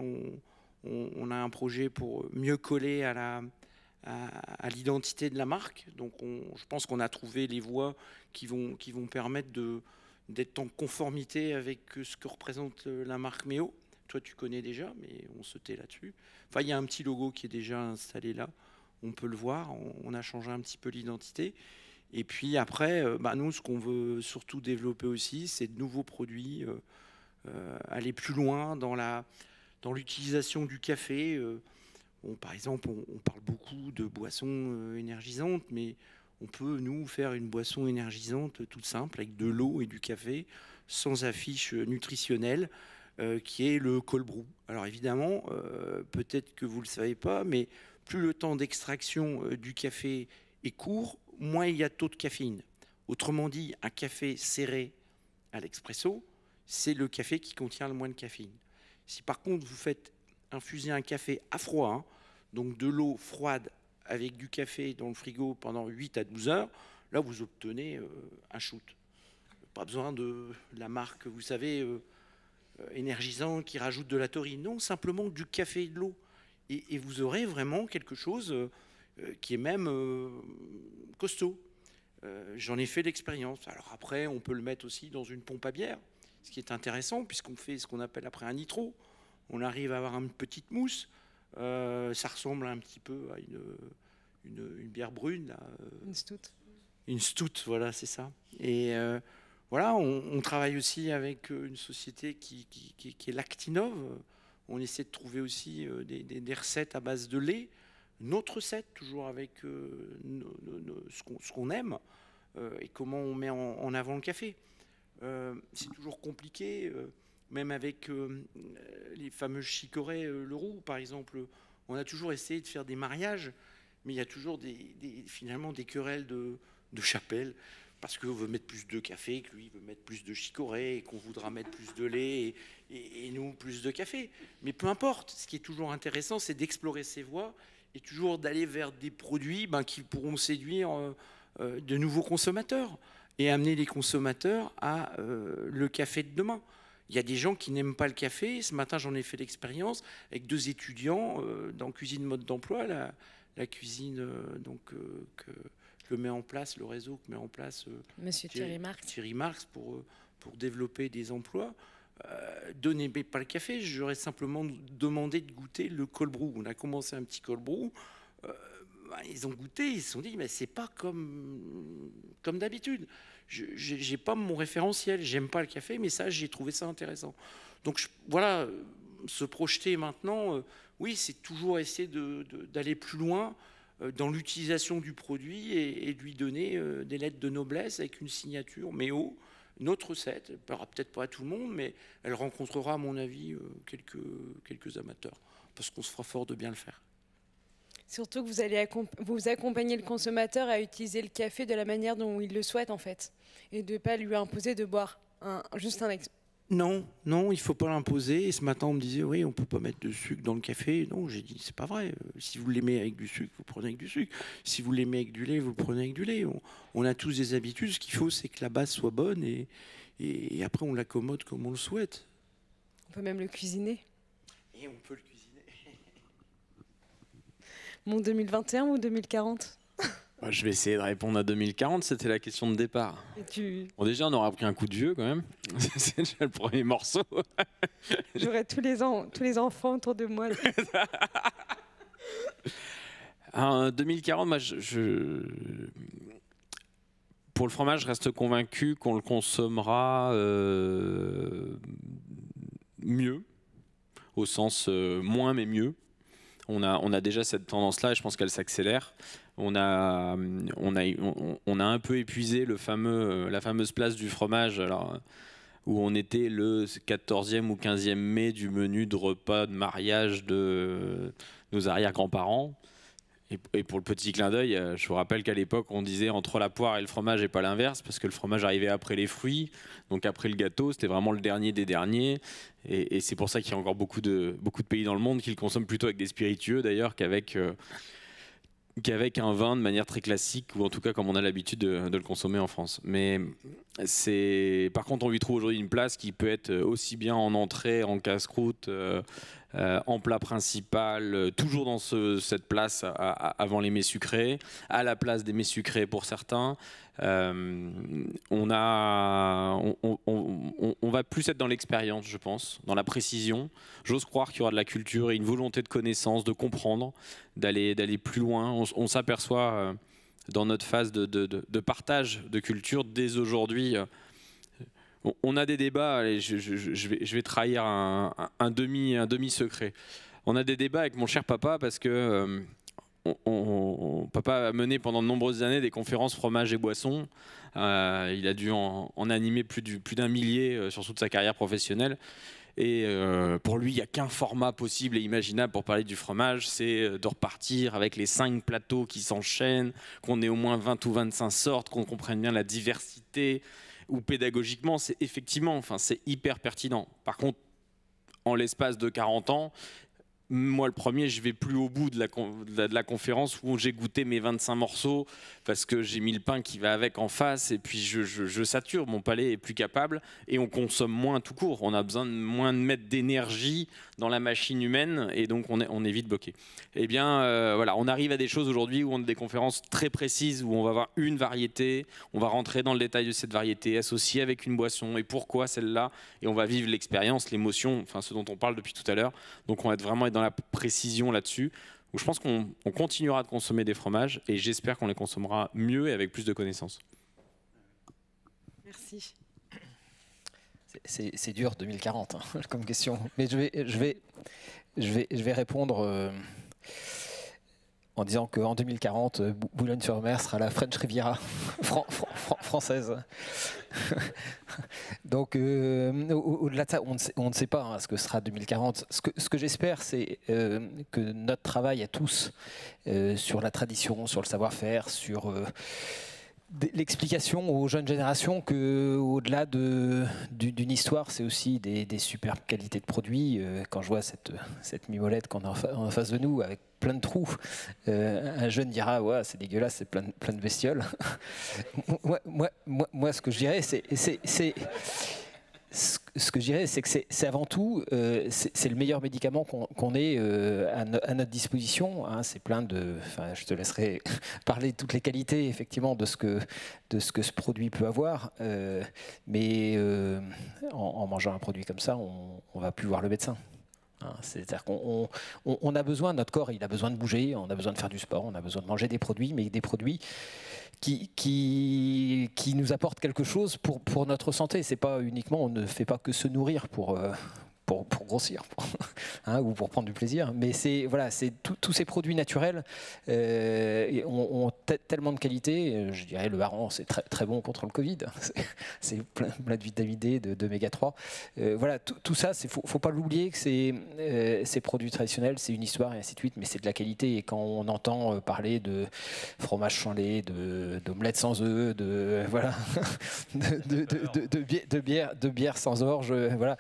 on, a un projet pour mieux coller à la, à, l'identité de la marque. Donc je pense qu'on a trouvé les voies qui vont, qui vont permettre d'être en conformité avec ce que représente euh, la marque Méo. Toi, tu connais déjà, mais on se tait là-dessus. Enfin, il y a un petit logo qui est déjà installé là. On peut le voir. On, a changé un petit peu l'identité. Et puis après, euh, bah, nous, ce qu'on veut surtout développer aussi, c'est de nouveaux produits, euh, aller plus loin dans la dans l'utilisation du café par exemple, on, parle beaucoup de boissons euh, énergisantes, mais on peut, nous, faire une boisson énergisante toute simple, avec de l'eau et du café, sans affiche nutritionnelle, euh, qui est le cold Alors évidemment, euh, peut-être que vous ne le savez pas, mais plus le temps d'extraction du café est court, moins il y a taux de caféine. Autrement dit, un café serré à l'expresso, c'est le café qui contient le moins de caféine. Si par contre vous faites infuser un café à froid, hein, donc de l'eau froide avec du café dans le frigo pendant 8 à 12 heures, là vous obtenez euh, un shoot. Pas besoin de la marque, vous savez, euh, énergisant qui rajoute de la taurine. Non, simplement du café et de l'eau. Et, vous aurez vraiment quelque chose euh, qui est même costaud. J'en ai fait l'expérience. Alors après, on peut le mettre aussi dans une pompe à bière, ce qui est intéressant puisqu'on fait ce qu'on appelle après un nitro. On arrive à avoir une petite mousse. Euh, ça ressemble un petit peu à une, une, bière brune. Euh, une stout. Une stout, voilà, c'est ça. Et euh, voilà, on, travaille aussi avec une société qui, qui, est Lactinov. On essaie de trouver aussi des, recettes à base de lait. Notre recette, toujours avec ce qu'on aime et comment on met en, en avant le café. c'est toujours compliqué même avec euh, euh, les fameux chicorées, euh, Leroux, par exemple, on a toujours essayé de faire des mariages, mais il y a toujours finalement des querelles de, chapelle, parce qu'on veut mettre plus de café, que lui veut mettre plus de chicorée, et qu'on voudra mettre plus de lait, et, nous plus de café. Mais peu importe, ce qui est toujours intéressant, c'est d'explorer ces voies, et toujours d'aller vers des produits ben, qui pourront séduire de nouveaux consommateurs, et amener les consommateurs à le café de demain. Il y a des gens qui n'aiment pas le café. Ce matin, j'en ai fait l'expérience avec deux étudiants euh, dans Cuisine Mode d'Emploi, la, la cuisine euh, donc, euh, que le met en place, le réseau que met en place Monsieur Thierry, Marx. Thierry Marx pour, pour développer des emplois. n'aimaient pas le café, j'aurais simplement demandé de goûter le cold On a commencé un petit cold bah, ils ont goûté, ils se sont dit, mais c'est pas comme, comme d'habitude je n'ai pas mon référentiel, j'aime pas le café, mais ça, j'ai trouvé ça intéressant. Donc voilà, se projeter maintenant, euh, oui, c'est toujours essayer d'aller plus loin euh, dans l'utilisation du produit et, et lui donner euh, des lettres de noblesse avec une signature, mais au, notre recette, elle parlera peut-être pas à tout le monde, mais elle rencontrera, à mon avis, quelques, quelques amateurs, parce qu'on se fera fort de bien le faire. Surtout que vous allez vous accompagner le consommateur à utiliser le café de la manière dont il le souhaite en fait, et de ne pas lui imposer de boire juste un ex Non, non, il ne faut pas l'imposer. ce matin, on me disait, oui, on ne peut pas mettre de sucre dans le café. Non, j'ai dit, c'est pas vrai. Si vous l'aimez avec du sucre, vous prenez avec du sucre. Si vous l'aimez avec du lait, vous prenez avec du lait. On, a tous des habitudes. Ce qu'il faut, c'est que la base soit bonne et, après, on l'accommode comme on le souhaite. On peut même le cuisiner. Et on peut le cuisiner mon 2021 ou 2040 bah, je vais essayer de répondre à 2040, c'était la question de départ. Tu... Bon, déjà, on aura pris un coup de vieux quand même. [LAUGHS] C'est déjà le premier morceau. [LAUGHS] J'aurai tous, les tous les enfants autour de moi. en [LAUGHS] 2040, moi, je, pour le fromage, je reste convaincu qu'on le consommera euh, mieux, au sens euh, moins mais mieux on a, déjà cette tendance-là et je pense qu'elle s'accélère. On a, un peu épuisé la fameuse place du fromage. où on était le 14e ou 15e mai du menu de repas de mariage de nos arrière-grands-parents. Et, pour le petit clin d'œil, euh, je vous rappelle qu'à l'époque, on disait entre la poire et le fromage et pas l'inverse, parce que le fromage arrivait après les fruits, donc après le gâteau, c'était vraiment le dernier des derniers. Et, c'est pour ça qu'il y a encore beaucoup de, beaucoup de pays dans le monde qui le consomment plutôt avec des spiritueux d'ailleurs qu'avec euh, qu'avec un vin de manière très classique, ou en tout cas comme on a l'habitude de, le consommer en France. Mais c'est, par contre, on lui trouve aujourd'hui une place qui peut être aussi bien en entrée, en casse-croûte, euh, euh, en plat principal, euh, toujours dans cette place avant les mets sucrés, à la place des mets sucrés pour certains. Euh, on, va plus être dans l'expérience, je pense, dans la précision. J'ose croire qu'il y aura de la culture et une volonté de connaissance, de comprendre, d'aller plus loin. On, s'aperçoit dans notre phase de partage de culture dès aujourd'hui on a des débats, je, vais, trahir un, demi, secret. On a des débats avec mon cher papa parce que euh, papa a mené pendant de nombreuses années des conférences fromage et boissons. Euh, il a dû en, animer plus d'un millier euh, sur toute sa carrière professionnelle. Et pour lui, il n'y a qu'un format possible et imaginable pour parler du fromage, c'est de repartir avec les cinq plateaux qui s'enchaînent, qu'on ait au moins 20 ou 25 sortes, qu'on comprenne bien la diversité, ou pédagogiquement, c'est effectivement, enfin, c'est hyper pertinent. Par contre, en l'espace de 40 ans, moi, le premier, je vais plus au bout de la, de la conférence où j'ai goûté mes 25 morceaux parce que j'ai mis le pain qui va avec en face et puis je, sature, mon palais est plus capable et on consomme moins tout court. On a besoin de moins de mettre d'énergie dans la machine humaine et donc on est, on évite vite bloqué. Eh bien, euh, voilà, on arrive à des choses aujourd'hui où on a des conférences très précises où on va avoir une variété, on va rentrer dans le détail de cette variété, associée avec une boisson et pourquoi celle-là et on va vivre l'expérience, l'émotion, enfin ce dont on parle depuis tout à l'heure. Donc on va être vraiment dans la précision là-dessus, où je pense qu'on continuera de consommer des fromages et j'espère qu'on les consommera mieux et avec plus de connaissances. Merci. C'est dur 2040 hein, [LAUGHS] comme question, mais je vais, je vais, je vais, je vais répondre euh, en disant qu'en 2040, Boulogne-sur-Mer sera la French Riviera [LAUGHS] française. [LAUGHS] Donc, euh, au-delà de ça, on ne sait, pas hein, ce que sera 2040. Ce que, j'espère, c'est euh, que notre travail à tous euh, sur la tradition, sur le savoir-faire, sur l'explication aux jeunes générations que au-delà de, d'une histoire, c'est aussi des, des, superbes qualités de produits. Euh, quand je vois cette, cette mimolette qu'on a en face de nous avec plein de trous, euh, un jeune dira ouais, c'est dégueulasse, c'est plein, plein de bestioles. [LAUGHS] moi, ce que je dirais, c'est ce, que je dirais, c'est que c'est avant tout, euh, c'est le meilleur médicament qu'on ait euh, à, notre disposition. Hein. c'est plein de, je te laisserai [LAUGHS] parler de toutes les qualités effectivement de ce que de ce que ce produit peut avoir, euh, mais en, mangeant un produit comme ça, on, ne va plus voir le médecin. Hein. C'est-à-dire qu'on on, a besoin, notre corps, il a besoin de bouger, on a besoin de faire du sport, on a besoin de manger des produits, mais des produits qui, qui, nous apporte quelque chose pour, pour notre santé. C'est pas uniquement, on ne fait pas que se nourrir pour, euh, pour, grossir [LAUGHS] hein, ou pour prendre du plaisir. Mais c'est voilà, c'est tous ces produits naturels euh, ont, tellement de qualité. Je dirais le hareng, c'est très, très bon contre le Covid. [LAUGHS] C'est plein, plein, de vitamines D, de, méga 3. Euh, voilà, tout ça, il faut, faut pas l'oublier que c'est euh, ces produits traditionnels, c'est une histoire et ainsi de suite, mais c'est de la qualité. Et quand on entend parler de fromage sans lait, d'omelette sans œufs, de [LAUGHS] voilà, de, de, bière, de bière sans orge, voilà.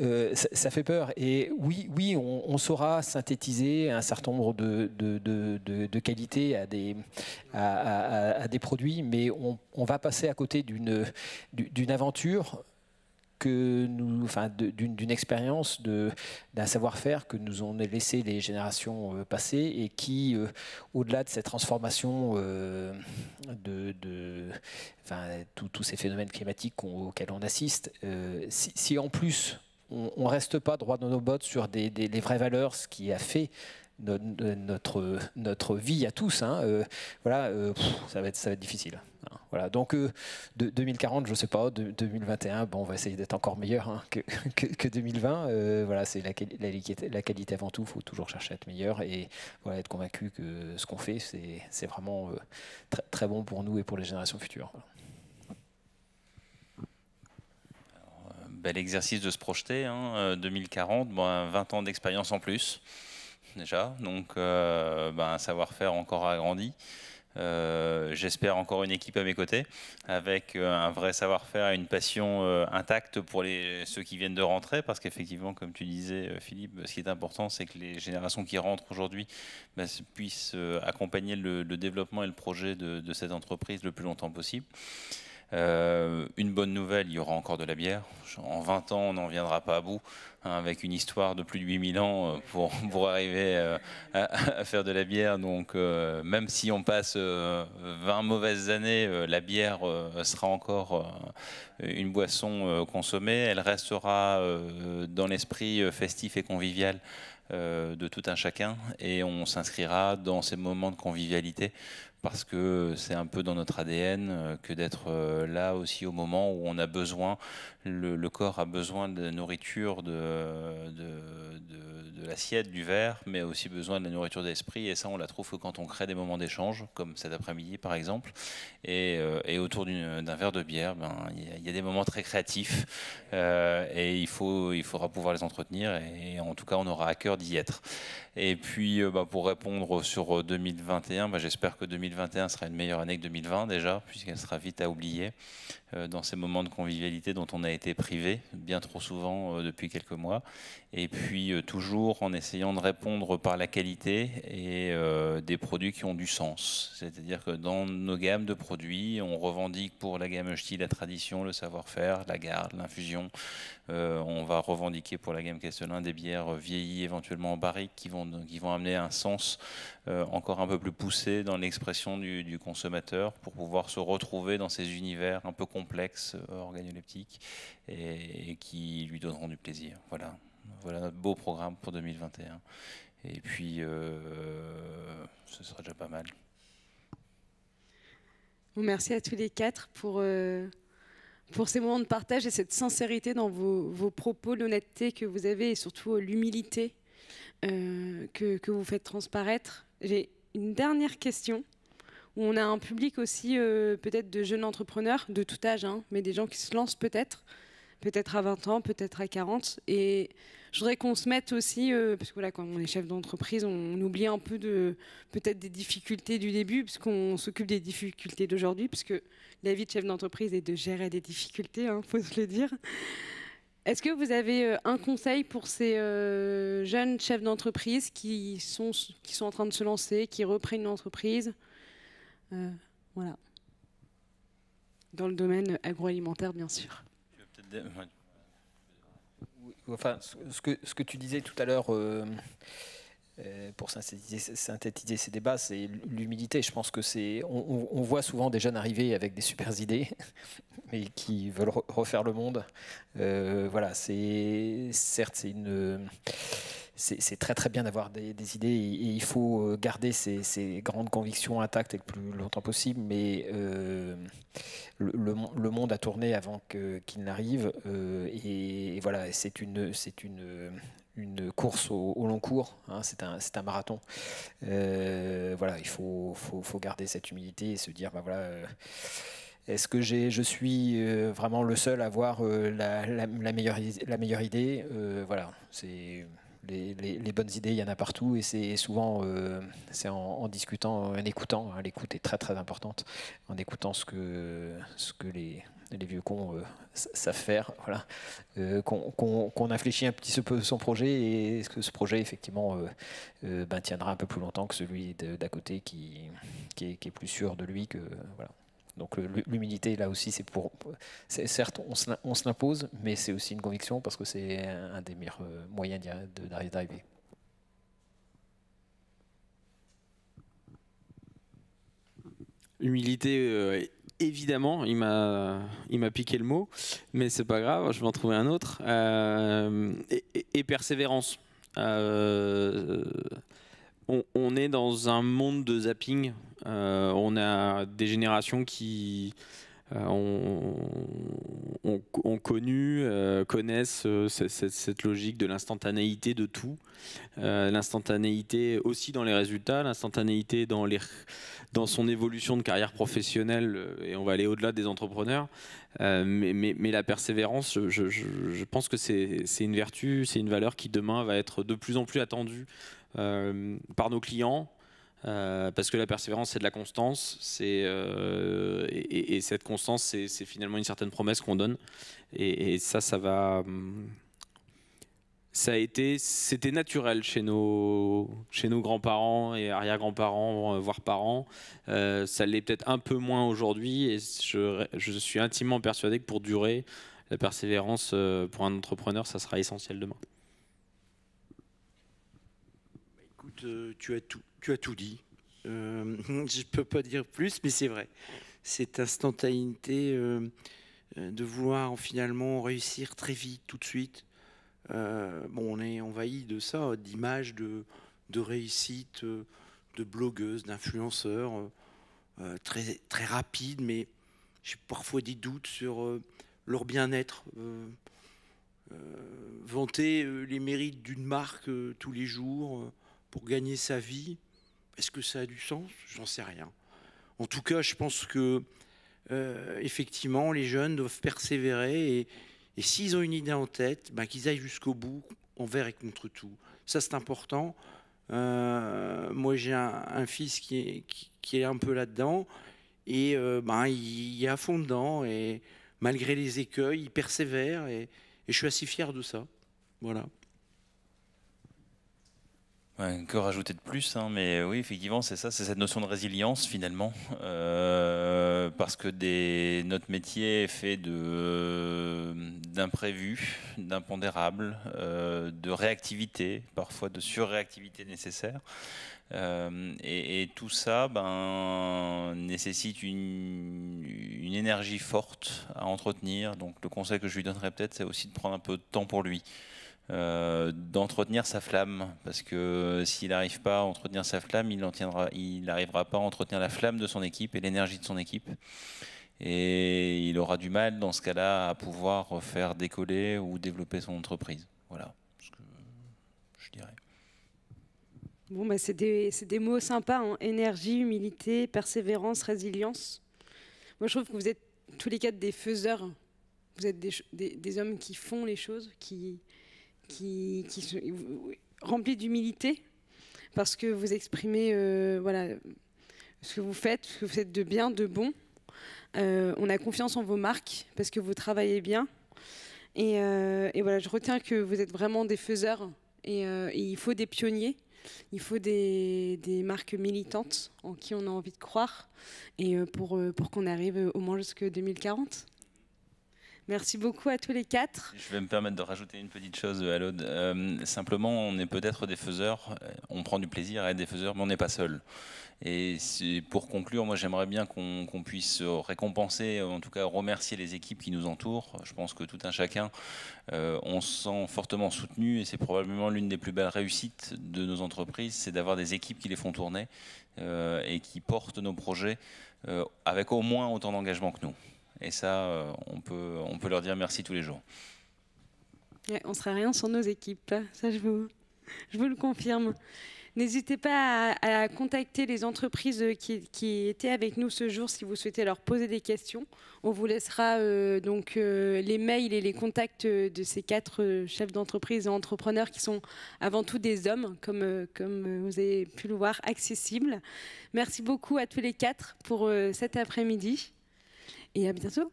Euh, ça fait peur. Et oui, oui, on, saura synthétiser un certain nombre de, de, de, qualités à des, à, des produits, mais on, va passer à côté d'une aventure que nous, enfin, d'une expérience, d'un savoir-faire que nous ont laissé les générations euh, passées et qui, euh, au-delà de cette transformation euh, de, de enfin, tous ces phénomènes climatiques auxquels on assiste, si, en plus on, ne reste pas droit dans nos bottes sur des, vraies valeurs, ce qui a fait notre, notre vie à tous. Hein. Euh, voilà, euh, ça, va être, difficile. Hein, voilà. Donc euh, de, 2040, je sais pas, de, 2021, bon, on va essayer d'être encore meilleur hein, que, 2020. voilà, c'est la, qualité avant tout. Il faut toujours chercher à être meilleur et voilà, être convaincu que ce qu'on fait, c'est vraiment très, bon pour nous et pour les générations futures. L'exercice de se projeter, 2040, hein, 20 euh, ans d'expérience en plus, déjà, donc euh, ben, un savoir-faire encore agrandi. Euh, j'espère encore une équipe à mes côtés, avec un vrai savoir-faire et une passion intacte pour les, ceux qui viennent de rentrer, parce qu'effectivement, comme tu disais, Philippe, ce qui est important, c'est que les générations qui rentrent aujourd'hui ben, puissent accompagner le, développement et le projet de, de cette entreprise le plus longtemps possible. Euh, une bonne nouvelle, il y aura encore de la bière. En 20 ans, on n'en viendra pas à bout hein, avec une histoire de plus de 8000 ans euh, [LAUGHS] pour, arriver euh, à, faire de la bière. Donc même si on passe 20 mauvaises années, la bière sera encore une boisson consommée. Elle restera dans l'esprit festif et convivial de tout un chacun et on s'inscrira dans ces moments de convivialité parce que c'est un peu dans notre ADN euh, que d'être euh, là aussi au moment où on a besoin, le, corps a besoin de nourriture, de, de, de, l'assiette, du verre, mais aussi besoin de la nourriture d'esprit. Et ça, on la trouve que quand on crée des moments d'échange, comme cet après-midi par exemple. Et, euh, et autour d'un verre de bière, ben, il ben, y, y, a des moments très créatifs et il, faut, il faudra pouvoir les entretenir. Et, en tout cas, on aura à cœur d'y être. Et puis, bah, pour répondre sur 2021, bah, j'espère que 2021 2021 sera une meilleure année que 2020 déjà, puisqu'elle sera vite à oublier. Euh, dans ces moments de convivialité dont on a été privé bien trop souvent euh, depuis quelques mois. Et puis euh, toujours en essayant de répondre par la qualité et des produits qui ont du sens. C'est-à-dire que dans nos gammes de produits, on revendique pour la gamme Hechti la tradition, le savoir-faire, la garde, l'infusion. on va revendiquer pour la gamme Castellin des bières vieillies éventuellement en barrique qui vont, qui vont amener un sens encore un peu plus poussé dans l'expression du, du consommateur pour pouvoir se retrouver dans ces univers un peu complexes complexes euh, organoleptiques et, qui lui donneront du plaisir. Voilà. voilà notre beau programme pour 2021. Et puis, euh, ce sera déjà pas mal. merci à tous les quatre pour, euh, pour ces moments de partage et cette sincérité dans vos, vos propos, l'honnêteté que vous avez et surtout l'humilité que, que vous faites transparaître. J'ai une dernière question on a un public aussi euh, peut-être de jeunes entrepreneurs, de tout âge, hein, mais des gens qui se lancent peut-être, peut-être à 20 ans, peut-être à 40. Et je voudrais qu'on se mette aussi, euh, parce que voilà, quand on est chef d'entreprise, on, oublie un peu de peut-être des difficultés du début, puisqu'on s'occupe des difficultés d'aujourd'hui, puisque la vie de chef d'entreprise est de gérer des difficultés, hein, faut se le dire. Est-ce que vous avez euh, un conseil pour ces jeunes chefs d'entreprise qui sont, qui sont en train de se lancer, qui reprennent une entreprise euh, voilà. Dans le domaine agroalimentaire, bien sûr. Enfin, ce que, ce que tu disais tout à l'heure. Euh, euh, pour synthétiser, ces débats, c'est l'humilité. Je pense que c'est, on, voit souvent des jeunes arriver avec des super [LAUGHS] idées, mais qui veulent refaire le monde. voilà, c'est certes c'est une c'est très très bien d'avoir des, idées et, il faut euh, garder ces, grandes convictions intactes le plus longtemps possible, mais euh, le, monde a tourné avant qu'il n'arrive euh, et, voilà, c'est une, c'est une, une course au, long cours, hein, c'est un, un, marathon. voilà, il faut, faut, faut, garder cette humilité et se dire, ben voilà. Est-ce que je suis vraiment le seul à avoir la, meilleure, la, meilleure, idée Voilà, c'est les, bonnes idées, il y en a partout, et c'est souvent euh, c'est en, discutant, en écoutant. Hein. L'écoute est très très importante, en écoutant ce que, ce que les, vieux cons euh, savent faire, voilà, euh, qu'on infléchit un petit peu son projet et ce que ce projet effectivement bah, tiendra un peu plus longtemps que celui d'à côté qui, est, qui, est, plus sûr de lui que voilà. Donc l'humilité, là aussi, c'est pour. Certes, on se l'impose, mais c'est aussi une conviction parce que c'est un des meilleurs euh, moyens d'arriver. Humilité, euh, évidemment, il m'a, piqué le mot, mais c'est pas grave, je vais en trouver un autre. Euh, et, persévérance. on, est dans un monde de zapping euh, on a des générations qui euh, ont, connu, euh, connaissent cette, logique de l'instantanéité de tout, l'instantanéité aussi dans les résultats, l'instantanéité dans, son évolution de carrière professionnelle, et on va aller au-delà des entrepreneurs. Mais, la persévérance, je pense que c'est une vertu, c'est une valeur qui demain va être de plus en plus attendue par nos clients, euh, parce que la persévérance, c'est de la constance, c'est euh, et, cette constance, c'est finalement une certaine promesse qu'on donne, et, ça, ça va, hum, ça a été, c'était naturel chez nos, chez nos grands-parents et arrière-grands-parents, euh, voire parents. ça l'est peut-être un peu moins aujourd'hui, et je, je, suis intimement persuadé que pour durer, la persévérance pour un entrepreneur, ça sera essentiel demain. Bah, écoute, tu as tout tu as tout dit. Euh, [LAUGHS] je ne peux pas dire plus, mais c'est vrai. Cette instantanéité euh, euh, de vouloir finalement réussir très vite, tout de suite. bon, on est envahi de ça, d'images de, de réussite, de blogueuses, d'influenceurs, très, très rapides, mais j'ai parfois des doutes sur leur bien-être. vanter les mérites d'une marque tous les jours pour gagner sa vie, est-ce que ça a du sens J'en sais rien. En tout cas, je pense que euh, effectivement, les jeunes doivent persévérer et, s'ils ont une idée en tête, bah, qu'ils aillent jusqu'au bout, envers et contre tout. Ça, c'est important. Euh, moi, j'ai un, fils qui est, un peu là-dedans et euh, bah, il, y est à fond dedans et malgré les écueils, il persévère et, et je suis assez fier de ça. Voilà que rajouter de plus hein, Mais oui, effectivement, c'est ça, c'est cette notion de résilience finalement, euh, parce que notre métier est fait de d'imprévus, d'impondérables, euh, de réactivité, parfois de surréactivité nécessaire. Euh, et, tout ça ben, nécessite une, une, énergie forte à entretenir. Donc le conseil que je lui donnerais peut-être, c'est aussi de prendre un peu de temps pour lui. Euh, d'entretenir sa flamme, parce que euh, s'il n'arrive pas à entretenir sa flamme, il n'arrivera pas à entretenir la flamme de son équipe et l'énergie de son équipe. Et il aura du mal dans ce cas-là à pouvoir faire décoller ou développer son entreprise. Voilà ce que je dirais. Bon, bah, c'est des, mots sympas, hein. énergie, humilité, persévérance, résilience. Moi, je trouve que vous êtes tous les quatre des faiseurs. Vous êtes des, des hommes qui font les choses, qui, qui, qui sont euh, remplis d'humilité, parce que vous exprimez euh, voilà, ce que vous faites, ce que vous faites de bien, de bon. Euh, on a confiance en vos marques, parce que vous travaillez bien. Et, voilà, je retiens que vous êtes vraiment des faiseurs, et, il faut des pionniers. Il faut des, des, marques militantes en qui on a envie de croire et pour, pour qu'on arrive au moins jusque 2040. Merci beaucoup à tous les quatre. Je vais me permettre de rajouter une petite chose, à euh, l'aude. Euh, simplement, on est peut-être des faiseurs, euh, on prend du plaisir à être des faiseurs, mais on n'est pas seul. Et pour conclure, moi j'aimerais bien qu'on puisse récompenser, en tout cas remercier les équipes qui nous entourent. Je pense que tout un chacun, on se sent fortement soutenu et c'est probablement l'une des plus belles réussites de nos entreprises, c'est d'avoir des équipes qui les font tourner et qui portent nos projets avec au moins autant d'engagement que nous. Et ça, euh, on, peut, on peut leur dire merci tous les jours. on ne serait rien sans nos équipes, ça je vous, je vous le confirme. N'hésitez pas à, contacter les entreprises qui, étaient avec nous ce jour si vous souhaitez leur poser des questions. On vous laissera euh, donc euh, les mails et les contacts de ces quatre chefs d'entreprise et entrepreneurs qui sont avant tout des hommes, comme, comme vous avez pu le voir, accessibles. Merci beaucoup à tous les quatre pour cet après-midi et à bientôt.